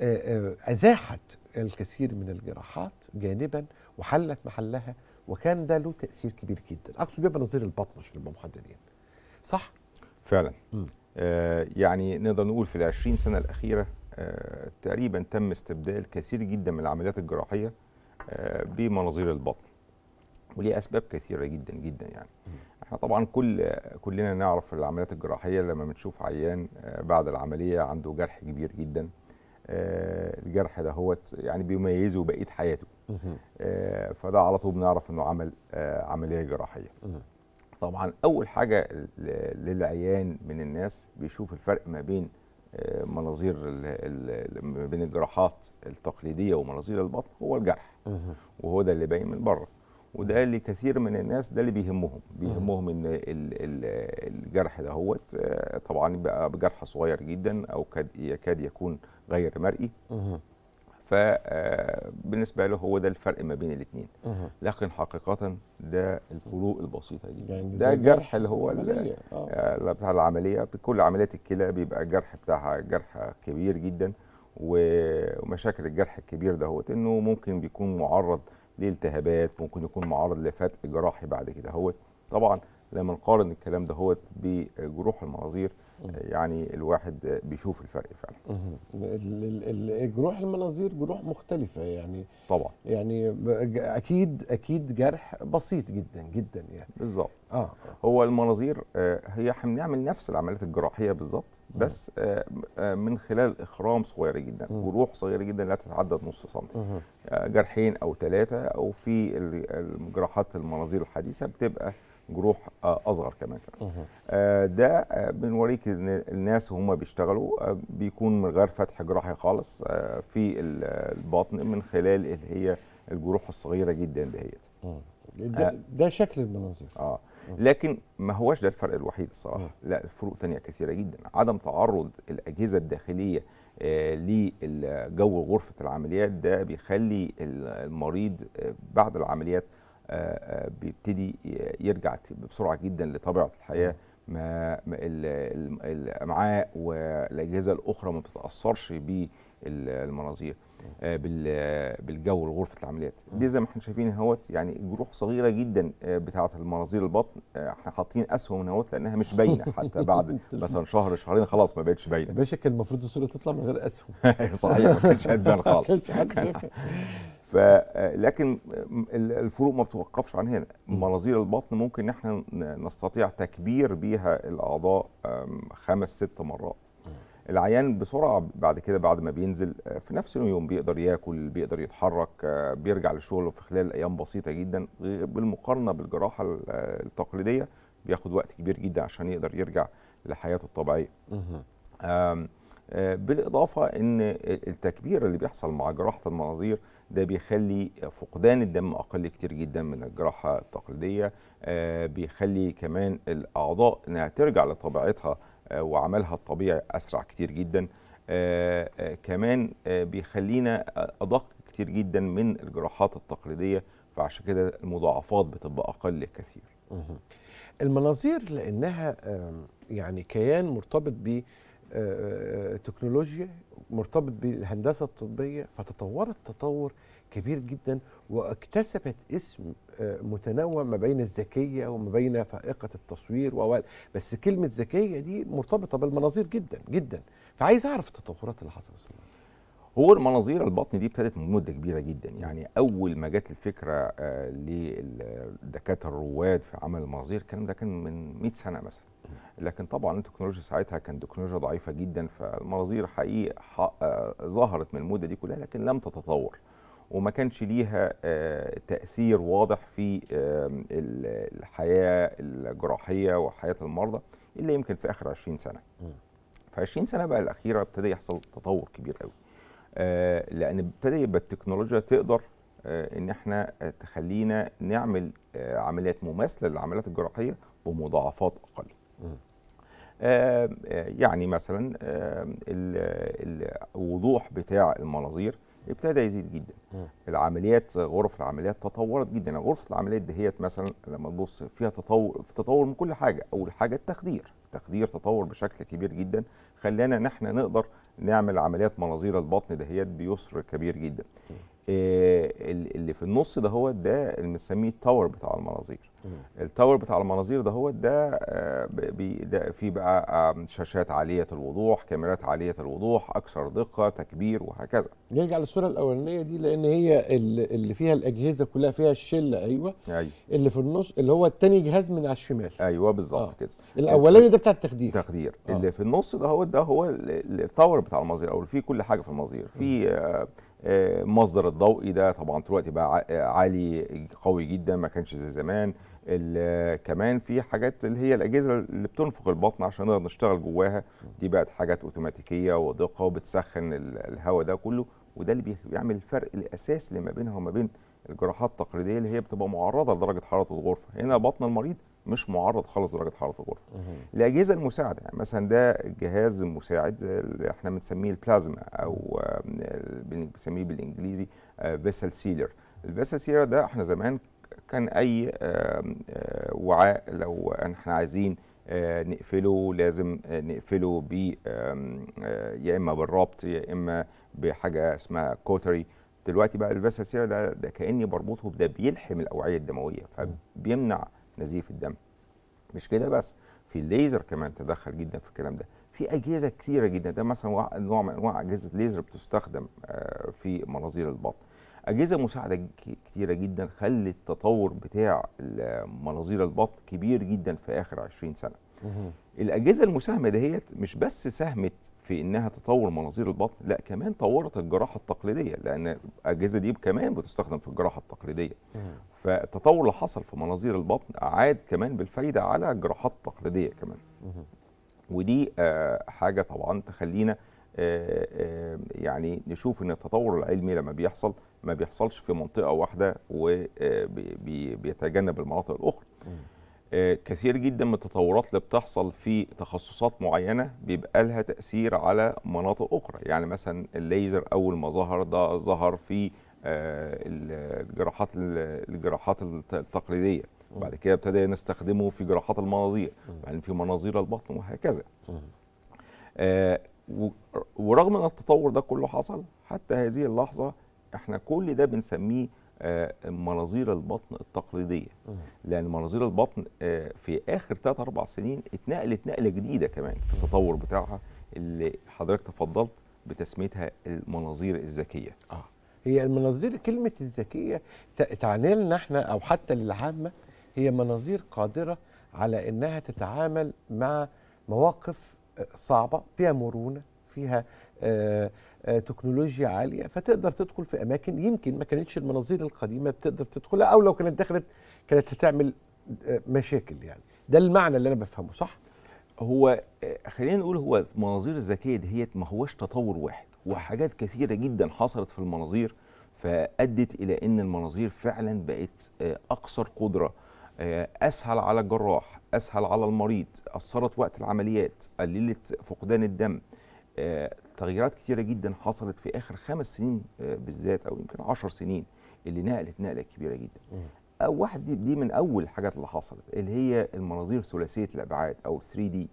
آه، ازاحت الكثير من الجراحات جانبا وحلت محلها وكان ده له تاثير كبير جدا اقصد بيبقى بنظير البطن عشان نبقى محددين صح فعلا آه يعني نقدر نقول في العشرين سنه الاخيره آه تقريبا تم استبدال كثير جدا من العمليات الجراحيه آه بمناظير البطن وليه اسباب كثيره جدا جدا يعني م. احنا طبعا كل كلنا نعرف العمليات الجراحيه لما بنشوف عيان آه، بعد العمليه عنده جرح كبير جدا آه، الجرح ده هو يعني بيميزه بقيه حياته آه، فده على طول بنعرف انه عمل آه، عمليه جراحيه طبعا اول حاجه للعيان من الناس بيشوف الفرق ما بين مناظير ما بين الجراحات التقليديه ومناظير البطن هو الجرح وهو ده اللي باين من بره وده اللي كثير من الناس ده اللي بيهمهم بيهمهم ان الجرح دهوت طبعا بقى بجرح صغير جدا او يكاد يكون غير مرئي فبالنسبه آه، له هو ده الفرق ما بين الاثنين لكن حقيقه ده الفروق البسيطه دي يعني ده الجرح اللي هو العملية. آه. آه، بتاع العمليه كل عمليات الكلى بيبقى الجرح بتاعها جرح كبير جدا ومشاكل الجرح الكبير ده هو انه ممكن بيكون معرض لالتهابات ممكن يكون معرض لفتق جراحي بعد كده هو طبعا لما نقارن الكلام ده هوت بجروح المناظير يعني الواحد بيشوف الفرق فعلا جروح المناظير جروح مختلفة يعني طبعا يعني أكيد أكيد جرح بسيط جدا جدا يعني بالظبط آه. هو المناظير آه، هي بنعمل نفس العمليات الجراحية بالظبط بس آه، آه، من خلال إخرام صغيرة جدا جروح صغيرة جدا لا تتعدى نص سنتي جرحين أو ثلاثة أو في الجراحات المناظير الحديثة بتبقى جروح آه، اصغر كمان كمان آه، ده آه، بنوريك ان الناس هم بيشتغلوا بيكون من غير فتح جراحي خالص في البطن من خلال اللي هي الجروح الصغيره جدا دهيت ده, ده شكل المناظير اه لكن ما هوش ده الفرق الوحيد الصراحه لا الفروق تانية كثيره جدا عدم تعرض الاجهزه الداخليه لجو غرفه العمليات ده بيخلي المريض بعد العمليات آه، آه، بيبتدي يرجع بسرعه جدا لطبيعه الحياه ما الامعاء والاجهزه الاخرى ما بتتاثرش بالمناظير آه، بالجو غرفة العمليات دي زي ما احنا شايفين اهوت يعني جروح صغيره جدا بتاعه المناظير البطن احنا حاطين اسهم اهوت لانها مش باينه حتى بعد [LAUGHS] مثلا شهر شهرين خلاص ما بقتش باينه باشا كان المفروض الصوره تطلع من غير اسهم [LAUGHS] صحيح ما كانتش هتبان خالص [LAUGHS] ف لكن الفروق ما بتوقفش عن هنا مناظير البطن ممكن احنا نستطيع تكبير بيها الاعضاء خمس ست مرات العيان بسرعه بعد كده بعد ما بينزل آه، في نفس اليوم بيقدر ياكل بيقدر يتحرك آه، بيرجع لشغله في خلال ايام بسيطه جدا بالمقارنه بالجراحه التقليديه بياخد وقت كبير جدا عشان يقدر يرجع لحياته الطبيعيه آه، بالاضافه ان التكبير اللي بيحصل مع جراحه المناظير ده بيخلي فقدان الدم اقل كتير جدا من الجراحه التقليديه آه، بيخلي كمان الاعضاء انها ترجع لطبيعتها آه، وعملها الطبيعي اسرع كتير جدا آه، كمان بيخلينا ادق كتير جدا من الجراحات التقليديه فعشان كده المضاعفات بتبقى اقل كثير المناظير لانها يعني كيان مرتبط ب تكنولوجيا مرتبط بالهندسه الطبيه فتطورت تطور كبير جدا واكتسبت اسم آه، متنوع ما بين الذكيه وما بين فائقه التصوير وأوال. بس كلمه ذكيه دي مرتبطه بالمناظير جدا جدا فعايز اعرف التطورات اللي حصلت في المناظير هو المناظير البطن دي ابتدت من مده كبيره جدا يعني اول ما جت الفكره آه، للدكاتره الرواد في عمل المناظير الكلام ده كان من 100 سنه مثلا لكن طبعا التكنولوجيا ساعتها كانت تكنولوجيا ضعيفه جدا فالمناظير حقيقي آه، ظهرت من المده دي كلها لكن لم تتطور وما كانش ليها آه، تاثير واضح في الحياه الجراحيه وحياه المرضى الا يمكن في اخر 20 سنه. في 20 سنه بقى الاخيره ابتدى يحصل تطور كبير قوي. آه، لان ابتدى يبقى التكنولوجيا تقدر ان احنا تخلينا نعمل عمليات مماثله للعمليات الجراحيه بمضاعفات اقل. آه، آه، يعني مثلا آه، الوضوح بتاع المناظير ابتدى يزيد جدا العمليات غرف العمليات تطورت جدا يعني غرفه العمليات دهيت مثلا لما تبص فيها تطور في تطور من كل حاجه اول حاجه التخدير التخدير تطور بشكل كبير جدا خلانا ان احنا نقدر نعمل عمليات مناظير البطن دهيت بيسر كبير جدا آه، اللي في النص ده هو ده اللي بنسميه التاور بتاع المناظير التاور بتاع المناظير ده هو ده, آه، ده في بقى آه، شاشات عاليه الوضوح كاميرات عاليه الوضوح اكثر دقه تكبير وهكذا نرجع للصوره الاولانيه دي لان هي اللي فيها الاجهزه كلها فيها الشله ايوه أيوة. اللي في النص اللي هو الثاني جهاز من على الشمال ايوه بالظبط آه. كده الاولاني ده بتاع التخدير تخدير آه. اللي في النص ده هو ده هو التاور بتاع المناظير او اللي فيه كل حاجه في المناظير في آه آه، مصدر الضوئي ده طبعا دلوقتي بقى آه، عالي قوي جدا ما كانش زي زمان كمان في حاجات اللي هي الاجهزه اللي بتنفخ البطن عشان نقدر نشتغل جواها دي بقت حاجات اوتوماتيكيه ودقه وبتسخن الهواء ده كله وده اللي بيعمل الفرق الاساسي اللي ما بينها وما بين الجراحات التقليديه اللي هي بتبقى معرضه لدرجه حراره الغرفه هنا بطن المريض مش معرض خالص لدرجه حراره الغرفه الاجهزه المساعده يعني مثلا ده الجهاز المساعد اللي احنا بنسميه البلازما او بنسميه بالانجليزي فيسل سيلر الفيسل سيلر ده احنا زمان كان اي آه، وعاء لو احنا عايزين آه، نقفله لازم آه، نقفله ب يا اما بالربط يا اما بحاجه اسمها كوتري دلوقتي بقى الفاساسيرا ده, ده كاني بربطه ده بيلحم الاوعيه الدمويه فبيمنع نزيف الدم مش كده بس في الليزر كمان تدخل جدا في الكلام ده في اجهزه كثيره جدا ده مثلا نوع من انواع اجهزه الليزر بتستخدم آه، في مناظير البطن اجهزه مساعده كثيره جدا خلت التطور بتاع مناظير البطن كبير جدا في اخر 20 سنه الاجهزه المساهمه دهيت مش بس ساهمت في انها تطور مناظير البطن لا كمان طورت الجراحه التقليديه لان الاجهزه دي كمان بتستخدم في الجراحه التقليديه فالتطور اللي حصل في مناظير البطن عاد كمان بالفايده على الجراحات التقليديه كمان ودي آه، حاجه طبعا تخلينا آه، آه، يعني نشوف ان التطور العلمي لما بيحصل ما بيحصلش في منطقه واحده وبيتجنب المناطق الاخرى كثير جدا من التطورات اللي بتحصل في تخصصات معينه بيبقى لها تاثير على مناطق اخرى يعني مثلا الليزر اول ما ظهر ده ظهر في آه، الجراحات الجراحات التقليديه بعد كده ابتدى نستخدمه في جراحات المناظير يعني في مناظير البطن وهكذا آه، ورغم ان التطور ده كله حصل حتى هذه اللحظه احنا كل ده بنسميه آه، مناظير البطن التقليديه لان مناظير البطن آه، في اخر 3 4 سنين اتنقلت نقله جديده كمان في التطور بتاعها اللي حضرتك تفضلت بتسميتها المناظير الذكيه اه هي المناظير كلمه الذكيه تعني لنا احنا او حتى للعامه هي مناظير قادره على انها تتعامل مع مواقف آه، صعبه فيها مرونه فيها آه آه، تكنولوجيا عاليه فتقدر تدخل في اماكن يمكن ما كانتش المناظير القديمه بتقدر تدخلها او لو كانت دخلت كانت هتعمل آه، مشاكل يعني ده المعنى اللي انا بفهمه صح هو آه، خلينا نقول هو المناظير الذكيه ديت ما هوش تطور واحد وحاجات كثيره جدا حصلت في المناظير فادت الى ان المناظير فعلا بقت اقصر قدره اسهل على الجراح اسهل على المريض اثرت وقت العمليات قللت فقدان الدم تغييرات كتيره جدا حصلت في اخر خمس سنين آه، بالذات او يمكن 10 سنين اللي نقلت نقله كبيره جدا أو واحد دي, دي من اول الحاجات اللي حصلت اللي هي المناظير ثلاثيه الابعاد او 3 دي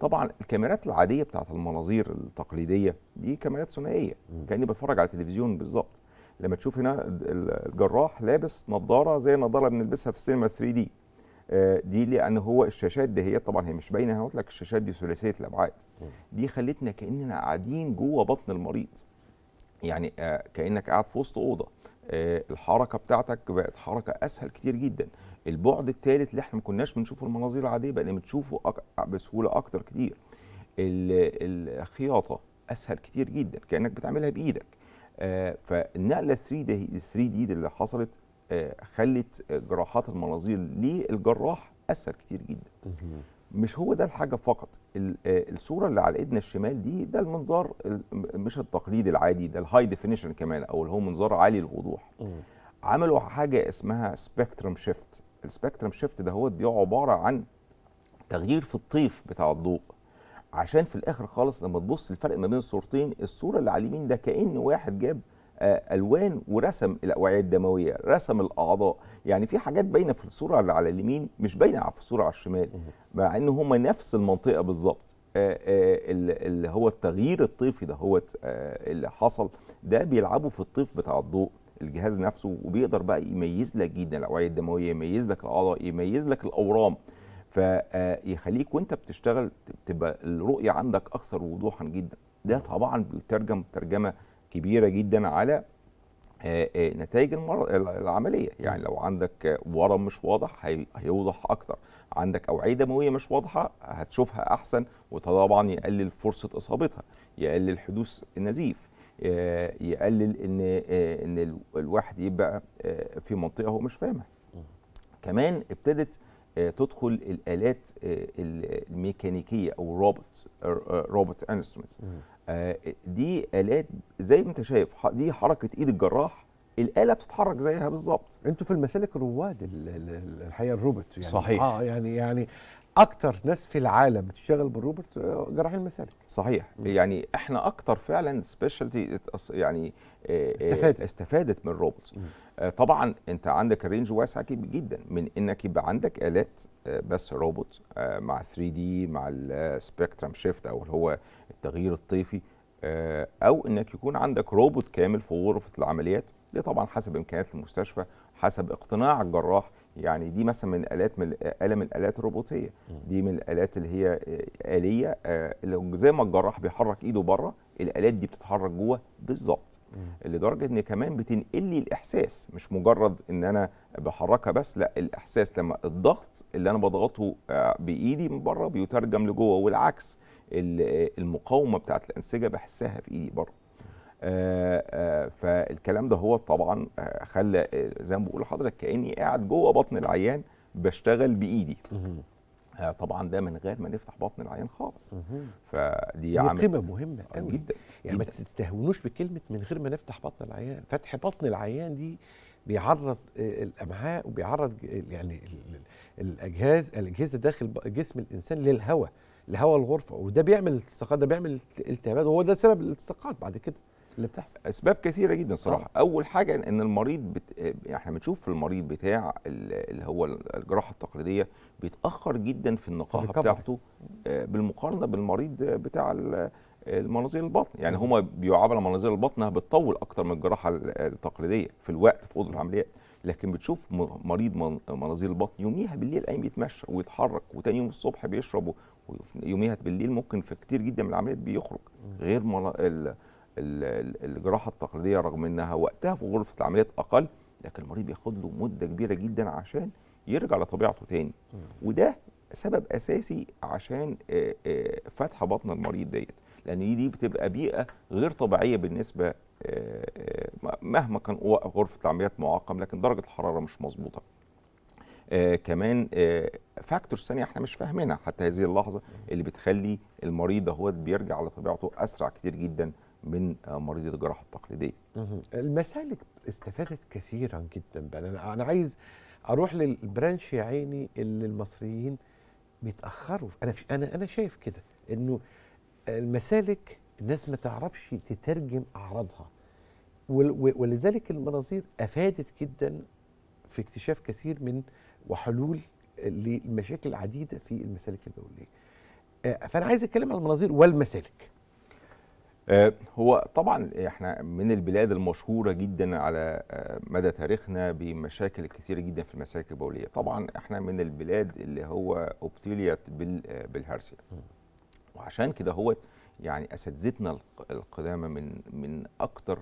طبعا الكاميرات العاديه بتاعت المناظير التقليديه دي كاميرات ثنائيه كاني بتفرج على التلفزيون بالظبط لما تشوف هنا الجراح لابس نظاره زي النظاره اللي بنلبسها في السينما 3 دي آه، دي لان هو الشاشات هي طبعا هي مش باينه هقول لك الشاشات دي ثلاثيه الابعاد دي خلتنا كاننا قاعدين جوه بطن المريض يعني آه، كانك قاعد في وسط اوضه آه، الحركه بتاعتك بقت حركه اسهل كتير جدا البعد الثالث اللي احنا ما كناش بنشوفه المناظير العاديه بقينا بنشوفه بسهوله اكتر كتير الخياطه اسهل كتير جدا كانك بتعملها بايدك فالنقله 3 دي 3 دي اللي حصلت آه، خلت آه، جراحات المناظير للجراح اثر كتير جدا مش هو ده الحاجه فقط آه، الصوره اللي على ايدنا الشمال دي ده المنظار مش التقليدي العادي ده الهاي ديفينيشن كمان او اللي هو منظار عالي الوضوح عملوا حاجه اسمها سبيكترم شيفت السبيكترم شيفت ده هو دي عباره عن تغيير في الطيف بتاع الضوء عشان في الاخر خالص لما تبص الفرق ما بين الصورتين الصوره اللي على اليمين ده كان واحد جاب آه، الوان ورسم الاوعيه الدمويه رسم الاعضاء يعني في حاجات باينه في الصوره اللي على اليمين مش باينه في الصوره على الشمال مع ان هما نفس المنطقه بالظبط آه، آه، اللي هو التغيير الطيفي ده هو اللي حصل ده بيلعبوا في الطيف بتاع الضوء الجهاز نفسه وبيقدر بقى يميز لك جدا الاوعيه الدمويه يميز لك الاعضاء يميز لك الاورام فيخليك وانت بتشتغل تبقى الرؤيه عندك اكثر وضوحا جدا ده طبعا بيترجم ترجمه كبيره جدا على آه، آه، نتائج العمليه يعني لو عندك ورم مش واضح هيوضح اكتر عندك اوعيه دمويه مش واضحه هتشوفها احسن وطبعا يقلل فرصه اصابتها يقلل حدوث النزيف آه، يقلل ان ان الواحد يبقى في منطقه هو مش فاهمها كمان ابتدت آه، تدخل الالات آه، الميكانيكيه او روبوت آه، روبوت انسترومنتس دي الات زي ما انت شايف دي حركه ايد الجراح الاله بتتحرك زيها بالظبط انتوا في المسالك رواد الحقيقه الروبوت يعني صحيح اه يعني يعني اكتر ناس في العالم بتشتغل بالروبوت آه، جراحين المسالك صحيح م. يعني احنا اكتر فعلا سبيشالتي يعني آه، آه، استفادت استفادت من الروبوت طبعا انت عندك الرينج واسع جدا من انك يبقى عندك الات بس روبوت مع 3 دي مع السبكترم شيفت او اللي هو التغيير الطيفي او انك يكون عندك روبوت كامل في غرفه العمليات دي طبعا حسب امكانيات المستشفى حسب اقتناع الجراح يعني دي مثلا من الالات من اله من الالات الروبوتيه دي من الالات اللي هي اليه اللي زي ما الجراح بيحرك ايده بره الالات دي بتتحرك جوه بالظبط لدرجه ان كمان بتنقل لي الاحساس مش مجرد ان انا بحركها بس لا الاحساس لما الضغط اللي انا بضغطه بايدي من بره بيترجم لجوه والعكس المقاومه بتاعت الانسجه بحسها في ايدي بره آه، آه، فالكلام ده هو طبعا آه، خلى زي ما بقول لحضرتك كاني قاعد جوه بطن العيان بشتغل بايدي طبعا ده من غير ما نفتح بطن العيان خالص فدي عامل قيمه مهمه قوي جدا يعني ما تستهونوش بكلمه من غير ما نفتح بطن العيان فتح بطن العيان دي بيعرض الامعاء وبيعرض يعني الاجهاز الاجهزه داخل جسم الانسان للهواء لهواء الغرفه وده بيعمل التصاقات ده بيعمل التهابات وهو ده سبب الالتصاقات بعد كده اللي بتحصل اسباب كثيره جدا صراحه أوه. اول حاجه ان المريض بت... احنا بنشوف المريض بتاع اللي هو الجراحه التقليديه بيتاخر جدا في النقاهه بتاعته آه، بالمقارنه بالمريض بتاع المناظير البطن يعني هما بيقعوا على مناظير البطن بتطول اكتر من الجراحه التقليديه في الوقت في اوضه العمليات لكن بتشوف مريض مناظير البطن يوميها بالليل قايم يتمشى ويتحرك وتاني يوم الصبح بيشرب ويوميها بالليل ممكن في كتير جدا من العمليات بيخرج غير الجراحه التقليديه رغم انها وقتها في غرفه العمليات اقل لكن المريض بياخد له مده كبيره جدا عشان يرجع لطبيعته تاني وده سبب اساسي عشان فتح بطن المريض ديت لان دي بتبقى بيئه غير طبيعيه بالنسبه مهما كان غرفه العمليات معقم لكن درجه الحراره مش مظبوطه آه كمان آه فاكتورز ثانيه احنا مش فاهمينها حتى هذه اللحظه اللي بتخلي المريض اهوت بيرجع لطبيعته اسرع كتير جدا من مريض الجراحه التقليديه. المسالك استفادت كثيرا جدا بقى انا انا عايز اروح للبرانش يا عيني اللي المصريين بيتاخروا انا انا انا شايف كده انه المسالك الناس ما تعرفش تترجم اعراضها ولذلك المناظير افادت جدا في اكتشاف كثير من وحلول لمشاكل عديده في المسالك البوليه. أه، فانا عايز اتكلم عن المناظير والمسالك. آه، هو طبعا احنا من البلاد المشهوره جدا على آه، مدى تاريخنا بمشاكل كثيره جدا في المساكل البوليه طبعا احنا من البلاد اللي هو ابتليت آه، بالهرسيا وعشان كده هو يعني اساتذتنا القدامى من من اكثر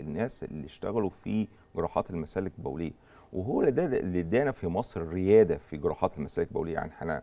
الناس اللي اشتغلوا في جراحات المسالك البوليه وهو اللي ادانا في مصر الرياده في جراحات المسالك البوليه يعني احنا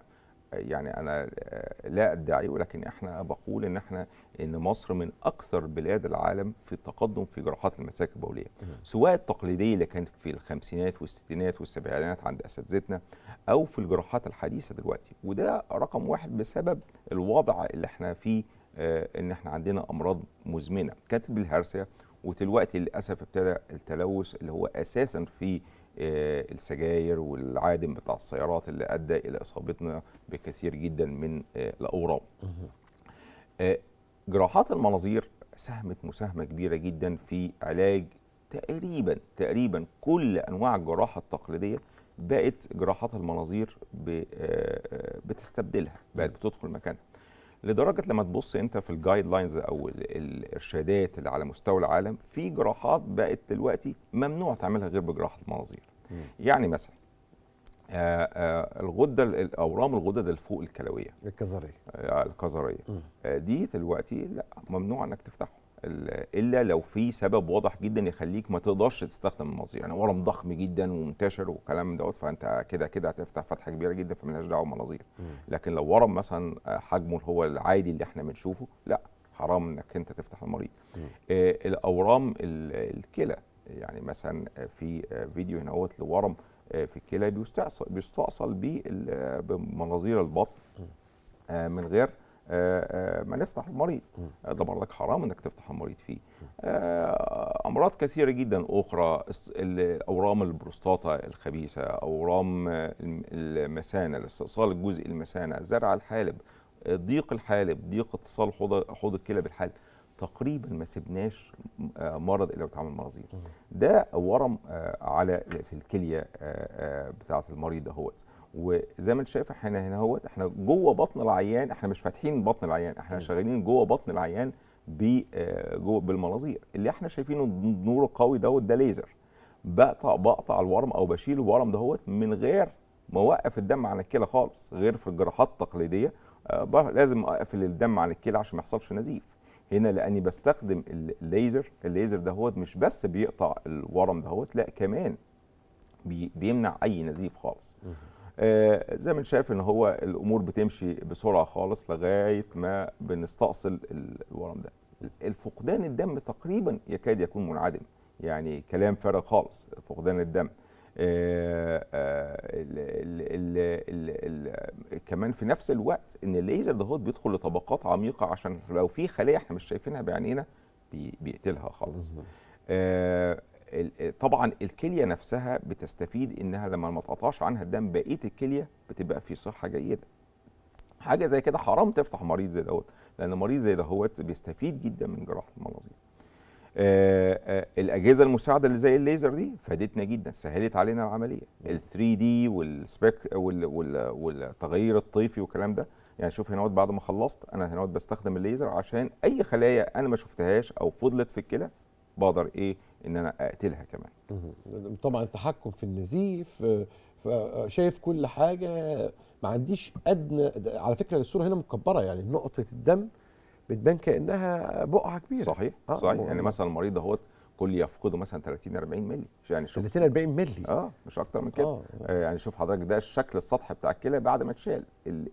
يعني انا آه، لا ادعي ولكن احنا بقول ان احنا ان مصر من اكثر بلاد العالم في التقدم في جراحات المساك البوليه سواء التقليديه اللي كانت في الخمسينات والستينات والسبعينات عند اساتذتنا او في الجراحات الحديثه دلوقتي وده رقم واحد بسبب الوضع اللي احنا فيه آه، ان احنا عندنا امراض مزمنه كانت بالهرسه ودلوقتي للاسف ابتدى التلوث اللي هو اساسا في آه، السجاير والعادم بتاع السيارات اللي ادى الى اصابتنا بكثير جدا من آه، الاورام. آه، جراحات المناظير ساهمت مساهمه كبيره جدا في علاج تقريبا تقريبا كل انواع الجراحه التقليديه بقت جراحات المناظير بتستبدلها بقت بتدخل مكانها. لدرجه لما تبص انت في الجايد لاينز او الارشادات اللي على مستوى العالم في جراحات بقت دلوقتي ممنوع تعملها غير بجراحه المناظير يعني مثلا آآ آه، آآ آه، الغده اورام الغدد الفوق الكلويه الكظريه آه، الكظريه دي دلوقتي لا ممنوع انك تفتحه الا لو في سبب واضح جدا يخليك ما تقدرش تستخدم المصدر يعني ورم ضخم جدا ومنتشر والكلام دوت فانت كده كده هتفتح فتحه كبيره جدا فمالهاش دعوه بمناظير لكن لو ورم مثلا حجمه اللي هو العادي اللي احنا بنشوفه لا حرام انك انت تفتح المريض آه الاورام الكلى يعني مثلا في فيديو هنا اهوت لورم آه، في الكلى بيستأصل بيستأصل بمناظير البطن آه، من غير آه، آه، ما نفتح المريض آه، ده برضك حرام انك تفتح المريض فيه امراض كثيره جدا اخرى اورام البروستاتا الخبيثه اورام المثانه الاستئصال الجزء المثانه زرع الحالب ضيق الحالب ضيق اتصال حوض الكلى بالحالب تقريبا ما سبناش مرض الا بتعامل مرضيه ده ورم على في الكليه بتاعه المريض ده وزي ما انت شايف احنا هنا اهوت احنا جوه بطن العيان احنا مش فاتحين بطن العيان احنا شغالين جوه بطن العيان آه، جوه بالمناظير اللي احنا شايفينه النور القوي دوت ده ليزر بقطع بقطع الورم او بشيل الورم دهوت من غير ما اوقف الدم عن الكلى خالص غير في الجراحات التقليديه آه لازم اقفل الدم عن الكلى عشان ما يحصلش نزيف هنا لاني بستخدم الليزر الليزر دهوت مش بس بيقطع الورم دهوت لا كمان بيمنع اي نزيف خالص آه، زي ما انت شايف ان هو الامور بتمشي بسرعه خالص لغايه ما بنستأصل الورم ده الفقدان الدم تقريبا يكاد يكون منعدم يعني كلام فارغ خالص فقدان الدم آه، آه، ال ال ال كمان في نفس الوقت ان الليزر دهوت بيدخل لطبقات عميقه عشان لو في خليه احنا مش شايفينها بعينينا بيقتلها خالص طبعا الكليه نفسها بتستفيد انها لما ما تقطعش عنها الدم بقيه الكليه بتبقى في صحه جيده حاجه زي كده حرام تفتح مريض زي دوت لان مريض زي دهوت بيستفيد جدا من جراحه المناظير آه، آه، الاجهزه المساعده اللي زي الليزر دي فادتنا جدا سهلت علينا العمليه ال 3 دي والسبيك والتغيير الطيفي والكلام ده يعني شوف هنا بعد ما خلصت انا هنا بستخدم الليزر عشان اي خلايا انا ما شفتهاش او فضلت في الكلى بقدر ايه ان انا اقتلها كمان طبعا التحكم في النزيف آه، آه، شايف كل حاجه ما عنديش ادنى على فكره الصوره هنا مكبره يعني نقطه الدم بتبان كانها بقعه كبيره صحيح آه صحيح يعني مثلا المريض اهوت كل يفقده مثلا 30 40 مللي يعني شوف 30 40 مللي اه مش اكتر من كده آه. آه يعني شوف حضرتك ده الشكل السطح بتاع الكلى بعد ما اتشال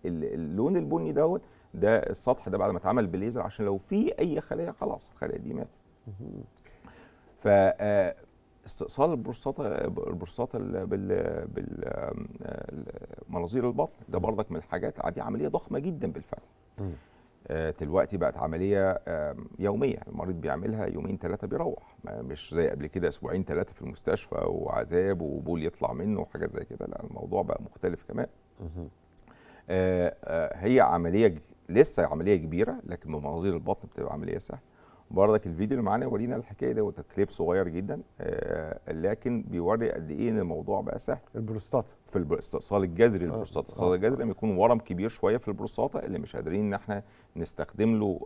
اللون البني دوت ده السطح ده بعد ما اتعمل بليزر عشان لو في اي خليه خلاص الخليه دي ماتت ف آه، استئصال البروستاتا البروستاتا بالمناظير آه، البطن ده برضك من الحاجات دي عمليه ضخمه جدا بالفعل آه، دلوقتي بقت عمليه يوميه المريض بيعملها يومين ثلاثه بيروح مش زي قبل كده اسبوعين ثلاثه في المستشفى وعذاب وبول يطلع منه وحاجات زي كده لا الموضوع بقى مختلف كمان هي عمليه لسه عمليه كبيره لكن بمناظير البطن بتبقى عمليه سهله بردك الفيديو اللي معانا ورينا الحكايه دوت كليب صغير جدا آه، لكن بيوري قد ايه ان الموضوع بقى سهل البروستاتا في الاستئصال الجذري للبروستاتا آه، الاستئصال آه، الجذري لما يكون ورم كبير شويه في البروستاتا اللي مش قادرين ان احنا نستخدم له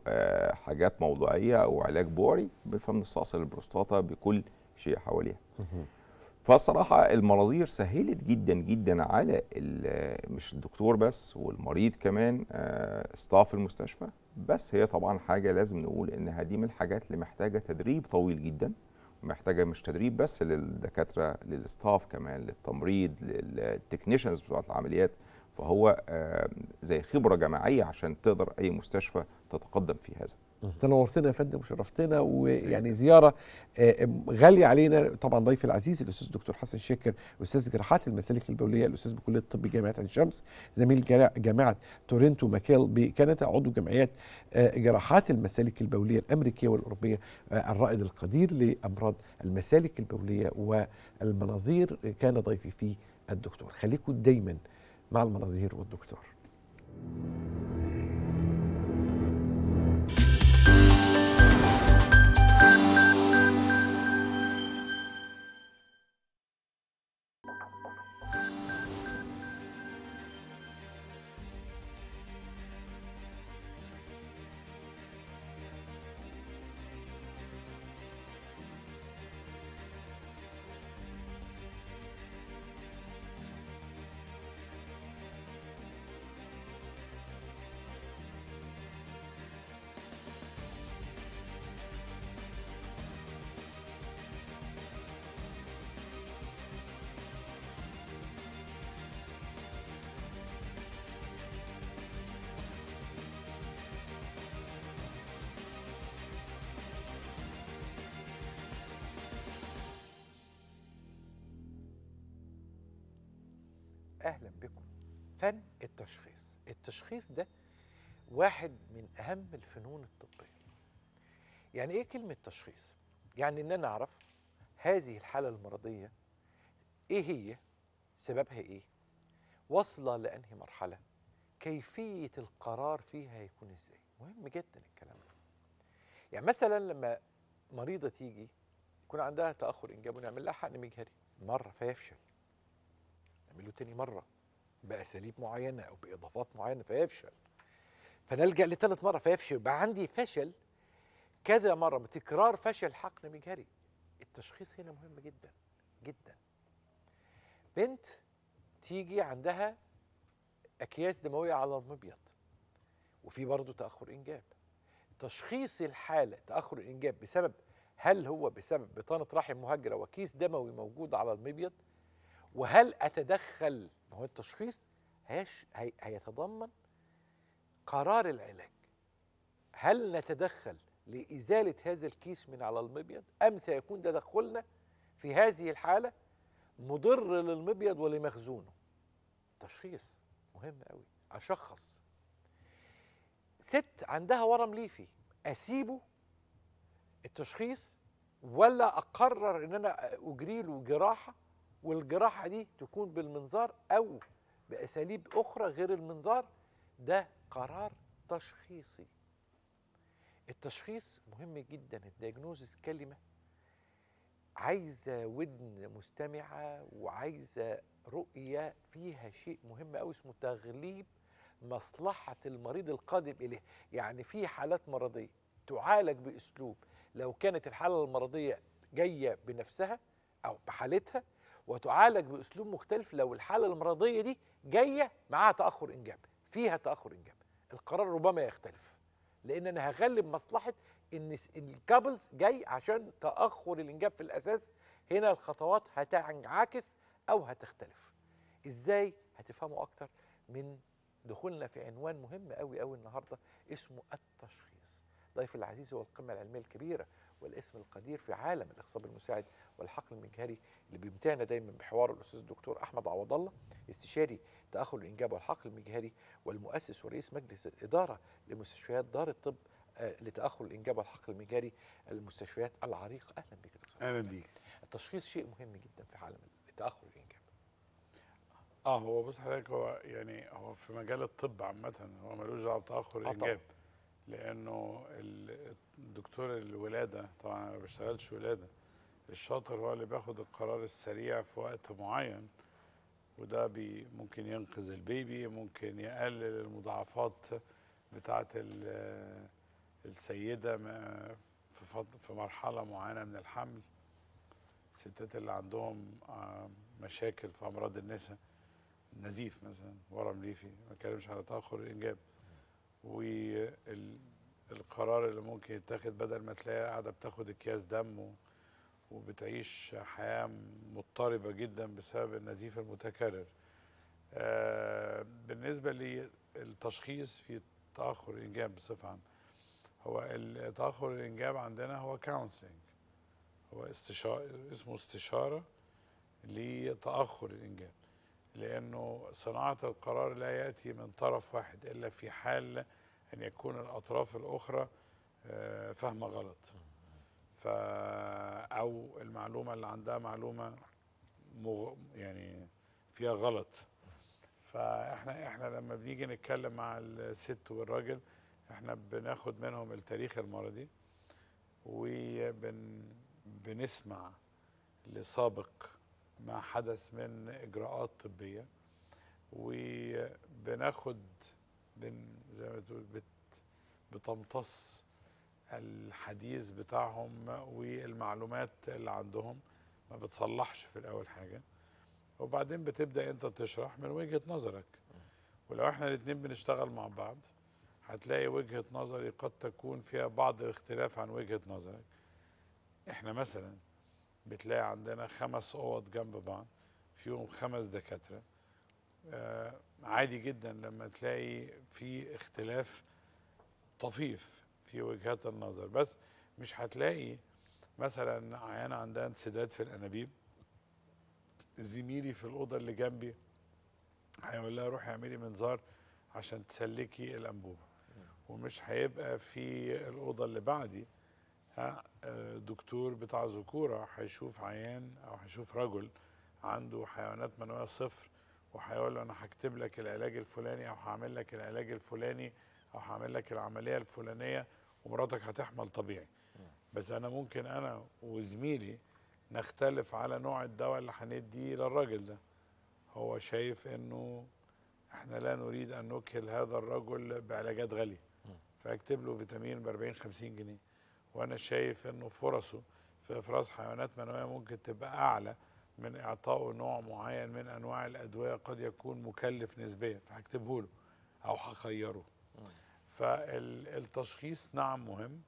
حاجات موضوعيه او علاج بوري فبنستأصل البروستاتا بكل شيء حواليها فالصراحه المناظير سهلت جدا جدا على آه، مش الدكتور بس والمريض كمان ستاف آه، المستشفى بس هي طبعا حاجه لازم نقول انها دي من الحاجات اللي محتاجه تدريب طويل جدا محتاجه مش تدريب بس للدكاتره للاستاف كمان للتمريض للتكنيشنز بتوع العمليات فهو آه، زي خبره جماعيه عشان تقدر اي مستشفى تتقدم في هذا تنورتنا يا فندم وشرفتنا ويعني زياره آه، غاليه علينا طبعا ضيفي العزيز الاستاذ دكتور حسن شاكر استاذ جراحات المسالك البوليه الاستاذ بكليه الطب جامعه عين شمس زميل جامعه تورنتو ماكيل بكندا عضو جمعيات آه، جراحات المسالك البوليه الامريكيه والاوروبيه آه، الرائد القدير لامراض المسالك البوليه والمناظير كان ضيفي فيه الدكتور خليكم دايما مع المناظير والدكتور أهلا بكم فن التشخيص التشخيص ده واحد من أهم الفنون الطبية يعني إيه كلمة تشخيص؟ يعني إن أنا أعرف هذه الحالة المرضية إيه هي سببها إيه واصلة لأنهي مرحلة كيفية القرار فيها هيكون إزاي مهم جدا الكلام ده يعني مثلا لما مريضة تيجي يكون عندها تأخر إنجاب ونعمل لها حقن مجهري مرة فيفشل نعمله تاني مره باساليب معينه او باضافات معينه فيفشل فنلجا لثالث مره فيفشل يبقى عندي فشل كذا مره تكرار فشل حقن مجهري التشخيص هنا مهم جدا جدا بنت تيجي عندها اكياس دمويه على المبيض وفي برضه تاخر انجاب تشخيص الحاله تاخر الانجاب بسبب هل هو بسبب بطانه رحم مهجره وكيس دموي موجود على المبيض وهل اتدخل ما هو التشخيص هيش هي هيتضمن قرار العلاج هل نتدخل لازاله هذا الكيس من على المبيض ام سيكون تدخلنا في هذه الحاله مضر للمبيض ولمخزونه تشخيص مهم قوي اشخص ست عندها ورم ليفي اسيبه التشخيص ولا اقرر ان انا اجري له جراحه والجراحه دي تكون بالمنظار او باساليب اخرى غير المنظار ده قرار تشخيصي التشخيص مهم جدا الدياجنوزس كلمه عايزه ودن مستمعه وعايزه رؤيه فيها شيء مهم قوي اسمه تغليب مصلحه المريض القادم اليه يعني في حالات مرضيه تعالج باسلوب لو كانت الحاله المرضيه جايه بنفسها او بحالتها وتعالج باسلوب مختلف لو الحاله المرضيه دي جايه معاها تاخر انجاب فيها تاخر انجاب القرار ربما يختلف لان انا هغلب مصلحه ان الكابلز جاي عشان تاخر الانجاب في الاساس هنا الخطوات هتنعكس او هتختلف ازاي هتفهموا اكتر من دخولنا في عنوان مهم قوي قوي النهارده اسمه التشخيص ضيف العزيز هو القمه العلميه الكبيره والاسم القدير في عالم الاخصاب المساعد والحقل المجهري اللي بيمتعنا دايما بحوار الاستاذ الدكتور احمد عوض الله استشاري تاخر الانجاب والحقل المجهري والمؤسس ورئيس مجلس الاداره لمستشفيات دار الطب آه، لتاخر الانجاب والحقل المجهري المستشفيات العريق اهلا بك دكتور اهلا بيك التشخيص شيء مهم جدا في عالم تاخر الانجاب اه هو بص حضرتك هو يعني هو في مجال الطب عامه هو ملوش دعوه بتاخر الانجاب آه لانه الدكتور الولاده طبعا ما بشتغلش ولاده الشاطر هو اللي بياخد القرار السريع في وقت معين وده بي ممكن ينقذ البيبي ممكن يقلل المضاعفات بتاعه السيده في مرحله معينه من الحمل الستات اللي عندهم آه، مشاكل في امراض النساء نزيف مثلا ورم ليفي ما اتكلمش على تاخر الانجاب والقرار اللي ممكن يتاخد بدل ما تلاقيها قاعده بتاخد اكياس دم وبتعيش حياه مضطربه جدا بسبب النزيف المتكرر. آه، بالنسبه للتشخيص في تاخر الانجاب بصفه عامه هو تاخر الانجاب عندنا هو كونسلنج هو استشاره اسمه استشاره لتاخر الانجاب لأنه صناعة القرار لا يأتي من طرف واحد إلا في حال أن يكون الأطراف الأخرى آه، فاهمة غلط ف أو المعلومة اللي عندها معلومة مغ... يعني فيها غلط فاحنا احنا لما بنيجي نتكلم مع الست والراجل احنا بناخد منهم التاريخ المرضي وبنسمع لسابق ما حدث من اجراءات طبيه وبناخد من زي ما تقول بت بتمتص الحديث بتاعهم والمعلومات اللي عندهم ما بتصلحش في الاول حاجه وبعدين بتبدا انت تشرح من وجهه نظرك ولو احنا الاثنين بنشتغل مع بعض هتلاقي وجهه نظري قد تكون فيها بعض الاختلاف عن وجهه نظرك احنا مثلا بتلاقي عندنا خمس اوض جنب بعض فيهم خمس دكاتره آه عادي جدا لما تلاقي في اختلاف طفيف في وجهات النظر بس مش هتلاقي مثلا عيانة عندها انسداد في الانابيب زميلي في الاوضه اللي جنبي هيقول لها روحي اعملي منظار عشان تسلكي الانبوبه ومش هيبقى في الاوضه اللي بعدي دكتور بتاع ذكوره هيشوف عيان او هيشوف رجل عنده حيوانات منويه صفر وهيقول له انا هكتب لك العلاج الفلاني او هعمل لك العلاج الفلاني او هعمل لك العمليه الفلانيه ومراتك هتحمل طبيعي بس انا ممكن انا وزميلي نختلف على نوع الدواء اللي هنديه للراجل ده هو شايف انه احنا لا نريد ان نكهل هذا الرجل بعلاجات غاليه فاكتب له فيتامين ب 40 50 جنيه وانا شايف انه فرصه في افراز حيوانات منويه ممكن تبقى اعلى من اعطائه نوع معين من انواع الادويه قد يكون مكلف نسبيا فهكتبه له او هخيره فالتشخيص نعم مهم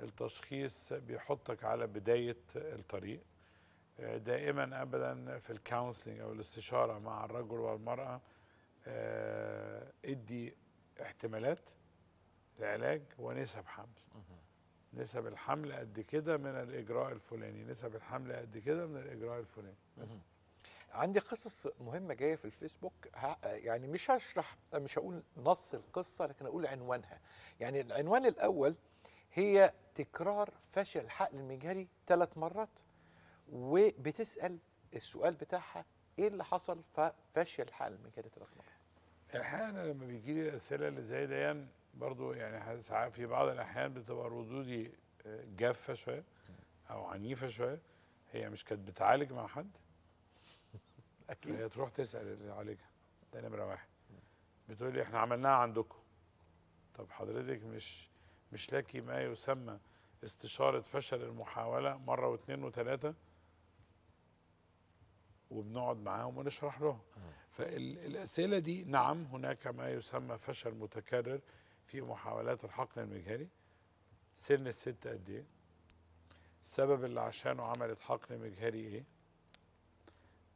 التشخيص بيحطك على بدايه الطريق دائما ابدا في الكونسلنج او الاستشاره مع الرجل والمراه آه، ادي احتمالات لعلاج ونسب حمل نسب الحمل قد كده من الاجراء الفلاني نسب الحمل قد كده من الاجراء الفلاني مثلا عندي قصص مهمه جايه في الفيسبوك يعني مش هشرح مش هقول نص القصه لكن اقول عنوانها يعني العنوان الاول هي تكرار فشل الحقل المجهري ثلاث مرات وبتسال السؤال بتاعها ايه اللي حصل ففشل الحقل المجهري ثلاث مرات الحقيقه انا لما بيجي لي الاسئله اللي زي ديان برضو يعني في بعض الأحيان بتبقى ردودي آه، جافة شوية أو عنيفة شوية هي مش كانت بتعالج مع حد [LAUGHS] أكيد هي تروح تسأل اللي عالجها ده نمرة واحد بتقول لي إحنا عملناها عندكم طب حضرتك مش مش لك ما يسمى استشارة فشل المحاولة مرة واثنين وثلاثة وبنقعد معاهم ونشرح لهم فالأسئلة دي نعم هناك ما يسمى فشل متكرر في محاولات الحقن المجهري سن الست قد ايه السبب اللي عشانه عملت حقن مجهري ايه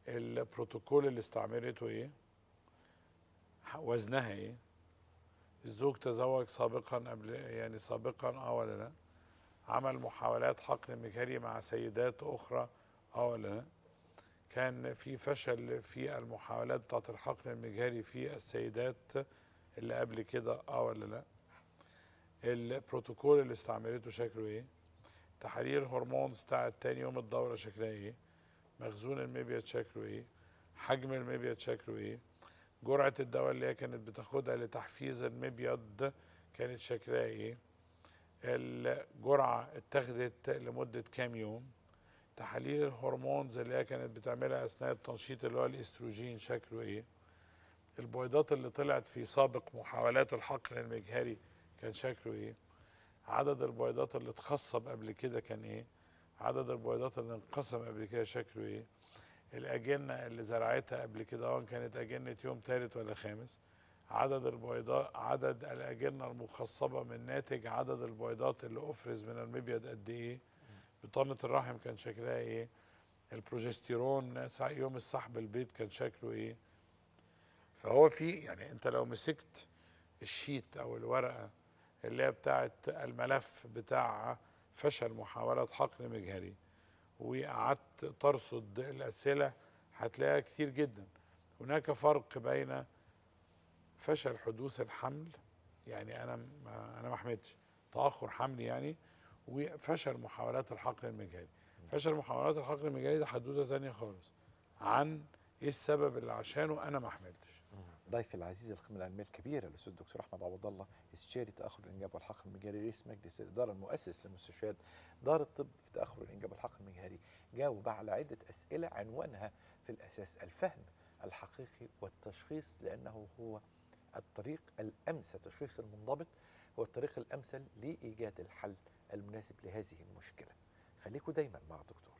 البروتوكول اللي استعملته ايه وزنها ايه الزوج تزوج سابقا قبل يعني سابقا اه ولا لا عمل محاولات حقن مجهري مع سيدات اخرى اه ولا لا كان في فشل في المحاولات بتاعت الحقن المجهري في السيدات اللي قبل كده اه ولا لا البروتوكول اللي استعملته شكله ايه تحاليل هرمونز بتاعت تاني يوم الدوره شكلها ايه مخزون المبيض شكله ايه حجم المبيض شكله ايه جرعه الدواء اللي هي كانت بتاخدها لتحفيز المبيض كانت شكلها ايه الجرعه اتخذت لمده كام يوم تحاليل الهرمونز اللي هي كانت بتعملها اثناء التنشيط اللي هو الاستروجين شكله ايه البويضات اللي طلعت في سابق محاولات الحقن المجهري كان شكله ايه عدد البويضات اللي اتخصب قبل كده كان ايه عدد البويضات اللي انقسم قبل كده شكله ايه الاجنه اللي زرعتها قبل كده وان آه، كانت اجنه يوم ثالث ولا خامس عدد البويضات عدد الاجنه المخصبه من ناتج عدد البويضات اللي افرز من المبيض قد ايه بطانه الرحم كان شكلها ايه البروجستيرون يوم السحب البيض كان شكله ايه فهو في يعني انت لو مسكت الشيت او الورقه اللي هي بتاعت الملف بتاع فشل محاوله حقن مجهري وقعدت ترصد الاسئله هتلاقيها كتير جدا هناك فرق بين فشل حدوث الحمل يعني انا ما انا ما حملتش تاخر حملي يعني وفشل محاولات الحقن المجهري فشل محاولات الحقن المجهري ده حدوته ثانيه خالص عن ايه السبب اللي عشانه انا ما حملتش ضيفي العزيز القمه العلميه الكبيره الاستاذ الدكتور احمد عبد الله استشاري تاخر الانجاب والحقن المجهري رئيس مجلس الاداره المؤسس لمستشفيات دار الطب في تاخر الانجاب والحقن المجهري جاوب على عده اسئله عنوانها في الاساس الفهم الحقيقي والتشخيص لانه هو الطريق الامثل التشخيص المنضبط هو الطريق الامثل لايجاد الحل المناسب لهذه المشكله خليكم دايما مع الدكتور